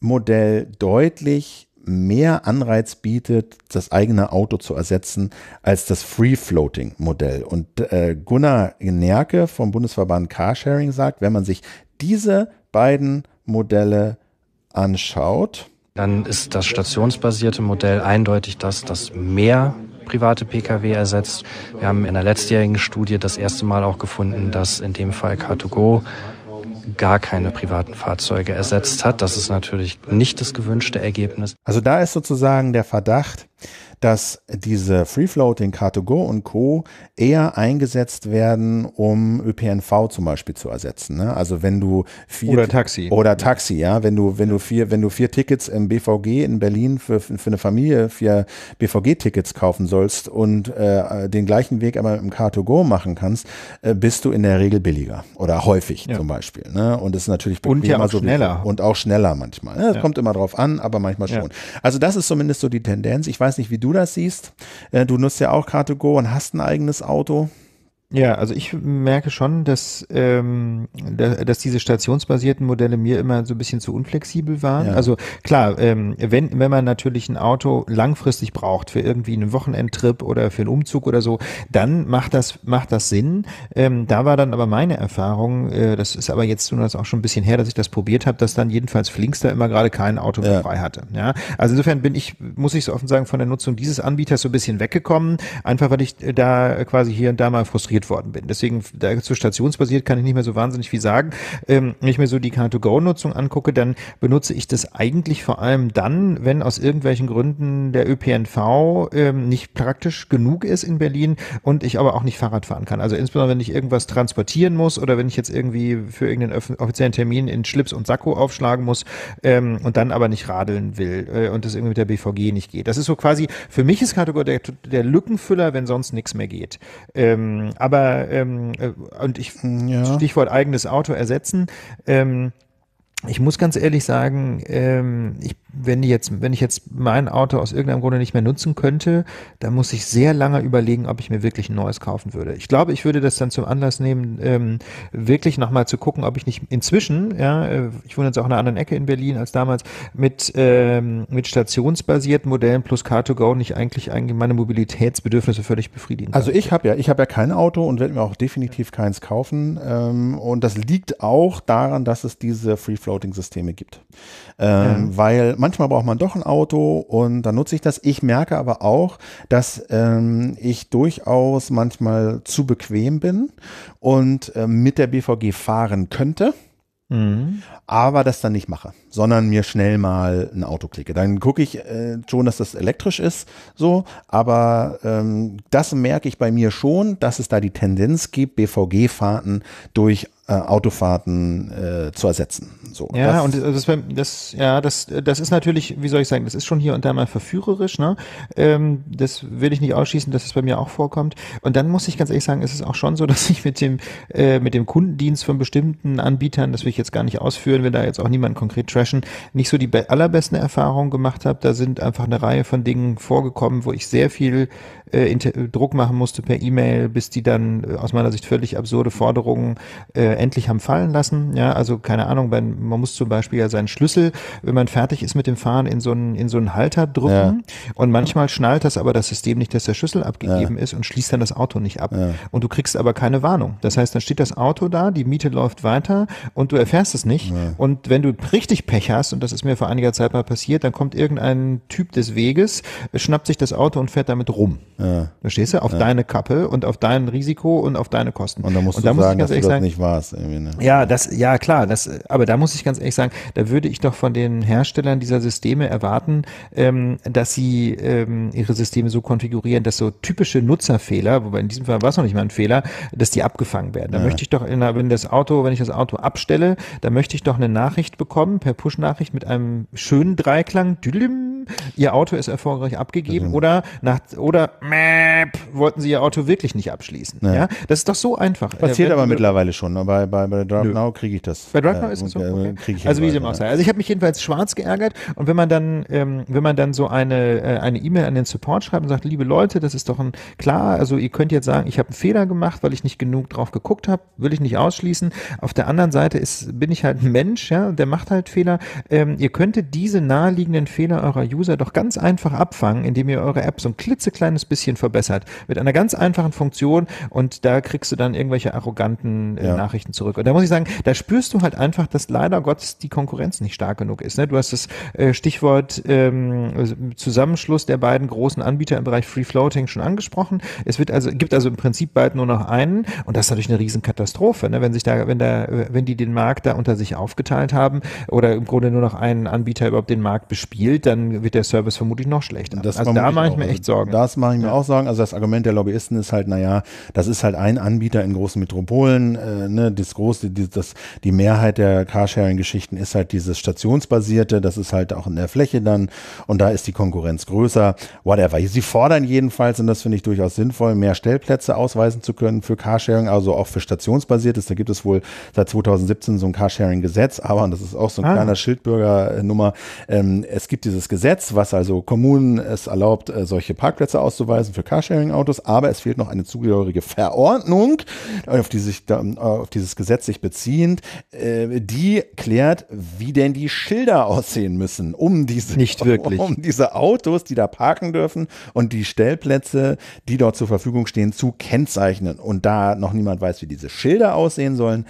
Speaker 2: Modell deutlich mehr Anreiz bietet, das eigene Auto zu ersetzen, als das Free-Floating-Modell. Und äh, Gunnar Nerke vom Bundesverband Carsharing sagt, wenn man sich diese beiden Modelle anschaut,
Speaker 1: dann ist das stationsbasierte Modell eindeutig das, das mehr private Pkw ersetzt. Wir haben in der letztjährigen Studie das erste Mal auch gefunden, dass in dem Fall Car2Go gar keine privaten Fahrzeuge ersetzt hat. Das ist natürlich nicht das gewünschte Ergebnis.
Speaker 2: Also da ist sozusagen der Verdacht, dass diese Free Floating, Car2Go und Co. eher eingesetzt werden, um ÖPNV zum Beispiel zu ersetzen. Ne? Also wenn du vier oder Taxi oder Taxi, ja, wenn du wenn du vier wenn du vier Tickets im BVG in Berlin für für eine Familie vier BVG-Tickets kaufen sollst und äh, den gleichen Weg aber im Car2Go machen kannst, äh, bist du in der Regel billiger oder häufig ja. zum Beispiel. Ne? Und es ist natürlich bequemer, und ja auch so schneller und auch schneller manchmal. Ne? ja. kommt immer drauf an, aber manchmal schon. Also das ist zumindest so die Tendenz. Ich weiß nicht, wie du du das siehst. Äh, du nutzt ja auch Car2Go und hast ein eigenes Auto.
Speaker 1: Ja, also ich merke schon, dass, ähm, da, dass diese stationsbasierten Modelle mir immer so ein bisschen zu unflexibel waren. Ja. Also klar, ähm, wenn, wenn man natürlich ein Auto langfristig braucht für irgendwie einen Wochenendtrip oder für einen Umzug oder so, dann macht das, macht das Sinn. Ähm, da war dann aber meine Erfahrung, äh, das ist aber jetzt nun das auch schon ein bisschen her, dass ich das probiert habe, dass dann jedenfalls Flinkster immer gerade kein Auto mehr ja. frei hatte. Ja? Also insofern bin ich, muss ich so offen sagen, von der Nutzung dieses Anbieters so ein bisschen weggekommen, einfach weil ich da quasi hier und da mal frustriert konfrontiert worden bin. Deswegen dazu stationsbasiert kann ich nicht mehr so wahnsinnig viel sagen. Ähm, wenn ich mir so die Car2Go-Nutzung angucke, dann benutze ich das eigentlich vor allem dann, wenn aus irgendwelchen Gründen der ÖPNV ähm, nicht praktisch genug ist in Berlin und ich aber auch nicht Fahrrad fahren kann. Also insbesondere, wenn ich irgendwas transportieren muss oder wenn ich jetzt irgendwie für irgendeinen offiziellen Termin in Schlips und Sakko aufschlagen muss ähm, und dann aber nicht radeln will äh, und das irgendwie mit der BVG nicht geht. Das ist so quasi, für mich ist Kategorie der, der Lückenfüller, wenn sonst nichts mehr geht. Ähm, aber ähm, äh, und ich ja. Stichwort eigenes Auto ersetzen. Ähm, ich muss ganz ehrlich sagen, ähm, ich wenn, jetzt, wenn ich jetzt mein Auto aus irgendeinem Grunde nicht mehr nutzen könnte, dann muss ich sehr lange überlegen, ob ich mir wirklich ein neues kaufen würde. Ich glaube, ich würde das dann zum Anlass nehmen, ähm, wirklich nochmal zu gucken, ob ich nicht inzwischen, ja, äh, ich wohne jetzt auch in einer anderen Ecke in Berlin als damals, mit, ähm, mit stationsbasierten Modellen plus Car2Go nicht eigentlich, eigentlich meine Mobilitätsbedürfnisse völlig befriedigen also kann. Also ich
Speaker 2: habe ja, ich ja kein Auto und werde mir auch definitiv keins kaufen. Ähm, und das liegt auch daran, dass es diese Free-Floating-Systeme gibt. Ähm, ja. Weil man manchmal braucht man doch ein Auto und dann nutze ich das. Ich merke aber auch, dass ähm, ich durchaus manchmal zu bequem bin und äh, mit der BVG fahren könnte. Mhm. Aber das dann nicht mache, sondern mir schnell mal ein Auto klicke. Dann gucke ich äh, schon, dass das elektrisch ist, so. Aber ähm, das merke ich bei mir schon, dass es da die Tendenz gibt, BVG-Fahrten durch äh, Autofahrten äh, zu ersetzen. So, ja, das, und
Speaker 1: äh, das, das, ja, das, äh, das ist natürlich, wie soll ich sagen, das ist schon hier und da mal verführerisch. Ne? Ähm, das will ich nicht ausschließen, dass es bei mir auch vorkommt. Und dann muss ich ganz ehrlich sagen, es ist auch schon so, dass ich mit dem, äh, mit dem Kundendienst von bestimmten Anbietern, das will ich jetzt gar nicht ausführen, will da jetzt auch niemanden konkret trashen, nicht so die allerbesten Erfahrungen gemacht habe. Da sind einfach eine Reihe von Dingen vorgekommen, wo ich sehr viel äh, Druck machen musste per E-Mail, bis die dann äh, aus meiner Sicht völlig absurde Forderungen äh, endlich haben fallen lassen. Ja, also keine Ahnung, man, man muss zum Beispiel ja seinen Schlüssel, wenn man fertig ist mit dem Fahren, in so einen, in so einen Halter drücken. Ja. Und manchmal schnallt das aber das System nicht, dass der Schlüssel abgegeben ja. ist und schließt dann das Auto nicht ab. Ja. Und du kriegst aber keine Warnung. Das heißt, dann steht das Auto da, die Miete läuft weiter und du erfährst es nicht. Und wenn du richtig Pech hast, und das ist mir vor einiger Zeit mal passiert, dann kommt irgendein Typ des Weges, schnappt sich das Auto und fährt damit rum. Verstehst du? Auf deine Kappe und auf dein Risiko und auf deine Kosten. Und dann musst und du dann sagen, dass du das sagen,
Speaker 2: nicht warst. Spaß irgendwie. Ne?
Speaker 1: Ja, das, ja klar, das, aber da muss ich ganz ehrlich sagen, da würde ich doch von den Herstellern dieser Systeme erwarten, ähm, dass sie ähm, ihre Systeme so konfigurieren, dass so typische Nutzerfehler, wobei in diesem Fall war es noch nicht mal ein Fehler, dass die abgefangen werden. Da ja. möchte ich doch, in, wenn das Auto, wenn ich das Auto abstelle, da möchte ich doch eine Nachricht bekommen per Push-Nachricht mit einem schönen Dreiklang, düdlim, ihr Auto ist erfolgreich abgegeben mhm. oder nach oder mäp, wollten sie ihr Auto wirklich nicht abschließen. Ja. ja? Das ist doch so einfach. Äh, Passiert äh, aber mittlerweile
Speaker 2: schon, ne? bei, bei, bei Drive Now kriege ich das. Bei Drive äh, Now äh, ist es so. Äh, okay. Ich also wie sie auch sei. Also ich
Speaker 1: habe mich jedenfalls schwarz geärgert und wenn man dann, ähm, wenn man dann so eine äh, eine E-Mail an den Support schreibt und sagt, liebe Leute, das ist doch ein klar, also ihr könnt jetzt sagen, ich habe einen Fehler gemacht, weil ich nicht genug drauf geguckt habe, will ich nicht ausschließen. Auf der anderen Seite ist, bin ich halt ein Mensch, ja, der macht halt Fehler. Ähm, ihr könntet diese naheliegenden Fehler eurer Jugend User doch ganz einfach abfangen, indem ihr eure App so ein klitzekleines bisschen verbessert. Mit einer ganz einfachen Funktion und da kriegst du dann irgendwelche arroganten äh, ja. Nachrichten zurück. Und da muss ich sagen, da spürst du halt einfach, dass leider Gottes die Konkurrenz nicht stark genug ist. Ne? Du hast das äh, Stichwort ähm, Zusammenschluss der beiden großen Anbieter im Bereich Free Floating schon angesprochen. Es wird also, gibt also im Prinzip bald nur noch einen und das ist natürlich eine Riesenkatastrophe, ne? wenn sich da, wenn da, äh, wenn die den Markt da unter sich aufgeteilt haben oder im Grunde nur noch einen Anbieter überhaupt den Markt bespielt, dann wird der Service vermutlich noch schlechter. Das also da mache ich mir echt
Speaker 2: also Sorgen. Das mache ich mir ja. auch Sorgen. Also das Argument der Lobbyisten ist halt, naja, das ist halt ein Anbieter in großen Metropolen. Äh, ne, das große, die, das, die Mehrheit der Carsharing-Geschichten ist halt dieses stationsbasierte. Das ist halt auch in der Fläche dann und da ist die Konkurrenz größer. Whatever. Sie fordern jedenfalls, und das finde ich durchaus sinnvoll, mehr Stellplätze ausweisen zu können für Carsharing, also auch für stationsbasiertes. Da gibt es wohl seit 2017 so ein Carsharing-Gesetz, aber und das ist auch so ein ah. kleiner Schildbürgernummer, Ähm, es gibt dieses Gesetz Netz, was also Kommunen es erlaubt, äh, solche Parkplätze auszuweisen für Carsharing-Autos, aber es fehlt noch eine zugehörige Verordnung, äh, auf, die sich, dann, äh, auf dieses Gesetz sich beziehend, die klärt, wie denn die Schilder aussehen müssen, um diese, Nicht wirklich. um diese Autos, die da parken dürfen und die Stellplätze, die dort zur Verfügung stehen, zu kennzeichnen. Und da noch niemand weiß, wie diese Schilder aussehen sollen,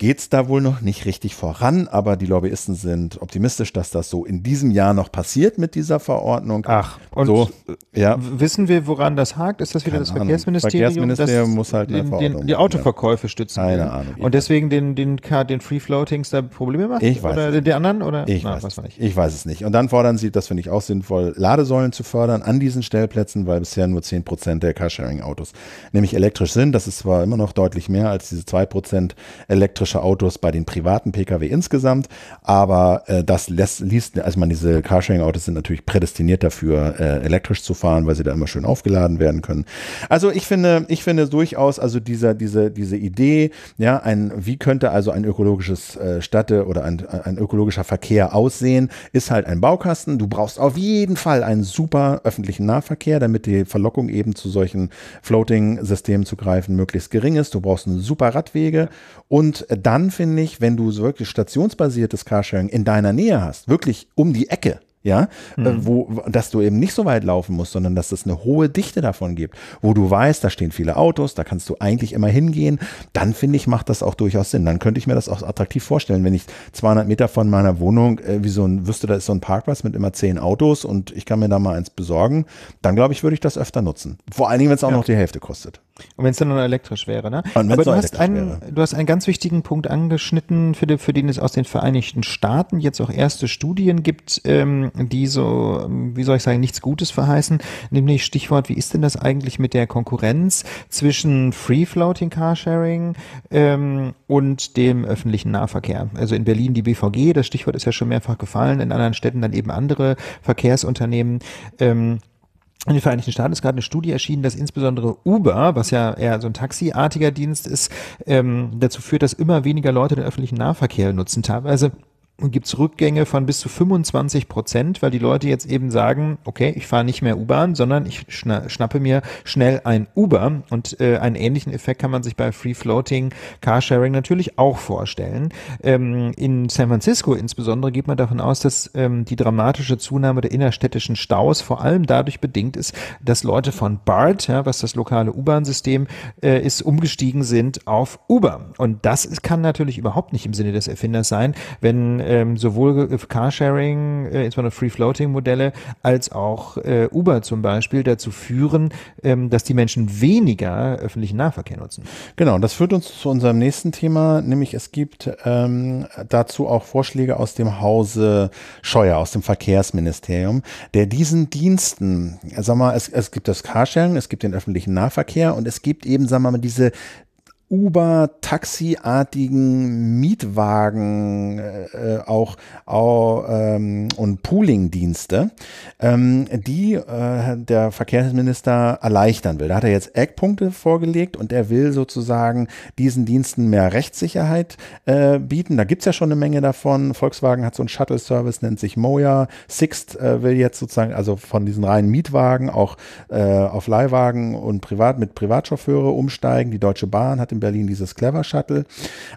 Speaker 2: geht es da wohl noch nicht richtig voran, aber die Lobbyisten sind optimistisch, dass das so in diesem Jahr
Speaker 1: noch passiert mit dieser Verordnung. Ach, und so, ja. wissen wir, woran das hakt? Ist das wieder Keine das Verkehrsministerium? Ahnung. Verkehrsministerium das muss halt den, den, die Autoverkäufe stützen. Keine will. Ahnung. Und deswegen den, den, den Free Floatings da Probleme macht? Ich weiß. Oder den anderen? Oder? Ich, Na, weiß was nicht. ich weiß es nicht. Und dann
Speaker 2: fordern sie, das finde ich auch sinnvoll, Ladesäulen zu fördern an diesen Stellplätzen, weil bisher nur 10% der Carsharing-Autos nämlich elektrisch sind. Das ist zwar immer noch deutlich mehr als diese 2% elektrisch elektrische Autos bei den privaten Pkw insgesamt, aber äh, das lässt, liest, also man, diese Carsharing-Autos sind natürlich prädestiniert dafür, äh, elektrisch zu fahren, weil sie da immer schön aufgeladen werden können. Also ich finde, ich finde durchaus, also dieser, diese, diese Idee, ja, ein, wie könnte also ein ökologisches äh, Städte oder ein, ein ökologischer Verkehr aussehen, ist halt ein Baukasten. Du brauchst auf jeden Fall einen super öffentlichen Nahverkehr, damit die Verlockung eben zu solchen Floating-Systemen zu greifen möglichst gering ist. Du brauchst eine super Radwege und äh, dann finde ich, wenn du so wirklich stationsbasiertes Carsharing in deiner Nähe hast, wirklich um die Ecke, ja, äh, mhm. wo, dass du eben nicht so weit laufen musst, sondern dass es eine hohe Dichte davon gibt, wo du weißt, da stehen viele Autos, da kannst du eigentlich immer hingehen, dann finde ich, macht das auch durchaus Sinn. Dann könnte ich mir das auch attraktiv vorstellen, wenn ich 200 Meter von meiner Wohnung, äh, wie so ein, wüsste, da ist so ein Parkplatz mit immer zehn Autos und ich kann mir da mal eins besorgen, dann glaube ich, würde ich das öfter nutzen. Vor allen Dingen, wenn es auch ja. noch
Speaker 1: die Hälfte kostet. Und wenn es dann nur elektrisch wäre, ne? Aber du hast, einen, wäre. du hast einen ganz wichtigen Punkt angeschnitten, für, den, für den es aus den Vereinigten Staaten jetzt auch erste Studien gibt, ähm, die so, wie soll ich sagen, nichts Gutes verheißen, nämlich Stichwort, wie ist denn das eigentlich mit der Konkurrenz zwischen Free-Floating Carsharing ähm, und dem öffentlichen Nahverkehr? Also in Berlin die BVG, das Stichwort ist ja schon mehrfach gefallen, in anderen Städten dann eben andere Verkehrsunternehmen. Ähm, in den Vereinigten Staaten ist gerade eine Studie erschienen, dass insbesondere Uber, was ja eher so ein taxiartiger Dienst ist, ähm, dazu führt, dass immer weniger Leute den öffentlichen Nahverkehr nutzen. Teilweise gibt es Rückgänge von bis zu 25 Prozent, weil die Leute jetzt eben sagen, okay, ich fahre nicht mehr U-Bahn, sondern ich schna schnappe mir schnell ein Uber. Und äh, einen ähnlichen Effekt kann man sich bei Free Floating Carsharing natürlich auch vorstellen. Ähm, in San Francisco insbesondere geht man davon aus, dass ähm, die dramatische Zunahme der innerstädtischen Staus vor allem dadurch bedingt ist, dass Leute von BART, ja, was das lokale U-Bahn-System äh, ist, umgestiegen sind auf Uber. Und das ist, kann natürlich überhaupt nicht im Sinne des Erfinders sein, wenn äh, ähm, sowohl äh, Carsharing, äh, insbesondere Free-Floating-Modelle, als auch äh, Uber zum Beispiel dazu führen, ähm, dass die Menschen weniger öffentlichen Nahverkehr nutzen. Genau, das führt uns zu unserem nächsten Thema, nämlich es
Speaker 2: gibt ähm, dazu auch Vorschläge aus dem Hause Scheuer, aus dem Verkehrsministerium, der diesen Diensten, sag mal, es, es gibt das Carsharing, es gibt den öffentlichen Nahverkehr und es gibt eben, sag mal, diese Uber-Taxi-artigen Mietwagen äh, auch, auch ähm, und Pooling-Dienste, ähm, die äh, der Verkehrsminister erleichtern will. Da hat er jetzt Eckpunkte vorgelegt und er will sozusagen diesen Diensten mehr Rechtssicherheit äh, bieten. Da gibt es ja schon eine Menge davon. Volkswagen hat so einen Shuttle-Service, nennt sich Moja. Sixt äh, will jetzt sozusagen, also von diesen reinen Mietwagen auch äh, auf Leihwagen und privat mit Privatchauffeure umsteigen. Die Deutsche Bahn hat im Berlin dieses Clever Shuttle.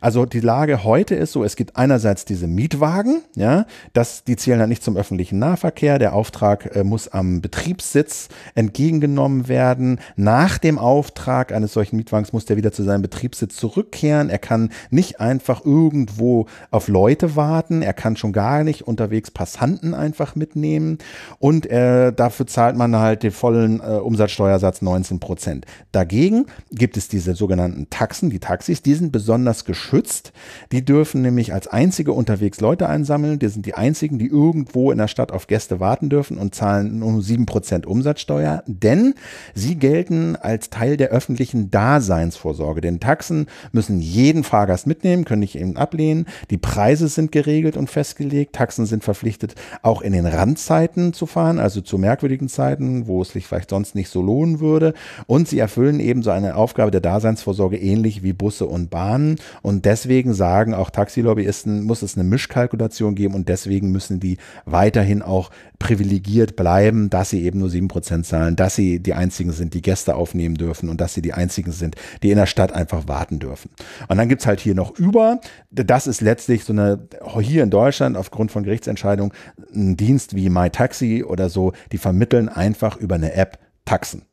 Speaker 2: Also die Lage heute ist so, es gibt einerseits diese Mietwagen, ja, das, die zählen dann halt nicht zum öffentlichen Nahverkehr. Der Auftrag äh, muss am Betriebssitz entgegengenommen werden. Nach dem Auftrag eines solchen Mietwagens muss der wieder zu seinem Betriebssitz zurückkehren. Er kann nicht einfach irgendwo auf Leute warten. Er kann schon gar nicht unterwegs Passanten einfach mitnehmen. Und äh, dafür zahlt man halt den vollen äh, Umsatzsteuersatz 19 Prozent. Dagegen gibt es diese sogenannten Tax Sachsen, die Taxis, die sind besonders geschützt. Die dürfen nämlich als einzige unterwegs Leute einsammeln. Die sind die einzigen, die irgendwo in der Stadt auf Gäste warten dürfen und zahlen nur 7% Umsatzsteuer, denn sie gelten als Teil der öffentlichen Daseinsvorsorge. Denn Taxen müssen jeden Fahrgast mitnehmen, können nicht eben ablehnen. Die Preise sind geregelt und festgelegt. Taxen sind verpflichtet, auch in den Randzeiten zu fahren, also zu merkwürdigen Zeiten, wo es sich vielleicht sonst nicht so lohnen würde. Und sie erfüllen eben so eine Aufgabe der Daseinsvorsorge ähnlich ähnlich wie Busse und Bahnen. Und deswegen sagen auch Taxilobbyisten, muss es eine Mischkalkulation geben und deswegen müssen die weiterhin auch privilegiert bleiben, dass sie eben nur 7% zahlen, dass sie die einzigen sind, die Gäste aufnehmen dürfen und dass sie die einzigen sind, die in der Stadt einfach warten dürfen. Und dann gibt es halt hier noch über. Das ist letztlich so eine, hier in Deutschland aufgrund von Gerichtsentscheidungen, ein Dienst wie MyTaxi oder so, die vermitteln einfach über eine App Taxen.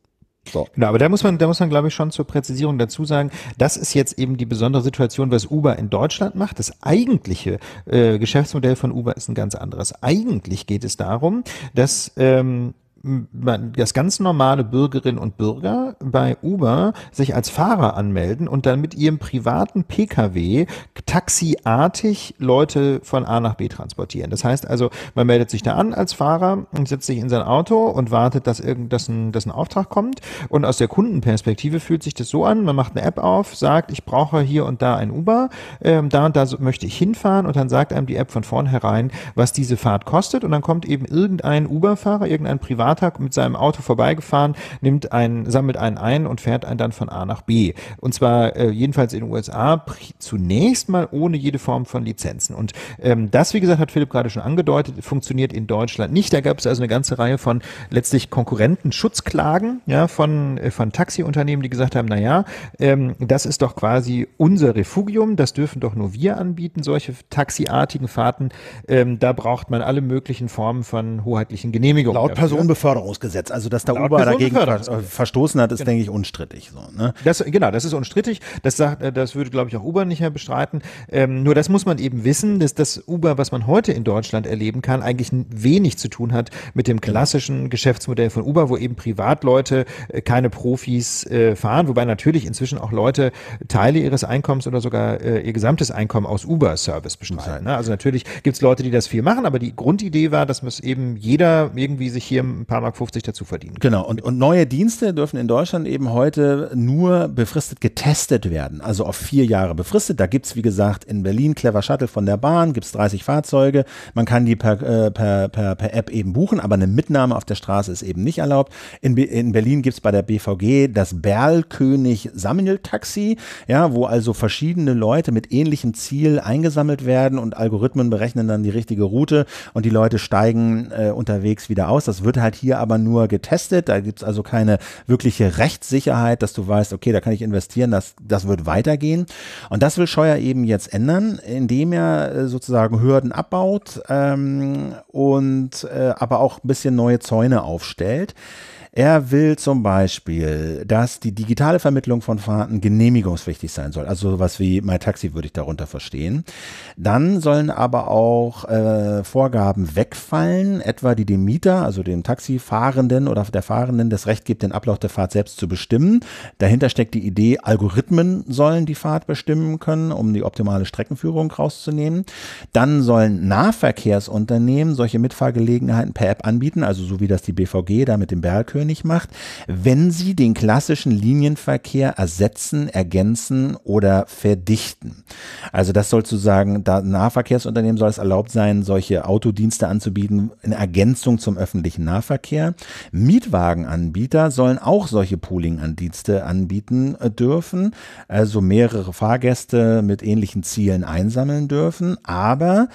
Speaker 2: So.
Speaker 1: Genau, aber da muss man, da muss man, glaube ich, schon zur Präzisierung dazu sagen, das ist jetzt eben die besondere Situation, was Uber in Deutschland macht. Das eigentliche äh, Geschäftsmodell von Uber ist ein ganz anderes. Eigentlich geht es darum, dass ähm, das ganz normale Bürgerinnen und Bürger bei Uber sich als Fahrer anmelden und dann mit ihrem privaten Pkw taxiartig Leute von A nach B transportieren. Das heißt also, man meldet sich da an als Fahrer und setzt sich in sein Auto und wartet, dass irgend, dass ein, dass ein Auftrag kommt. Und aus der Kundenperspektive fühlt sich das so an, man macht eine App auf, sagt, ich brauche hier und da ein Uber, ähm, da und da möchte ich hinfahren und dann sagt einem die App von vornherein, was diese Fahrt kostet und dann kommt eben irgendein Uber-Fahrer, irgendein Privat Artag mit seinem Auto vorbeigefahren, nimmt einen, sammelt einen ein und fährt einen dann von A nach B. Und zwar äh, jedenfalls in den USA zunächst mal ohne jede Form von Lizenzen. Und ähm, das, wie gesagt, hat Philipp gerade schon angedeutet, funktioniert in Deutschland nicht. Da gab es also eine ganze Reihe von letztlich Konkurrentenschutzklagen ja, von, äh, von Taxiunternehmen, die gesagt haben, naja, ähm, das ist doch quasi unser Refugium, das dürfen doch nur wir anbieten, solche taxiartigen Fahrten. Ähm, da braucht man alle möglichen Formen von hoheitlichen Genehmigungen. Laut dafür. Personenbefreiung
Speaker 2: Förderungsgesetz. Also, dass der Uber dagegen
Speaker 1: verstoßen hat, ist, genau. denke ich, unstrittig. So, ne? das, genau, das ist unstrittig. Das, sagt, äh, das würde, glaube ich, auch Uber nicht mehr bestreiten. Ähm, nur das muss man eben wissen, dass das Uber, was man heute in Deutschland erleben kann, eigentlich wenig zu tun hat mit dem genau. klassischen Geschäftsmodell von Uber, wo eben Privatleute äh, keine Profis äh, fahren, wobei natürlich inzwischen auch Leute Teile ihres Einkommens oder sogar äh, ihr gesamtes Einkommen aus Uber-Service bestreiten. Ne? Also natürlich gibt es Leute, die das viel machen, aber die Grundidee war, dass es eben jeder irgendwie sich hier ein paar Mark 50 dazu verdienen. Genau, und, und neue Dienste dürfen in Deutschland eben
Speaker 2: heute nur befristet getestet werden, also auf vier Jahre befristet. Da gibt es, wie gesagt, in Berlin Clever Shuttle von der Bahn, gibt es 30 Fahrzeuge, man kann die per, äh, per, per, per App eben buchen, aber eine Mitnahme auf der Straße ist eben nicht erlaubt. In, in Berlin gibt es bei der BVG das Berlkönig Sammeltaxi, ja, wo also verschiedene Leute mit ähnlichem Ziel eingesammelt werden und Algorithmen berechnen dann die richtige Route und die Leute steigen äh, unterwegs wieder aus. Das wird halt hier aber nur getestet. Da gibt es also keine wirkliche Rechtssicherheit, dass du weißt, okay, da kann ich investieren, das, das wird weitergehen. Und das will Scheuer eben jetzt ändern, indem er äh, sozusagen Hürden abbaut ähm, und äh, aber auch ein bisschen neue Zäune aufstellt. Er will zum Beispiel, dass die digitale Vermittlung von Fahrten genehmigungspflichtig sein soll. Also sowas wie My Taxi würde ich darunter verstehen. Dann sollen aber auch äh, Vorgaben wegfallen, etwa die dem Mieter, also dem Taxifahrenden oder der Fahrenden, das Recht gibt, den Ablauf der Fahrt selbst zu bestimmen. Dahinter steckt die Idee, Algorithmen sollen die Fahrt bestimmen können, um die optimale Streckenführung rauszunehmen. Dann sollen Nahverkehrsunternehmen solche Mitfahrgelegenheiten per App anbieten, also so wie das die BVG da mit dem Bergkönig König macht, wenn sie den klassischen Linienverkehr ersetzen, ergänzen oder verdichten. Also das soll zu sagen, da Nahverkehrsunternehmen soll es erlaubt sein, solche Autodienste anzubieten in Ergänzung zum öffentlichen Nahverkehr. Mietwagenanbieter sollen auch solche Pooling-Dienste anbieten äh, dürfen, also mehrere Fahrgäste mit ähnlichen Zielen einsammeln dürfen, aber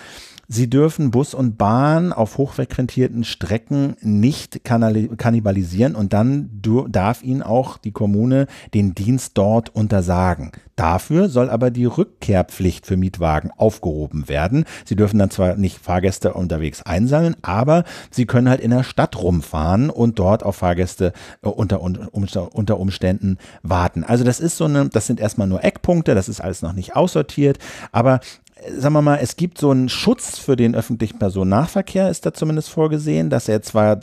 Speaker 2: Sie dürfen Bus und Bahn auf hochfrequentierten Strecken nicht kannibalisieren und dann darf ihnen auch die Kommune den Dienst dort untersagen. Dafür soll aber die Rückkehrpflicht für Mietwagen aufgehoben werden. Sie dürfen dann zwar nicht Fahrgäste unterwegs einsammeln, aber sie können halt in der Stadt rumfahren und dort auf Fahrgäste äh, unter, unter Umständen warten. Also das ist so eine, das sind erstmal nur Eckpunkte, das ist alles noch nicht aussortiert, aber sagen wir mal, es gibt so einen Schutz für den öffentlichen Personennahverkehr, ist da zumindest vorgesehen, dass er zwar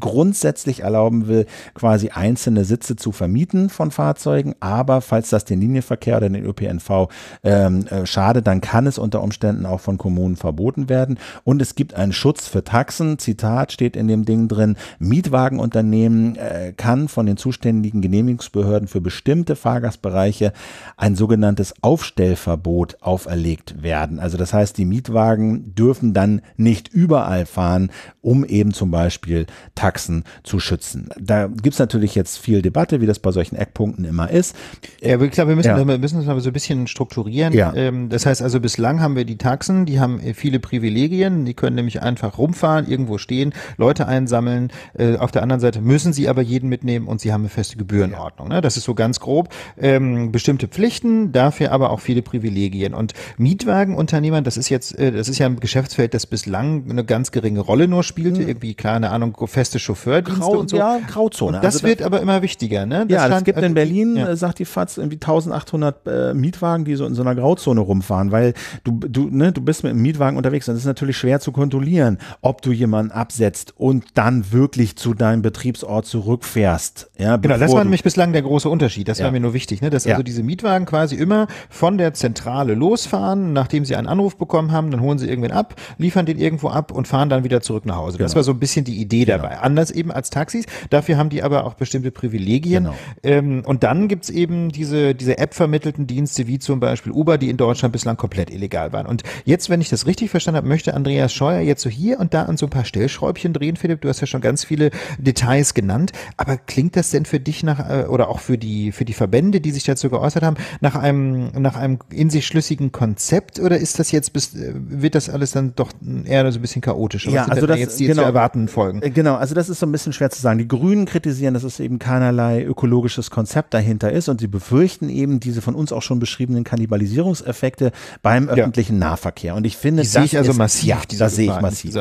Speaker 2: grundsätzlich erlauben will, quasi einzelne Sitze zu vermieten von Fahrzeugen, aber falls das den Linienverkehr oder den ÖPNV ähm, äh, schadet, dann kann es unter Umständen auch von Kommunen verboten werden. Und es gibt einen Schutz für Taxen, Zitat steht in dem Ding drin, Mietwagenunternehmen äh, kann von den zuständigen Genehmigungsbehörden für bestimmte Fahrgastbereiche ein sogenanntes Aufstellverbot auferlegt werden werden. Also das heißt, die Mietwagen dürfen dann nicht überall fahren, um eben zum Beispiel Taxen zu schützen. Da gibt es natürlich jetzt viel Debatte, wie das bei solchen Eckpunkten immer ist. Ja, aber ich glaube, wir müssen, ja.
Speaker 1: wir müssen das aber so ein bisschen strukturieren. Ja. Ähm, das heißt also, bislang haben wir die Taxen, die haben äh, viele Privilegien, die können nämlich einfach rumfahren, irgendwo stehen, Leute einsammeln. Äh, auf der anderen Seite müssen sie aber jeden mitnehmen und sie haben eine feste Gebührenordnung. Ne? Das ist so ganz grob. Ähm, bestimmte Pflichten, dafür aber auch viele Privilegien. Und Mietwagen Anlagenunternehmern, das ist jetzt, äh, das ist ja ein Geschäftsfeld, das bislang eine ganz geringe Rolle nur spielte, mhm. irgendwie, keine Ahnung, feste Chauffeurdienste Grau, und so. Ja, Grauzone. Und das also wird das, aber immer wichtiger, ne? Das ja, stand, es gibt in also
Speaker 2: Berlin, ja. Äh, sagt die FAZ, irgendwie 1800 äh, Mietwagen, die so in so einer Grauzone rumfahren, weil du, du, ne, du bist mit einem Mietwagen unterwegs und es ist natürlich schwer zu kontrollieren, ob du jemanden absetzt
Speaker 1: und dann
Speaker 2: wirklich zu deinem Betriebsort zurückfährst. Ja, genau, das war nämlich
Speaker 1: bislang der große Unterschied, das ja. war mir nur wichtig, ne? Dass also diese Mietwagen quasi immer von der Zentrale losfahren, nachdem nachdem sie einen Anruf bekommen haben, dann holen sie irgendwen ab, liefern den irgendwo ab und fahren dann wieder zurück nach Hause. Genau. Das war so ein bisschen die Idee genau. dabei. Anders eben als Taxis. Dafür haben die aber auch bestimmte Privilegien. Genau. Ähm, und dann gibt's eben diese, diese App-vermittelten Dienste wie zum Beispiel Uber, die in Deutschland bislang komplett illegal waren. Und jetzt, wenn ich das richtig verstanden habe, möchte Andreas Scheuer jetzt so hier und da an so ein paar Stellschräubchen drehen. Philipp, du hast ja schon ganz viele Details genannt. Aber klingt das denn für dich nach, äh, oder auch für die, für die Verbände, die sich dazu geäußert haben, nach einem, nach einem in sich schlüssigen Konzept? oder ist das jetzt bis, äh, wird das alles dann doch eher so ein bisschen chaotischer? Ja, also das, jetzt die genau, zu erwartenden Folgen. Äh,
Speaker 2: genau, also das ist so ein bisschen schwer zu sagen. Die Grünen kritisieren, dass es eben keinerlei ökologisches Konzept dahinter ist und sie befürchten eben diese von uns auch schon beschriebenen Kannibalisierungseffekte beim öffentlichen ja. Nahverkehr. Und ich finde, die das sehe ich also ist, massiv. Ja, das sehe ich massiv.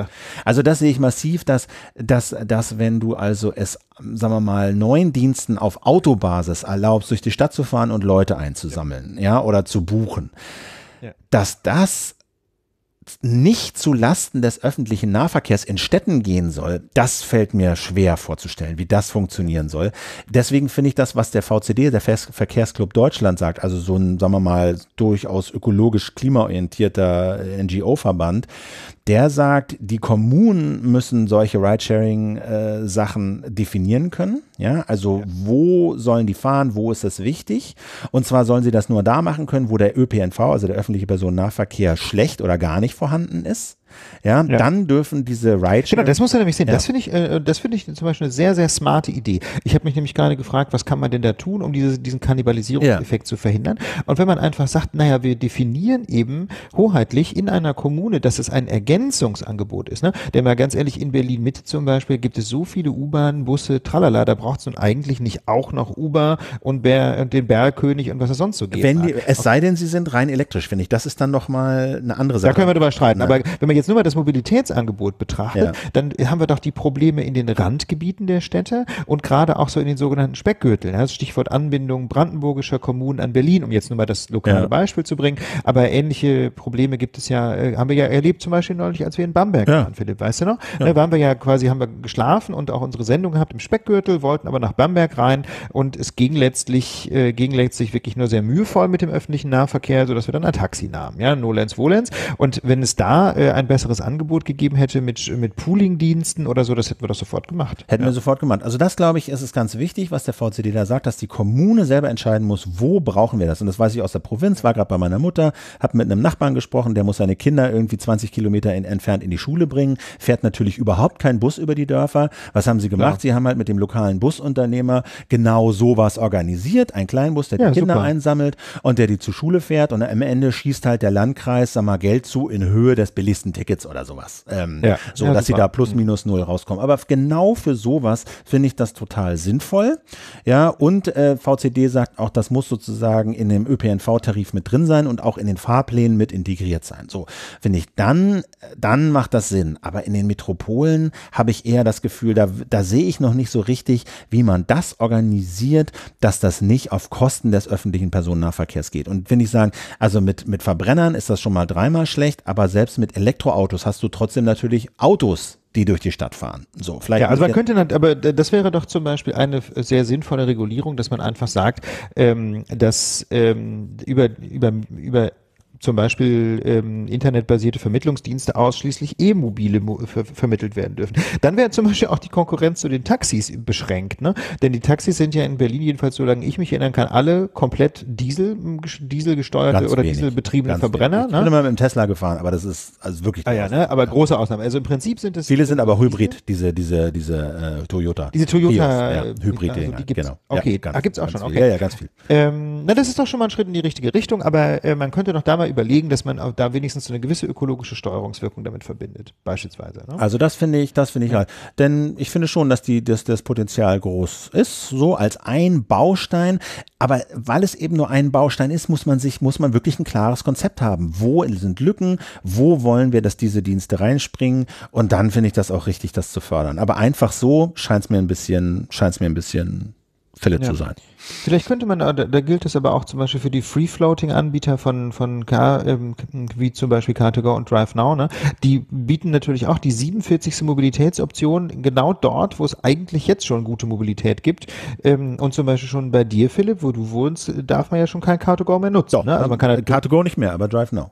Speaker 2: Also das sehe ich massiv, dass, dass, dass wenn du also es, sagen wir mal, neuen Diensten auf Autobasis erlaubst, durch die Stadt zu fahren und Leute einzusammeln, ja, ja oder zu buchen ja. dass das nicht zu Lasten des öffentlichen Nahverkehrs in Städten gehen soll, das fällt mir schwer vorzustellen, wie das funktionieren soll. Deswegen finde ich das, was der VCD, der Verkehrsclub Deutschland sagt, also so ein, sagen wir mal, durchaus ökologisch klimaorientierter äh, NGO-Verband, der sagt, die Kommunen müssen solche Ridesharing-Sachen äh, definieren können. Ja, also ja. wo sollen die fahren, wo ist das wichtig? Und zwar sollen sie das nur da machen können, wo der ÖPNV, also der öffentliche Personennahverkehr, schlecht oder gar nicht vorhanden ist ja, ja. dann dürfen diese Rideshare. Genau, das muss er nämlich sehen. Ja. Das
Speaker 1: finde ich, äh, das ich zum Beispiel eine sehr, sehr smarte Idee. Ich habe mich nämlich gerade gefragt, was kann man denn da tun, um diese, diesen Kannibalisierungseffekt ja. zu verhindern? Und wenn man einfach sagt, naja, wir definieren eben hoheitlich in einer Kommune, dass es ein Ergänzungsangebot ist, ne? Denn mal ganz ehrlich, in Berlin Mitte zum Beispiel gibt es so viele u bahn Busse, tralala, da braucht es nun eigentlich nicht auch noch Uber und, Bär, und den Bergkönig und was es sonst so gibt. es sei denn, sie sind rein elektrisch, finde ich. Das ist dann nochmal eine andere Sache. Da können wir drüber streiten. Aber wenn man jetzt jetzt nur mal das Mobilitätsangebot betrachtet, ja. dann haben wir doch die Probleme in den Randgebieten der Städte und gerade auch so in den sogenannten Speckgürteln. Also Stichwort Anbindung brandenburgischer Kommunen an Berlin, um jetzt nur mal das lokale ja. Beispiel zu bringen. Aber ähnliche Probleme gibt es ja, äh, haben wir ja erlebt zum Beispiel neulich, als wir in Bamberg ja. waren, Philipp, weißt du noch? Da ne, waren wir ja quasi, haben wir geschlafen und auch unsere Sendung gehabt im Speckgürtel, wollten aber nach Bamberg rein und es ging letztlich, äh, ging letztlich wirklich nur sehr mühevoll mit dem öffentlichen Nahverkehr, sodass wir dann ein Taxi nahmen, ja, Nolens, Volens. Und wenn es da äh, ein besseres besseres Angebot gegeben hätte mit, mit Pooling-Diensten oder so, das hätten wir doch sofort gemacht. Hätten ja. wir sofort gemacht. Also das, glaube ich, ist es ganz wichtig, was der VCD da sagt, dass die Kommune
Speaker 2: selber entscheiden muss, wo brauchen wir das. Und das weiß ich aus der Provinz, war gerade bei meiner Mutter, habe mit einem Nachbarn gesprochen, der muss seine Kinder irgendwie 20 Kilometer in, entfernt in die Schule bringen, fährt natürlich überhaupt kein Bus über die Dörfer. Was haben sie gemacht? Ja. Sie haben halt mit dem lokalen Busunternehmer genau sowas organisiert. Ein Kleinbus, der ja, die Kinder super. einsammelt und der die zur Schule fährt und am Ende schießt halt der Landkreis, sag mal, Geld zu in Höhe des billigsten Tickets. Tickets oder sowas. Ähm, ja. So, ja, dass super. sie da plus minus null rauskommen. Aber genau für sowas finde ich das total sinnvoll. Ja, und äh, VCD sagt auch, das muss sozusagen in dem ÖPNV-Tarif mit drin sein und auch in den Fahrplänen mit integriert sein. So, finde ich, dann, dann macht das Sinn. Aber in den Metropolen habe ich eher das Gefühl, da, da sehe ich noch nicht so richtig, wie man das organisiert, dass das nicht auf Kosten des öffentlichen Personennahverkehrs geht. Und wenn ich sagen, also mit, mit Verbrennern ist das schon mal dreimal schlecht, aber selbst mit Elektro Elektroautos hast du trotzdem natürlich Autos, die durch die Stadt fahren. So, vielleicht ja, also man könnte,
Speaker 1: aber das wäre doch zum Beispiel eine sehr sinnvolle Regulierung, dass man einfach sagt, ähm, dass ähm, über, über, über zum Beispiel ähm, internetbasierte Vermittlungsdienste ausschließlich E-Mobile ver vermittelt werden dürfen. Dann wäre zum Beispiel auch die Konkurrenz zu den Taxis beschränkt, ne? Denn die Taxis sind ja in Berlin jedenfalls, solange ich mich erinnern kann, alle komplett Diesel, gesteuerte ganz oder dieselbetriebene Verbrenner. Wenig. Ich ne? bin immer mit
Speaker 2: dem Tesla gefahren, aber das ist also wirklich. Ah, ja, ne? Aber ja. große Ausnahme. Also im Prinzip sind es viele sind aber Hybrid, diese diese diese äh, Toyota. Diese Toyota ja, äh, Hybrid, also die gibt's, genau. Okay, ja, ganz, da gibt's auch schon. Okay, ja, ja, ganz viel.
Speaker 1: Ähm, na, das ist doch schon mal ein Schritt in die richtige Richtung, aber äh, man könnte doch da mal mal überlegen, dass man da wenigstens eine gewisse ökologische Steuerungswirkung damit verbindet, beispielsweise. Ne? Also das finde ich, das finde ich ja. halt.
Speaker 2: Denn ich finde schon, dass die, dass das Potenzial groß ist, so als ein Baustein. Aber weil es eben nur ein Baustein ist, muss man sich, muss man wirklich ein klares Konzept haben. Wo sind Lücken? Wo wollen wir, dass diese Dienste reinspringen? Und dann finde ich das auch richtig, das zu fördern. Aber einfach so scheint es mir ein bisschen, scheint es mir ein bisschen Fälle ja. zu sein.
Speaker 1: Vielleicht könnte man, äh, da, da gilt es aber auch zum Beispiel für die Free-Floating-Anbieter von, von K, ähm, wie zum Beispiel Car2Go und DriveNow, ne? die bieten natürlich auch die 47. Mobilitätsoption genau dort, wo es eigentlich jetzt schon gute Mobilität gibt. Ähm, und zum Beispiel schon bei dir, Philipp, wo du wohnst, darf man ja schon kein Car2Go mehr nutzen. So, ne? also man kann ähm, halt Car2Go nicht mehr, aber DriveNow.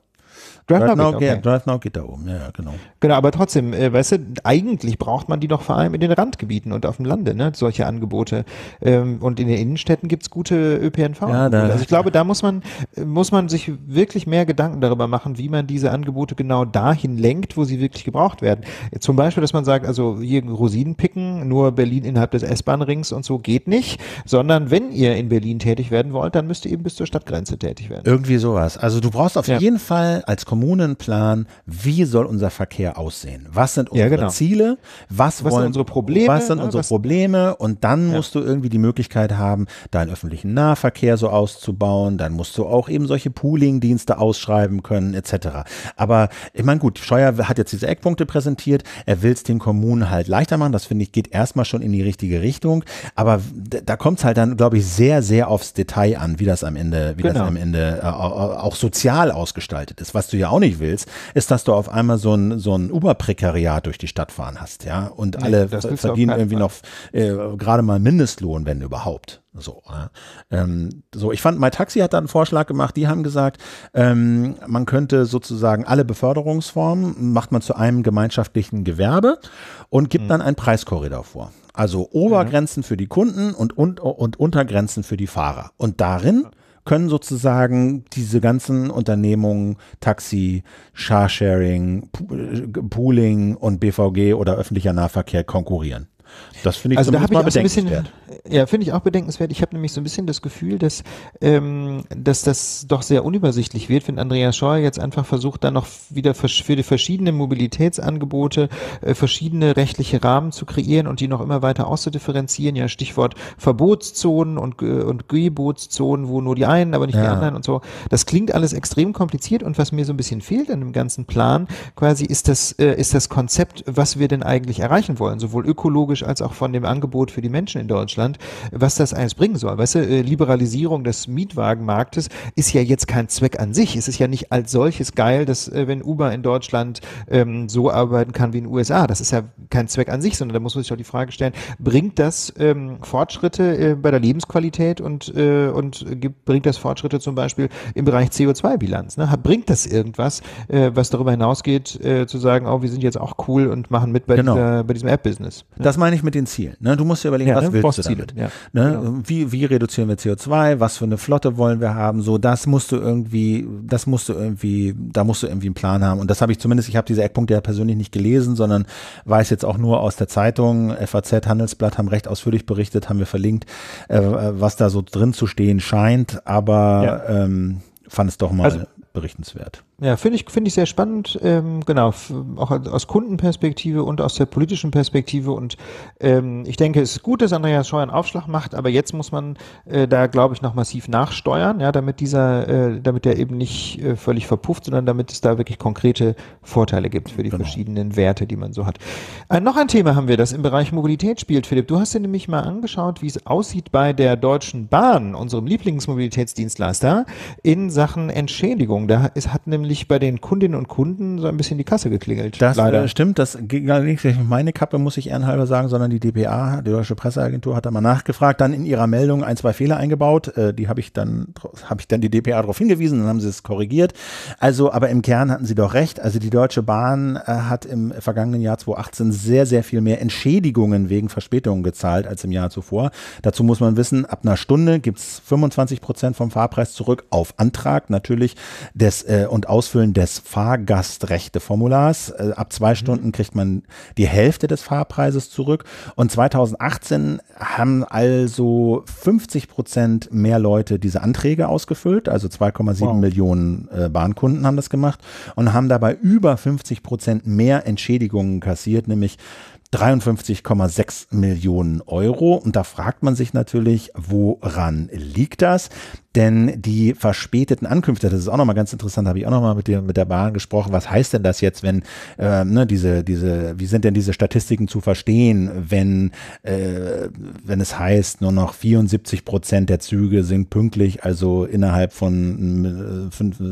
Speaker 2: DriveNow, DriveNow, geht, okay. geht,
Speaker 1: DriveNow geht da oben, ja, ja genau. Genau, aber trotzdem, äh, weißt du, eigentlich braucht man die doch vor allem in den Randgebieten und auf dem Lande, ne, solche Angebote. Ähm, und in den Innenstädten gibt es gute ÖPNV. Ja, da, also ich glaube, da muss man, äh, muss man sich wirklich mehr Gedanken darüber machen, wie man diese Angebote genau dahin lenkt, wo sie wirklich gebraucht werden. Äh, zum Beispiel, dass man sagt, also hier Rosinen picken, nur Berlin innerhalb des S-Bahn-Rings und so geht nicht, sondern wenn ihr in Berlin tätig werden wollt, dann müsst ihr eben bis zur Stadtgrenze tätig werden. Irgendwie sowas. Also du brauchst auf ja. jeden Fall als
Speaker 2: Kommunenplan, wie soll unser Verkehr aussehen? Was sind unsere ja, genau. Ziele? Was, was wollen, sind unsere Probleme? Was sind unsere was, Probleme? Und dann ja. musst du irgendwie die Möglichkeit haben, deinen öffentlichen Nahverkehr so auszubauen. Dann musst du auch eben solche Pooling-Dienste ausschreiben können, etc. Aber ich meine, gut, Scheuer hat jetzt diese Eckpunkte präsentiert. Er will es den Kommunen halt leichter machen. Das finde ich geht erstmal schon in die richtige Richtung. Aber da kommt es halt dann, glaube ich, sehr, sehr aufs Detail an, wie das am Ende, wie genau. das am Ende äh, auch sozial ausgestaltet ist. Was du ja auch nicht willst, ist, dass du auf einmal so ein, so ein Uber-Prekariat durch die Stadt fahren hast, ja. Und alle nee, verdienen irgendwie noch äh, gerade mal Mindestlohn, wenn überhaupt. So, ähm, so, ich fand, mein Taxi hat da einen Vorschlag gemacht. Die haben gesagt, ähm, man könnte sozusagen alle Beförderungsformen macht man zu einem gemeinschaftlichen Gewerbe und gibt mhm. dann einen Preiskorridor vor. Also Obergrenzen mhm. für die Kunden und, und, und Untergrenzen für die Fahrer. Und darin können sozusagen diese ganzen Unternehmungen, Taxi, Sharsharing, äh, Pooling und BVG oder öffentlicher Nahverkehr konkurrieren. Das finde ich also da ich auch so ein bisschen,
Speaker 1: ja, finde ich auch bedenkenswert. Ich habe nämlich so ein bisschen das Gefühl, dass ähm, dass das doch sehr unübersichtlich wird, wenn Andreas Scheuer jetzt einfach versucht, dann noch wieder für die verschiedenen Mobilitätsangebote äh, verschiedene rechtliche Rahmen zu kreieren und die noch immer weiter auszudifferenzieren. Ja, Stichwort Verbotszonen und und Gebotszonen, wo nur die einen, aber nicht ja. die anderen und so. Das klingt alles extrem kompliziert und was mir so ein bisschen fehlt an dem ganzen Plan, quasi ist das äh, ist das Konzept, was wir denn eigentlich erreichen wollen, sowohl ökologisch als auch von dem Angebot für die Menschen in Deutschland, was das alles bringen soll. Weißt du, äh, Liberalisierung des Mietwagenmarktes ist ja jetzt kein Zweck an sich. Es ist ja nicht als solches geil, dass äh, wenn Uber in Deutschland ähm, so arbeiten kann wie in den USA. Das ist ja kein Zweck an sich, sondern da muss man sich doch die Frage stellen, bringt das ähm, Fortschritte äh, bei der Lebensqualität und, äh, und gibt, bringt das Fortschritte zum Beispiel im Bereich CO2-Bilanz? Ne? Bringt das irgendwas, äh, was darüber hinausgeht, äh, zu sagen, oh, wir sind jetzt auch cool und machen mit bei, genau. dieser, bei diesem App-Business? Ne? Das
Speaker 2: meine ich ich mit den Zielen. Ne? Du musst dir überlegen, ja, was ne? willst du damit? Ja, ne? genau. wie, wie reduzieren wir CO2? Was für eine Flotte wollen wir haben? So, das musst du irgendwie, das musst du irgendwie, da musst du irgendwie einen Plan haben. Und das habe ich zumindest, ich habe diese Eckpunkte ja persönlich nicht gelesen, sondern weiß jetzt auch nur aus der Zeitung, FAZ, Handelsblatt haben recht ausführlich berichtet, haben wir verlinkt, äh, was da so drin zu stehen scheint. Aber ja. ähm, fand es doch mal also, berichtenswert.
Speaker 1: Ja, finde ich, finde ich sehr spannend, ähm, genau, auch aus Kundenperspektive und aus der politischen Perspektive. Und ähm, ich denke, es ist gut, dass Andreas Scheuer einen Aufschlag macht, aber jetzt muss man äh, da, glaube ich, noch massiv nachsteuern, ja, damit dieser, äh, damit der eben nicht äh, völlig verpufft, sondern damit es da wirklich konkrete Vorteile gibt für die genau. verschiedenen Werte, die man so hat. Äh, noch ein Thema haben wir, das im Bereich Mobilität spielt, Philipp. Du hast dir nämlich mal angeschaut, wie es aussieht bei der Deutschen Bahn, unserem Lieblingsmobilitätsdienstleister, in Sachen Entschädigung. Da ist, hat nämlich nämlich bei den Kundinnen und Kunden so ein bisschen die Kasse geklingelt. Das äh, leider. stimmt, das ging allerdings nicht meine Kappe, muss ich ehrenhalber
Speaker 2: sagen, sondern die DPA, die Deutsche Presseagentur, hat da mal nachgefragt, dann in ihrer Meldung ein, zwei Fehler eingebaut. Äh, die habe ich dann, habe ich dann die DPA darauf hingewiesen, dann haben sie es korrigiert. Also, aber im Kern hatten sie doch recht. Also die Deutsche Bahn äh, hat im vergangenen Jahr 2018 sehr, sehr viel mehr Entschädigungen wegen Verspätungen gezahlt als im Jahr zuvor. Dazu muss man wissen, ab einer Stunde gibt es 25 Prozent vom Fahrpreis zurück auf Antrag natürlich des äh, und auf Ausfüllen des Fahrgastrechteformulars. Äh, ab zwei mhm. Stunden kriegt man die Hälfte des Fahrpreises zurück. Und 2018 haben also 50 Prozent mehr Leute diese Anträge ausgefüllt. Also 2,7 wow. Millionen äh, Bahnkunden haben das gemacht und haben dabei über 50 Prozent mehr Entschädigungen kassiert, nämlich 53,6 Millionen Euro. Und da fragt man sich natürlich, woran liegt das? Denn die verspäteten Ankünfte, das ist auch nochmal ganz interessant, habe ich auch nochmal mit, mit der Bahn gesprochen. Was heißt denn das jetzt, wenn äh, ne, diese, diese, wie sind denn diese Statistiken zu verstehen, wenn, äh, wenn es heißt, nur noch 74 Prozent der Züge sind pünktlich, also innerhalb von äh, fünf, äh,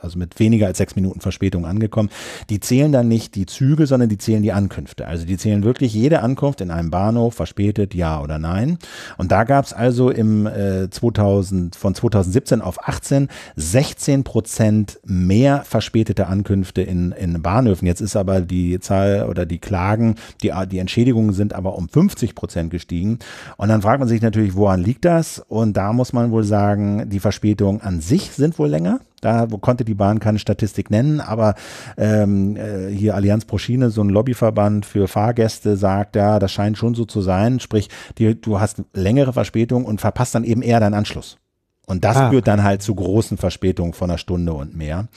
Speaker 2: also mit weniger als sechs Minuten Verspätung angekommen. Die zählen dann nicht die Züge, sondern die zählen die Ankünfte. Also die zählen wirklich jede Ankunft in einem Bahnhof, verspätet, ja oder nein. Und da gab es also im äh, 2000 von 2017 auf 18 16 Prozent mehr verspätete Ankünfte in, in Bahnhöfen. Jetzt ist aber die Zahl oder die Klagen, die, die Entschädigungen sind aber um 50 Prozent gestiegen. Und dann fragt man sich natürlich, woran liegt das? Und da muss man wohl sagen, die Verspätungen an sich sind wohl länger. Da konnte die Bahn keine Statistik nennen, aber ähm, äh, hier Allianz Pro Schiene, so ein Lobbyverband für Fahrgäste, sagt, ja, das scheint schon so zu sein. Sprich, die, du hast längere Verspätung und verpasst dann eben eher deinen Anschluss. Und das ah. führt dann halt zu großen Verspätungen von einer Stunde und mehr.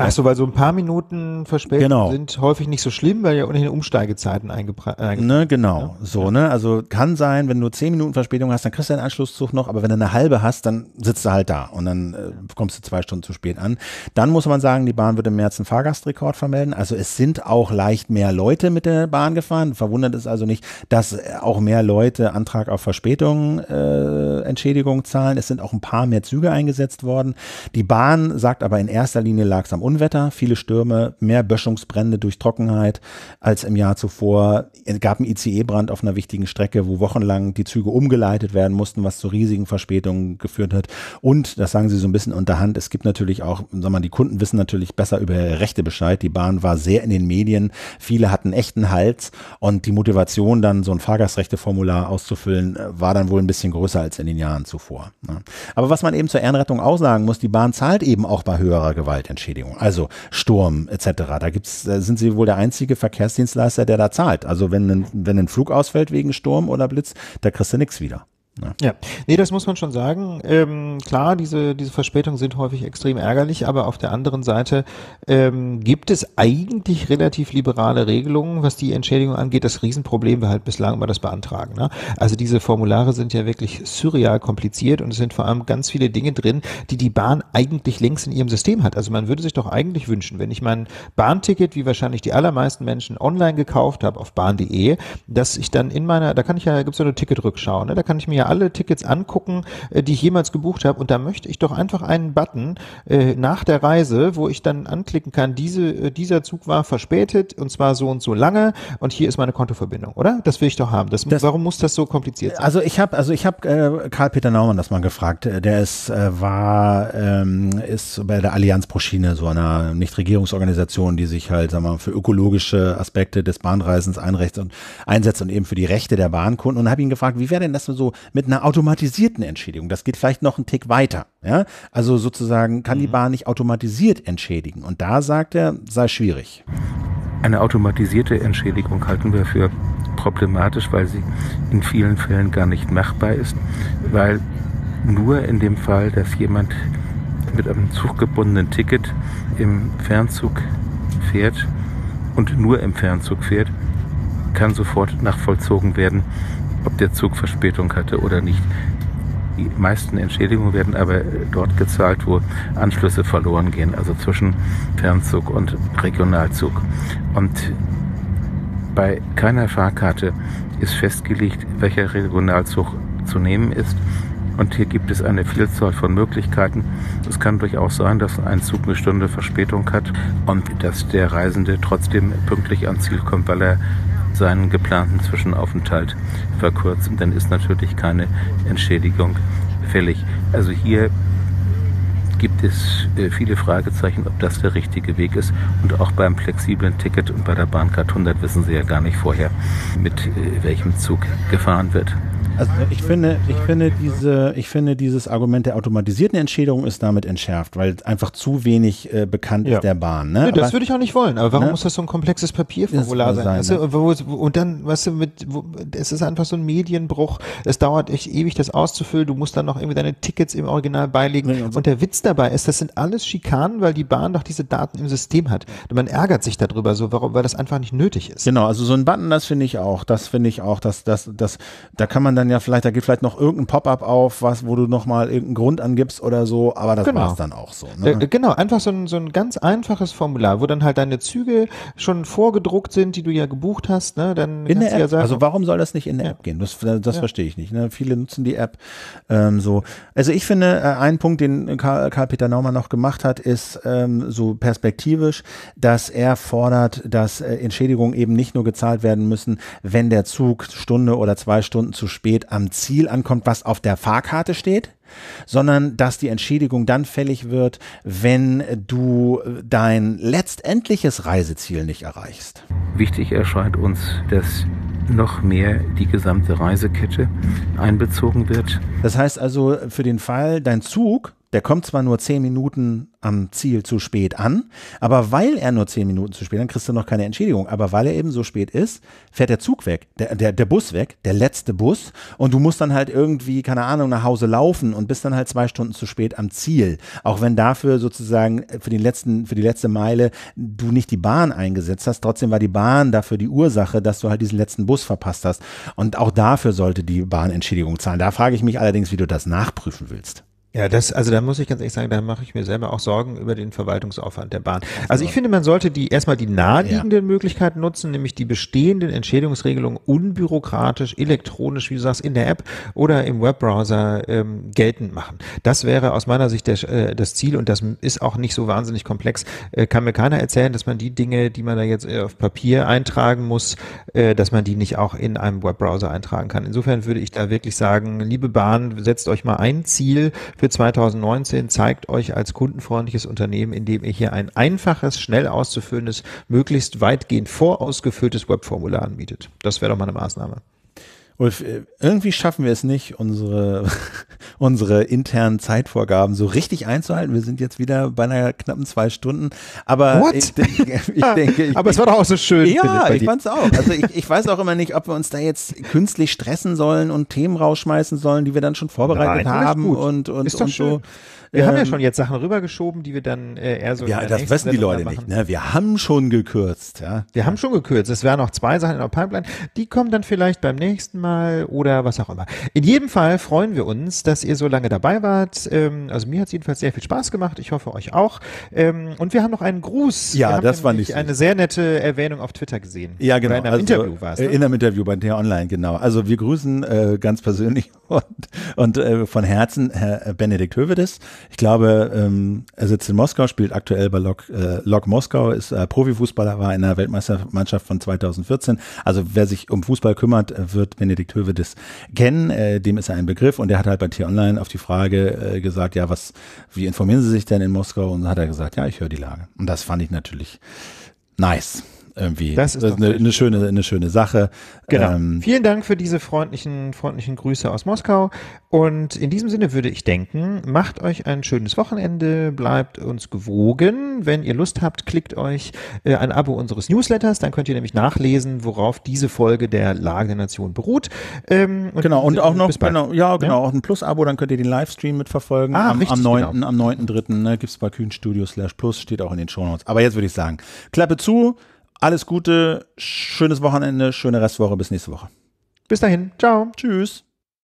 Speaker 2: Ach so, weil so ein paar Minuten Verspätung genau. sind häufig nicht so schlimm, weil ja ohnehin Umsteigezeiten eingebracht äh, werden. Ne, genau, ne? ja. so, ne? Also kann sein, wenn du zehn Minuten Verspätung hast, dann kriegst du einen Anschlusszug noch, aber wenn du eine halbe hast, dann sitzt du halt da und dann äh, kommst du zwei Stunden zu spät an. Dann muss man sagen, die Bahn wird im März einen Fahrgastrekord vermelden. Also es sind auch leicht mehr Leute mit der Bahn gefahren. Verwundert ist also nicht, dass äh, auch mehr Leute Antrag auf Verspätung, äh, Entschädigung zahlen. Es sind auch ein paar mehr Züge eingesetzt worden. Die Bahn sagt aber in erster Linie lag es am Unwetter, viele Stürme, mehr Böschungsbrände durch Trockenheit als im Jahr zuvor. Es gab einen ICE-Brand auf einer wichtigen Strecke, wo wochenlang die Züge umgeleitet werden mussten, was zu riesigen Verspätungen geführt hat. Und, das sagen sie so ein bisschen unterhand, es gibt natürlich auch, sagen wir mal, die Kunden wissen natürlich besser über ihre Rechte Bescheid. Die Bahn war sehr in den Medien, viele hatten echten Hals und die Motivation, dann so ein Fahrgastrechteformular auszufüllen, war dann wohl ein bisschen größer als in den Jahren zuvor. Ne? Aber was man eben zur Ehrenrettung aussagen muss, die Bahn zahlt eben auch bei höherer Gewaltentschädigung also Sturm etc. Da gibt's, äh, sind sie wohl der einzige Verkehrsdienstleister, der da zahlt. Also wenn ein, wenn ein Flug ausfällt wegen Sturm oder Blitz, da kriegst du nichts wieder.
Speaker 1: Ne? Ja, nee, das muss man schon sagen. Ähm, klar, diese, diese Verspätungen sind häufig extrem ärgerlich, aber auf der anderen Seite ähm, gibt es eigentlich relativ liberale Regelungen, was die Entschädigung angeht. Das Riesenproblem war halt bislang immer das Beantragen. Ne? Also diese Formulare sind ja wirklich surreal kompliziert und es sind vor allem ganz viele Dinge drin, die die Bahn eigentlich längst in ihrem System hat. Also man würde sich doch eigentlich wünschen, wenn ich mein Bahnticket, wie wahrscheinlich die allermeisten Menschen, online gekauft habe auf bahn.de, dass ich dann in meiner, da kann ich ja, da gibt es so eine Ticketrückschau, ne? da kann ich mir ja alle Tickets angucken, äh, die ich jemals gebucht habe. Und da möchte ich doch einfach einen Button äh, nach der Reise, wo ich dann anklicken kann, diese, äh, dieser Zug war verspätet und zwar so und so lange und hier ist meine Kontoverbindung, oder? Das will ich doch haben. Das, das warum muss das so kompliziert
Speaker 2: sein? Also ich habe also ich habe äh, Karl Peter Naumann das mal gefragt. Äh, der ist äh, war ähm, ist bei der Allianz pro Schiene so einer Nichtregierungsorganisation, die sich halt sagen wir mal, für ökologische Aspekte des Bahnreisens einrechts und einsetzt und eben für die Rechte der Bahnkunden und habe ihn gefragt, wie wäre denn das so mit mit einer automatisierten Entschädigung. Das geht vielleicht noch einen Tick weiter. Ja? Also sozusagen kann mhm. die Bahn nicht automatisiert entschädigen. Und da sagt
Speaker 3: er, sei schwierig. Eine automatisierte Entschädigung halten wir für problematisch, weil sie in vielen Fällen gar nicht machbar ist, weil nur in dem Fall, dass jemand mit einem zuggebundenen Ticket im Fernzug fährt und nur im Fernzug fährt, kann sofort nachvollzogen werden, ob der Zug Verspätung hatte oder nicht. Die meisten Entschädigungen werden aber dort gezahlt, wo Anschlüsse verloren gehen, also zwischen Fernzug und Regionalzug. Und bei keiner Fahrkarte ist festgelegt, welcher Regionalzug zu nehmen ist. Und hier gibt es eine Vielzahl von Möglichkeiten. Es kann durchaus sein, dass ein Zug eine Stunde Verspätung hat und dass der Reisende trotzdem pünktlich ans Ziel kommt, weil er seinen geplanten Zwischenaufenthalt verkürzt und dann ist natürlich keine Entschädigung fällig. Also hier gibt es äh, viele Fragezeichen, ob das der richtige Weg ist. Und auch beim flexiblen Ticket und bei der Bahncard 100 wissen Sie ja gar nicht vorher, mit äh, welchem Zug gefahren wird.
Speaker 2: Also ich finde, ich finde diese, ich finde dieses Argument der automatisierten Entschädigung ist damit entschärft, weil einfach zu wenig äh, bekannt ja. ist der Bahn. Ne? Nee, das aber, würde ich auch nicht wollen. Aber warum ne? muss
Speaker 1: das so ein komplexes Papierformular sein? sein weißt du, ne? und dann, weißt du, mit, wo, es ist einfach so ein Medienbruch. Es dauert echt ewig, das auszufüllen. Du musst dann noch irgendwie deine Tickets im Original beilegen. Nee, also und der Witz dabei ist, das sind alles Schikanen, weil die Bahn doch diese Daten im System hat. Und man ärgert sich darüber, so, warum, weil das einfach nicht nötig ist. Genau, also so ein Button, das finde ich auch. Das finde
Speaker 2: ich auch, dass, dass, dass, da kann man dann dann ja vielleicht, da geht vielleicht noch irgendein Pop-up auf, was, wo du nochmal irgendeinen
Speaker 1: Grund angibst oder so, aber das genau. war es dann auch so. Ne? Äh, äh, genau, einfach so ein, so ein ganz einfaches Formular, wo dann halt deine Züge schon vorgedruckt sind, die du ja gebucht hast. Ne? Dann in der App. Ja sagen, also warum soll das nicht in der ja. App
Speaker 2: gehen? Das, das ja. verstehe ich nicht. Ne? Viele nutzen die App ähm, so. Also ich finde, äh, ein Punkt, den Karl-Peter Naumann noch gemacht hat, ist ähm, so perspektivisch, dass er fordert, dass äh, Entschädigungen eben nicht nur gezahlt werden müssen, wenn der Zug Stunde oder zwei Stunden zu spät spät am Ziel ankommt, was auf der Fahrkarte steht, sondern dass die Entschädigung dann fällig wird, wenn du dein
Speaker 3: letztendliches Reiseziel nicht erreichst. Wichtig erscheint uns, dass noch mehr die gesamte Reisekette einbezogen wird. Das heißt also für den Fall,
Speaker 2: dein Zug der kommt zwar nur zehn Minuten am Ziel zu spät an, aber weil er nur zehn Minuten zu spät, dann kriegst du noch keine Entschädigung. Aber weil er eben so spät ist, fährt der Zug weg, der, der, der Bus weg, der letzte Bus. Und du musst dann halt irgendwie, keine Ahnung, nach Hause laufen und bist dann halt zwei Stunden zu spät am Ziel. Auch wenn dafür sozusagen äh, für, den letzten, für die letzte Meile du nicht die Bahn eingesetzt hast, trotzdem war die Bahn dafür die Ursache, dass du halt diesen letzten Bus verpasst hast. Und auch dafür sollte die Bahn Entschädigung zahlen. Da frage ich mich allerdings, wie du das nachprüfen willst.
Speaker 1: Ja, das, also da muss ich ganz ehrlich sagen, da mache ich mir selber auch Sorgen über den Verwaltungsaufwand der Bahn. Also ich finde, man sollte die erstmal die naheliegenden ja. Möglichkeiten nutzen, nämlich die bestehenden Entschädigungsregelungen unbürokratisch, elektronisch, wie du sagst, in der App oder im Webbrowser ähm, geltend machen. Das wäre aus meiner Sicht der, äh, das Ziel und das ist auch nicht so wahnsinnig komplex. Äh, kann mir keiner erzählen, dass man die Dinge, die man da jetzt äh, auf Papier eintragen muss, äh, dass man die nicht auch in einem Webbrowser eintragen kann. Insofern würde ich da wirklich sagen, liebe Bahn, setzt euch mal ein Ziel für 2019. Zeigt euch als kundenfreundliches Unternehmen, indem ihr hier ein einfaches, schnell auszufüllendes, möglichst weitgehend vorausgefülltes Webformular anbietet. Das wäre doch mal eine Maßnahme.
Speaker 2: Ulf, äh, irgendwie schaffen wir es nicht, unsere, unsere internen Zeitvorgaben so richtig einzuhalten. Wir sind jetzt wieder bei einer knappen zwei Stunden. Aber What? ich, denke, ich ah, denke ich aber es war doch auch so schön. Ja, ich fand es auch. Also ich, ich weiß auch immer nicht, ob wir uns da jetzt künstlich stressen sollen und Themen rausschmeißen sollen, die wir dann schon vorbereitet Nein, haben und, und,
Speaker 1: und schön. so. Wir ähm, haben ja ähm, schon jetzt Sachen rübergeschoben, die wir dann äh, eher so. Ja, das wissen die Leute nicht. Ne? Wir haben schon gekürzt. Ja? Wir haben schon gekürzt. Es wären noch zwei Sachen in der Pipeline. Die kommen dann vielleicht beim nächsten Mal oder was auch immer. In jedem Fall freuen wir uns, dass ihr so lange dabei wart. Ähm, also mir hat es jedenfalls sehr viel Spaß gemacht. Ich hoffe euch auch. Ähm, und wir haben noch einen Gruß. Ja, das war nicht. Eine sehr nette Erwähnung auf Twitter gesehen. Ja, genau. In einem also, Interview war es. Äh, ne? In
Speaker 2: einem Interview bei der Online, genau. Also wir grüßen äh, ganz persönlich und, und äh, von Herzen Herr Benedikt Hövedes. Ich glaube, ähm, er sitzt in Moskau, spielt aktuell bei Lok, äh, Lok Moskau, ist äh, Profifußballer, war in der Weltmeistermannschaft von 2014. Also wer sich um Fußball kümmert, äh, wird Benedikt Hövedes kennen. Äh, dem ist er ein Begriff und der hat halt bei T-Online auf die Frage äh, gesagt, ja, was, wie informieren Sie sich denn in Moskau? Und dann hat er gesagt, ja, ich höre die Lage. Und das fand ich natürlich
Speaker 1: nice irgendwie. Das ist eine, eine, schöne, eine schöne Sache. Genau. Ähm, Vielen Dank für diese freundlichen, freundlichen Grüße aus Moskau. Und in diesem Sinne würde ich denken, macht euch ein schönes Wochenende, bleibt uns gewogen. Wenn ihr Lust habt, klickt euch äh, ein Abo unseres Newsletters, dann könnt ihr nämlich nachlesen, worauf diese Folge der Lage der Nation beruht. Ähm, und genau, und auch noch, genau, ja, genau, ja? auch ein Plus-Abo, dann könnt ihr den Livestream
Speaker 2: mitverfolgen. Ah, am, richtig, am 9. Genau. Am 9.3. Ne, gibt es bei Kühnstudio slash plus, steht auch in den Show Notes. Aber jetzt würde ich sagen, Klappe zu. Alles Gute, schönes Wochenende, schöne Restwoche, bis nächste Woche.
Speaker 1: Bis dahin, ciao, tschüss.